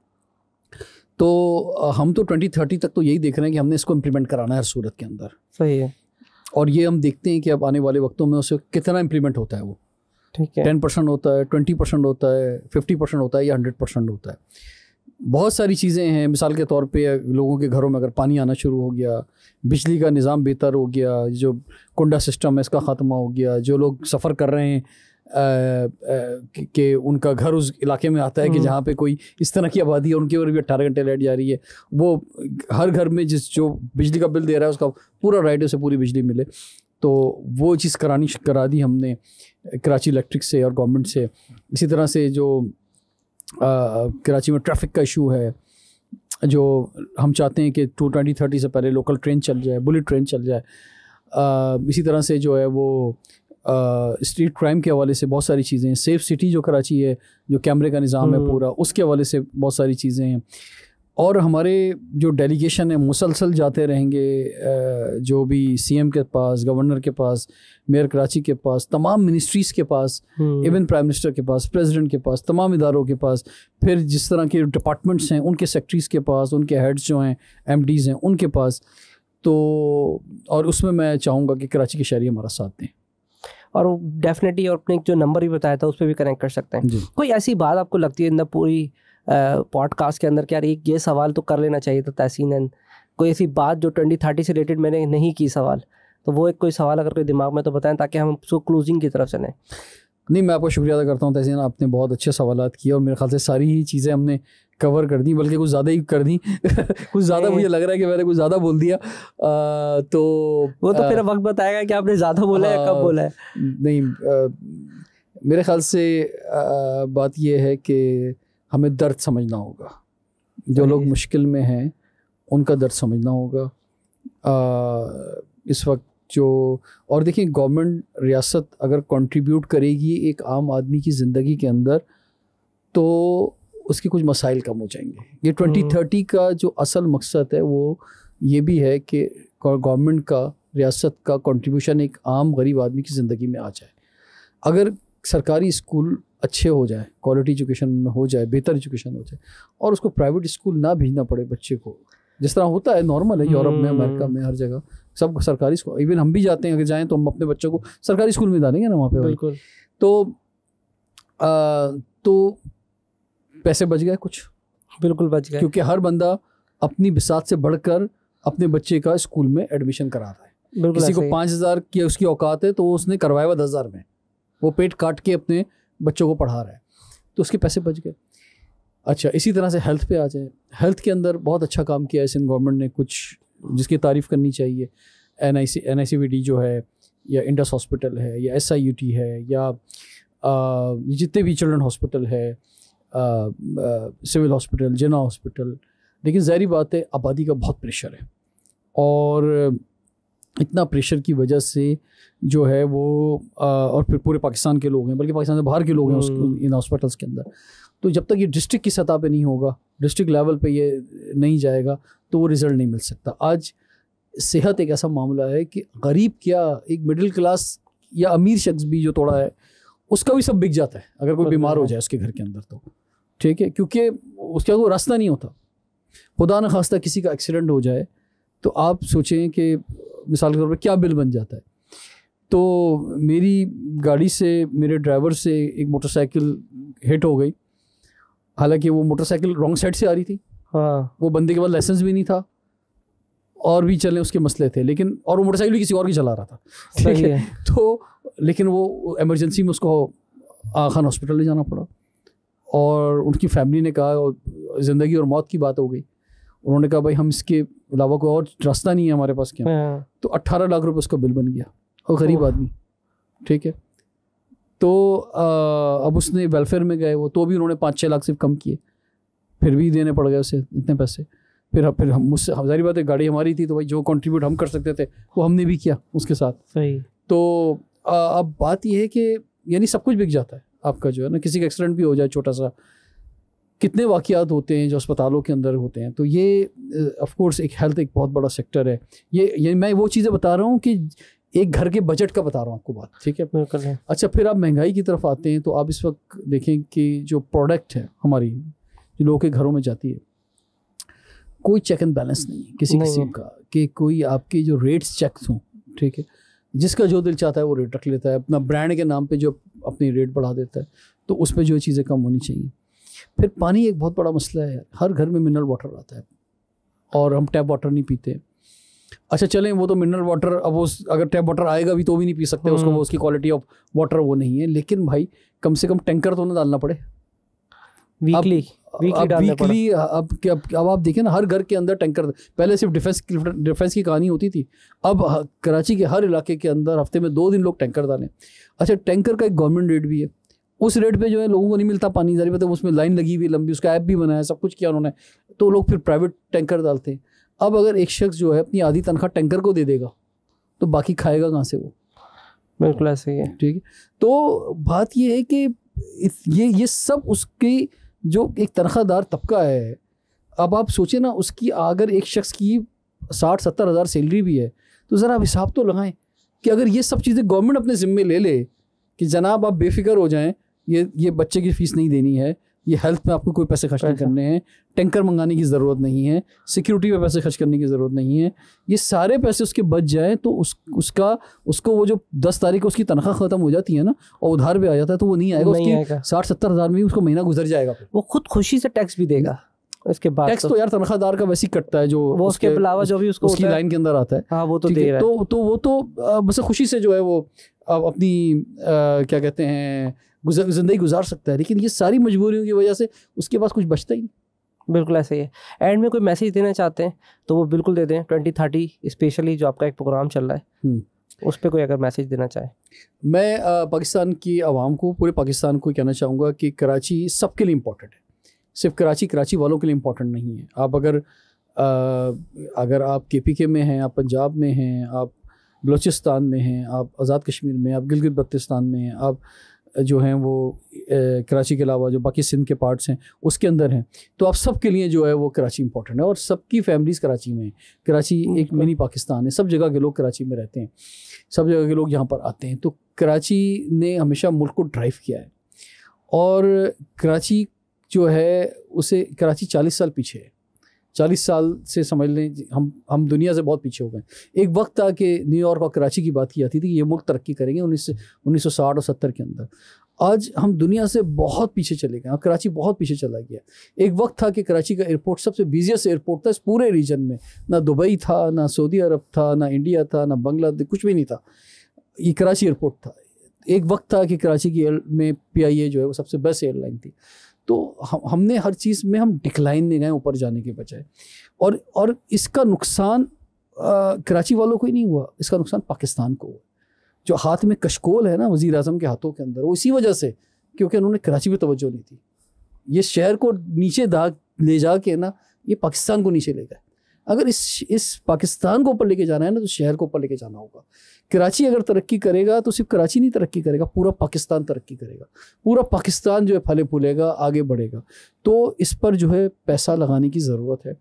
[SPEAKER 1] तो हम तो ट्वेंटी थर्टी तक तो यही देख रहे हैं कि हमने इसको इम्प्लीमेंट कराना है हर सूरत के अंदर सही है और ये हम देखते हैं कि अब आने वाले वक्तों में उसे कितना इम्प्लीमेंट होता है वो टेन परसेंट होता है ट्वेंटी परसेंट होता है फिफ्टी परसेंट होता है या हंड्रेड परसेंट होता है बहुत सारी चीज़ें हैं मिसाल के तौर पे लोगों के घरों में अगर पानी आना शुरू हो गया बिजली का निज़ाम बेहतर हो गया जो कुंडा सिस्टम है इसका ख़ात्मा हो गया जो लोग सफ़र कर रहे हैं कि उनका घर उस इलाके में आता है कि हम्म। जहाँ पे कोई इस तरह की आबादी है उनके ऊपर भी अट्ठारह घंटे लाइट जा रही है वो हर घर में जिस जो बिजली का बिल दे रहा है उसका पूरा राइडर से पूरी बिजली मिले तो वो चीज़ करानी करा दी हमने कराची इलेक्ट्रिक से और गवर्नमेंट से इसी तरह से जो आ, कराची में ट्रैफिक का इशू है जो हम चाहते हैं कि टू ट्वेंटी थर्टी से पहले लोकल ट्रेन चल जाए बुलेट ट्रेन चल जाए आ, इसी तरह से जो है वो स्ट्रीट क्राइम के हवाले से बहुत सारी चीज़ें हैं सेफ़ सिटी जो कराची है जो कैमरे का निज़ाम है हम्म। पूरा उसके हवाले से बहुत सारी चीज़ें हैं और हमारे जो डेलीगेशन है मुसलसल जाते रहेंगे जो भी सीएम के पास गवर्नर के पास मेयर कराची के पास तमाम मिनिस्ट्रीज़ के पास इवन प्राइम मिनिस्टर के पास प्रेसिडेंट के पास तमाम इदारों के पास फिर जिस तरह के डिपार्टमेंट्स हैं उनके सेक्रटरीज़ के पास उनके हेड्स जो हैं एम हैं उनके पास तो और उसमें मैं चाहूँगा कि कराची के शहरी हमारा साथ दें और डेफिनेटली और अपने जो नंबर भी बताया था उस पर भी कनेक्ट
[SPEAKER 2] कर सकते हैं कोई ऐसी बात आपको लगती है इन पूरी पॉडकास्ट के अंदर क्या रही ये सवाल तो कर लेना चाहिए था तहसीन कोई ऐसी बात जो ट्वेंटी थर्टी से रिलेटेड मैंने नहीं की सवाल तो वो एक कोई सवाल अगर कोई दिमाग में तो बताएं ताकि हम उसको क्लोजिंग की तरफ चलें
[SPEAKER 1] नहीं मैं आपका शुक्रिया अदा करता हूँ तहसीन आपने बहुत अच्छे सवाल किए और मेरे ख्याल से सारी ही चीज़ें हमने कवर कर दी बल्कि कुछ ज़्यादा ही कर दी कुछ ज़्यादा मुझे लग रहा है कि मैंने कुछ ज़्यादा बोल दिया आ, तो वो तो फिर वक्त बताएगा कि आपने ज़्यादा बोला है कब बोला है नहीं आ, मेरे ख्याल से आ, बात यह है कि हमें दर्द समझना होगा जो लोग मुश्किल में हैं उनका दर्द समझना होगा आ, इस वक्त जो और देखिए गवर्नमेंट रियासत अगर कंट्रीब्यूट करेगी एक आम आदमी की ज़िंदगी के अंदर तो उसके कुछ मसाइल कम हो जाएंगे ये ट्वेंटी हम्म। थर्टी का जो असल मकसद है वो ये भी है कि गवर्नमेंट का रियासत का कंट्रीब्यूशन एक आम गरीब आदमी की ज़िंदगी में आ जाए अगर सरकारी स्कूल अच्छे हो जाए क्वालिटी एजुकेशन में हो जाए बेहतर एजुकेशन हो जाए और उसको प्राइवेट स्कूल ना भेजना पड़े बच्चे को जिस तरह होता है नॉर्मल है यूरोप में अमेरिका में हर जगह सब सरकारी स्कूल इवन हम भी जाते हैं अगर जाएँ तो हम अपने बच्चों को सरकारी स्कूल में डालेंगे ना वहाँ पे बिल्कुल तो आ, तो पैसे बच गए कुछ बिल्कुल बच गए क्योंकि हर बंदा अपनी बिसात से बढ़कर अपने बच्चे का स्कूल में एडमिशन करा रहा है किसी को पाँच हज़ार की उसकी औकात है तो वो उसने करवाया हुआ दस हज़ार में वो पेट काट के अपने बच्चों को पढ़ा रहा है तो उसके पैसे बच गए अच्छा इसी तरह से हेल्थ पे आ जाए हेल्थ के अंदर बहुत अच्छा काम किया है सिंध गवर्नमेंट ने कुछ जिसकी तारीफ़ करनी चाहिए N I C N I C V D जो है या इंडस हॉस्पिटल है या एस आई यू टी है या आ, जितने भी चिल्ड्रन हॉस्पिटल है सिविल हॉस्पिटल जना हॉस्पिटल लेकिन जहरी बात है आबादी का बहुत प्रेशर है और इतना प्रेशर की वजह से जो है वो आ, और फिर पूरे पाकिस्तान के लोग हैं बल्कि पाकिस्तान से बाहर के लोग हैं उस हम्म। इन हॉस्पिटल्स के अंदर तो जब तक ये डिस्ट्रिक्ट की सतह पे नहीं होगा डिस्ट्रिक्ट लेवल पे ये नहीं जाएगा तो वो रिज़ल्ट नहीं मिल सकता आज सेहत एक ऐसा मामला है कि गरीब क्या एक मिडिल क्लास या अमीर शख्स भी जो थोड़ा है उसका भी सब बिक जाता है अगर कोई बीमार हो जाए उसके घर के अंदर तो ठीक है क्योंकि उसका कोई रास्ता नहीं होता खुदा न खास्ता किसी का एक्सीडेंट हो जाए तो आप सोचें कि मिसाल के तौर पर क्या बिल बन जाता है तो मेरी गाड़ी से मेरे ड्राइवर से एक मोटरसाइकिल हिट हो गई हालांकि वो मोटरसाइकिल रॉन्ग साइड से आ रही थी हाँ वो बंदे के पास लाइसेंस भी नहीं था और भी चले उसके मसले थे लेकिन और वो मोटरसाइकिल भी किसी और की चला रहा था ठीक है तो लेकिन वो एमरजेंसी में उसको खान हॉस्पिटल ले जाना पड़ा और उनकी फैमिली ने कहा ज़िंदगी और मौत की बात हो गई उन्होंने कहा भाई हम इसके अलावा कोई और रास्ता नहीं है हमारे पास क्या हाँ। तो अट्ठारह लाख रुपये उसका बिल बन गया और गरीब आदमी ठीक है तो आ, अब उसने वेलफेयर में गए वो तो भी उन्होंने पाँच छः लाख सिर्फ कम किए फिर भी देने पड़ गए उसे इतने पैसे फिर फिर हम मुझसे हजारी बात है गाड़ी हमारी थी तो भाई जो कंट्रीब्यूट हम कर सकते थे वो हमने भी किया उसके साथ सही तो आ, अब बात यह है कि यानी सब कुछ बिक जाता है आपका जो है ना किसी का एक्सीडेंट भी हो जाए छोटा सा कितने वाकियात होते हैं जो अस्पतालों के अंदर होते हैं तो ये ऑफ कोर्स एक हेल्थ एक बहुत बड़ा सेक्टर है ये ये मैं वो चीज़ें बता रहा हूँ कि एक घर के बजट का बता रहा हूँ आपको बात ठीक है अच्छा फिर आप महंगाई की तरफ आते हैं तो आप इस वक्त देखें कि जो प्रोडक्ट है हमारी जो लोगों के घरों में जाती है कोई चेक एंड बैलेंस नहीं है किसी किस्म का कि कोई आपकी जो रेट्स चेक हों ठीक है जिसका जो दिल चाहता है वो रेट रख लेता है अपना ब्रांड के नाम पे जो अपनी रेट बढ़ा देता है तो उस पर जो चीज़ें कम होनी चाहिए फिर पानी एक बहुत बड़ा मसला है हर घर में मिनरल वाटर आता है और हम टैप वाटर नहीं पीते अच्छा चलें वो तो मिनरल वाटर अब वो अगर टैप वाटर आएगा भी तो भी नहीं पी सकते उसको वो हम्म। उसकी क्वालिटी ऑफ वाटर वो नहीं है लेकिन भाई कम से कम टैंकर तो ना डालना पड़े वीकली वीकली अब अब अब आप देखें ना हर घर के अंदर टैंकर पहले सिर्फ डिफेंस डिफेंस की कहानी होती थी अब कराची के हर इलाके के अंदर हफ्ते में दो दिन लोग टैंकर डालें अच्छा टैंकर का एक गवर्नमेंट रेट भी है उस रेट पे जो है लोगों को नहीं मिलता पानी जारी मतलब उसमें लाइन लगी हुई लंबी उसका ऐप भी बनाया सब कुछ किया उन्होंने तो लोग फिर प्राइवेट टैंकर डालते हैं अब अगर एक शख्स जो है अपनी आधी तनख्वाह टैंकर को दे देगा तो बाकी खाएगा कहाँ से वो बिल्कुल ऐसे ही है ठीक है तो बात ये है कि ये ये सब उसकी जो एक तनख्वाहदार तबका है अब आप सोचें ना उसकी अगर एक शख्स की साठ सत्तर हज़ार सैलरी भी है तो ज़रा आप हिसाब तो लगाएं कि अगर ये सब चीज़ें गवर्नमेंट अपने ज़िम्मे ले ले कि जनाब आप बेफिक्र हो जाएं ये ये बच्चे की फीस नहीं देनी है ये हेल्थ में आपको कोई पैसे खर्च नहीं करने हैं टैंकर मंगाने की ज़रूरत नहीं है सिक्योरिटी पे पैसे खर्च करने की ज़रूरत नहीं है ये सारे पैसे उसके बच जाए तो उस उसका उसको वो जो दस तारीख को उसकी तनख्वाह ख़त्म हो जाती है ना और उधार पे आ जाता है तो वो नहीं आएगा नहीं उसकी साठ सत्तर हज़ार में उसको महीना गुजर जाएगा वो खुद खुशी से टैक्स भी देगा उसके बाद टैक्स तो, तो यार तनख्वाहदार का वैसे ही कटता है जो वो उसके अलावा जो भी उसको उसकी लाइन के अंदर आता है हाँ, वो तो दे रहा है तो, तो वो तो बस खुशी से जो है वो अपनी क्या कहते हैं ज़िंदगी गुजार सकता है लेकिन ये सारी मजबूरियों की वजह से उसके पास कुछ बचता ही नहीं बिल्कुल ऐसे ही है एंड में कोई
[SPEAKER 2] मैसेज देना चाहते हैं तो वो बिल्कुल दे दें ट्वेंटी थर्टी स्पेशली जो आपका एक प्रोग्राम चल रहा है हम्म।
[SPEAKER 1] उस पर कोई अगर मैसेज देना चाहे मैं पाकिस्तान की आवाम को पूरे पाकिस्तान को कहना चाहूँगा कि कराची सबके लिए इम्पोर्टेंट है सिर्फ कराची कराची वालों के लिए इम्पोर्टेंट नहीं है आप अगर आ, अगर आप के पी के में हैं आप पंजाब में हैं आप बलूचिस्तान में हैं आप आज़ाद कश्मीर में आप गिलगित बल्तिस्तान में हैं आप जो हैं वो कराची के अलावा जो बाकी सिंध के पार्ट्स हैं उसके अंदर हैं तो आप सब के लिए जो है वो कराची इंपॉर्टेंट है और सबकी फैमिलीज़ कराची में हैं कराची एक मिनी पाकिस्तान है सब जगह के लोग कराची में रहते हैं सब जगह के लोग यहाँ पर आते हैं तो कराची ने हमेशा मुल्क को ड्राइव किया है और कराची जो है उसे कराची चालीस साल पीछे है चालीस साल से समझ लें हम हम दुनिया से बहुत पीछे हो गए एक वक्त था कि न्यूयॉर्क और कराची की बात की जाती थी कि ये मुल्क तरक्की करेंगे उन्नीस उन्नीस सौ साठ और सत्तर के अंदर आज हम दुनिया से बहुत पीछे चले गए और हाँ, कराची बहुत पीछे चला गया एक वक्त था कि कराची का एयरपोर्ट सबसे बिजिएस्ट एयरपोर्ट था इस पूरे रीजन में ना दुबई था ना सऊदी अरब था ना इंडिया था ना बांग्लादेश कुछ भी नहीं था ये कराची एयरपोर्ट था एक वक्त था कि कराची की में पी जो है वो सबसे बेस्ट एयरलाइन थी तो हम हमने हर चीज़ में हम डिक्लाइन में गए ऊपर जाने के बजाय और और इसका नुकसान कराची वालों को ही नहीं हुआ इसका नुकसान पाकिस्तान को हुआ जो हाथ में कशकोल है ना वज़ी अजम के हाथों के अंदर वो इसी वजह से क्योंकि उन्होंने कराची पर तोज्जो नहीं थी ये शहर को नीचे दाग ले जा के ना ये पाकिस्तान को नीचे ले गए अगर इस इस पाकिस्तान को ऊपर लेके जाना है ना तो शहर को ऊपर लेके जाना होगा कराची अगर तरक्की करेगा तो सिर्फ कराची नहीं तरक्की करेगा पूरा पाकिस्तान तरक्की करेगा पूरा पाकिस्तान जो है फले फूलेगा आगे बढ़ेगा तो इस पर जो है पैसा लगाने की ज़रूरत है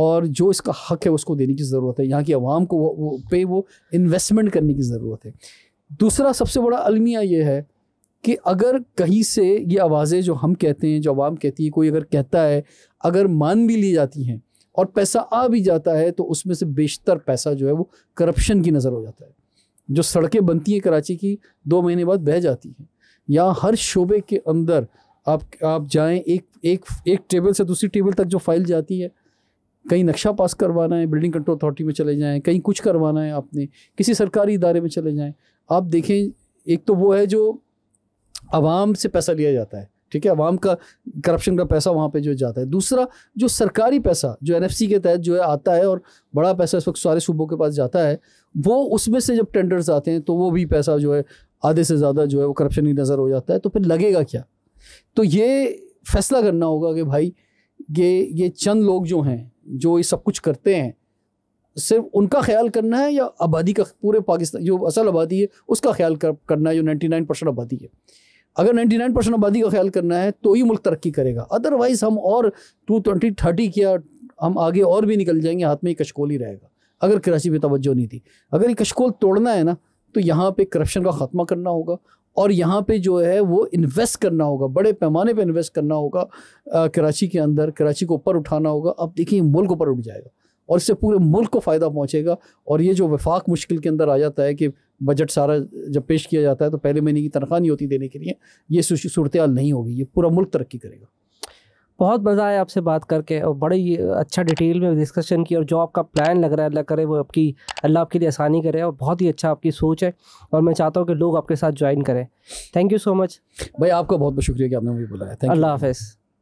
[SPEAKER 1] और जो इसका हक है उसको देने की ज़रूरत है यहाँ की आवाम को वो, वो पे वो इन्वेस्टमेंट करने की ज़रूरत है दूसरा सबसे बड़ा अलमिया ये है कि अगर कहीं से ये आवाज़ें जो हम कहते हैं जो आवाम कहती है कोई अगर कहता है अगर मान भी ली जाती हैं और पैसा आ भी जाता है तो उसमें से बेशतर पैसा जो है वो करप्शन की नज़र हो जाता है जो सड़कें बनती हैं कराची की दो महीने बाद बह जाती हैं यहाँ हर शोबे के अंदर आप आप जाएं एक एक एक टेबल से दूसरी टेबल तक जो फाइल जाती है कहीं नक्शा पास करवाना है बिल्डिंग कंट्रोल अथॉरिटी में चले जाएं कहीं कुछ करवाना है आपने किसी सरकारी इदारे में चले जाएं आप देखें एक तो वो है जो आवाम से पैसा लिया जाता है ठीक है अवाम का करप्शन का पैसा वहाँ पे जो जाता है दूसरा जो सरकारी पैसा जो एन के तहत जो है आता है और बड़ा पैसा इस वक्त सारे सूबों के पास जाता है वो उसमें से जब टेंडर्स आते हैं तो वो भी पैसा जो है आधे से ज़्यादा जो है वो करप्शन ही नज़र हो जाता है तो फिर लगेगा क्या तो ये फैसला करना होगा कि भाई ये ये चंद लोग जो हैं जो ये सब कुछ करते हैं सिर्फ उनका ख्याल करना है या आबादी का पूरे पाकिस्तान जो असल आबादी है उसका ख्याल कर, करना है जो नाइन्टी नाइन परसेंट आबादी है अगर 99 परसेंट आबादी का ख्याल करना है तो ही मुल्क तरक्की करेगा अदरवाइज हम और टू ट्वेंटी थर्टी किया हम आगे और भी निकल जाएंगे हाथ में ही कशकोल ही रहेगा अगर कराची पर तोज्जो नहीं थी अगर ये कशकोल तोड़ना है ना तो यहाँ पे करप्शन का खात्मा करना होगा और यहाँ पे जो है वो इन्वेस्ट करना होगा बड़े पैमाने पे इन्वेस्ट करना होगा कराची के अंदर कराची को ऊपर उठाना होगा अब देखिए मुल्क ऊपर उठ जाएगा और इससे पूरे मुल्क को फ़ायदा पहुँचेगा और ये जो विफाक मुश्किल के अंदर आ जाता है कि बजट सारा जब पेश किया जाता है तो पहले महीने की तनख्वाह नहीं होती देने के लिए ये सूरत नहीं होगी ये पूरा मुल्क तरक्की करेगा
[SPEAKER 2] बहुत मज़ा आया आपसे बात करके और बड़े ही अच्छा डिटेल में डिस्कशन की और जो आपका प्लान लग रहा है अल्लाह करे वो आपकी अल्लाह आपके लिए आसानी करे और बहुत ही अच्छा आपकी सोच है और मैं चाहता हूँ कि लोग आपके साथ ज्वाइन करें थैंक यू सो मच भाई आपका बहुत बहुत शुक्रिया कि आपने मुझे बुलाया अल्लाह हाफ़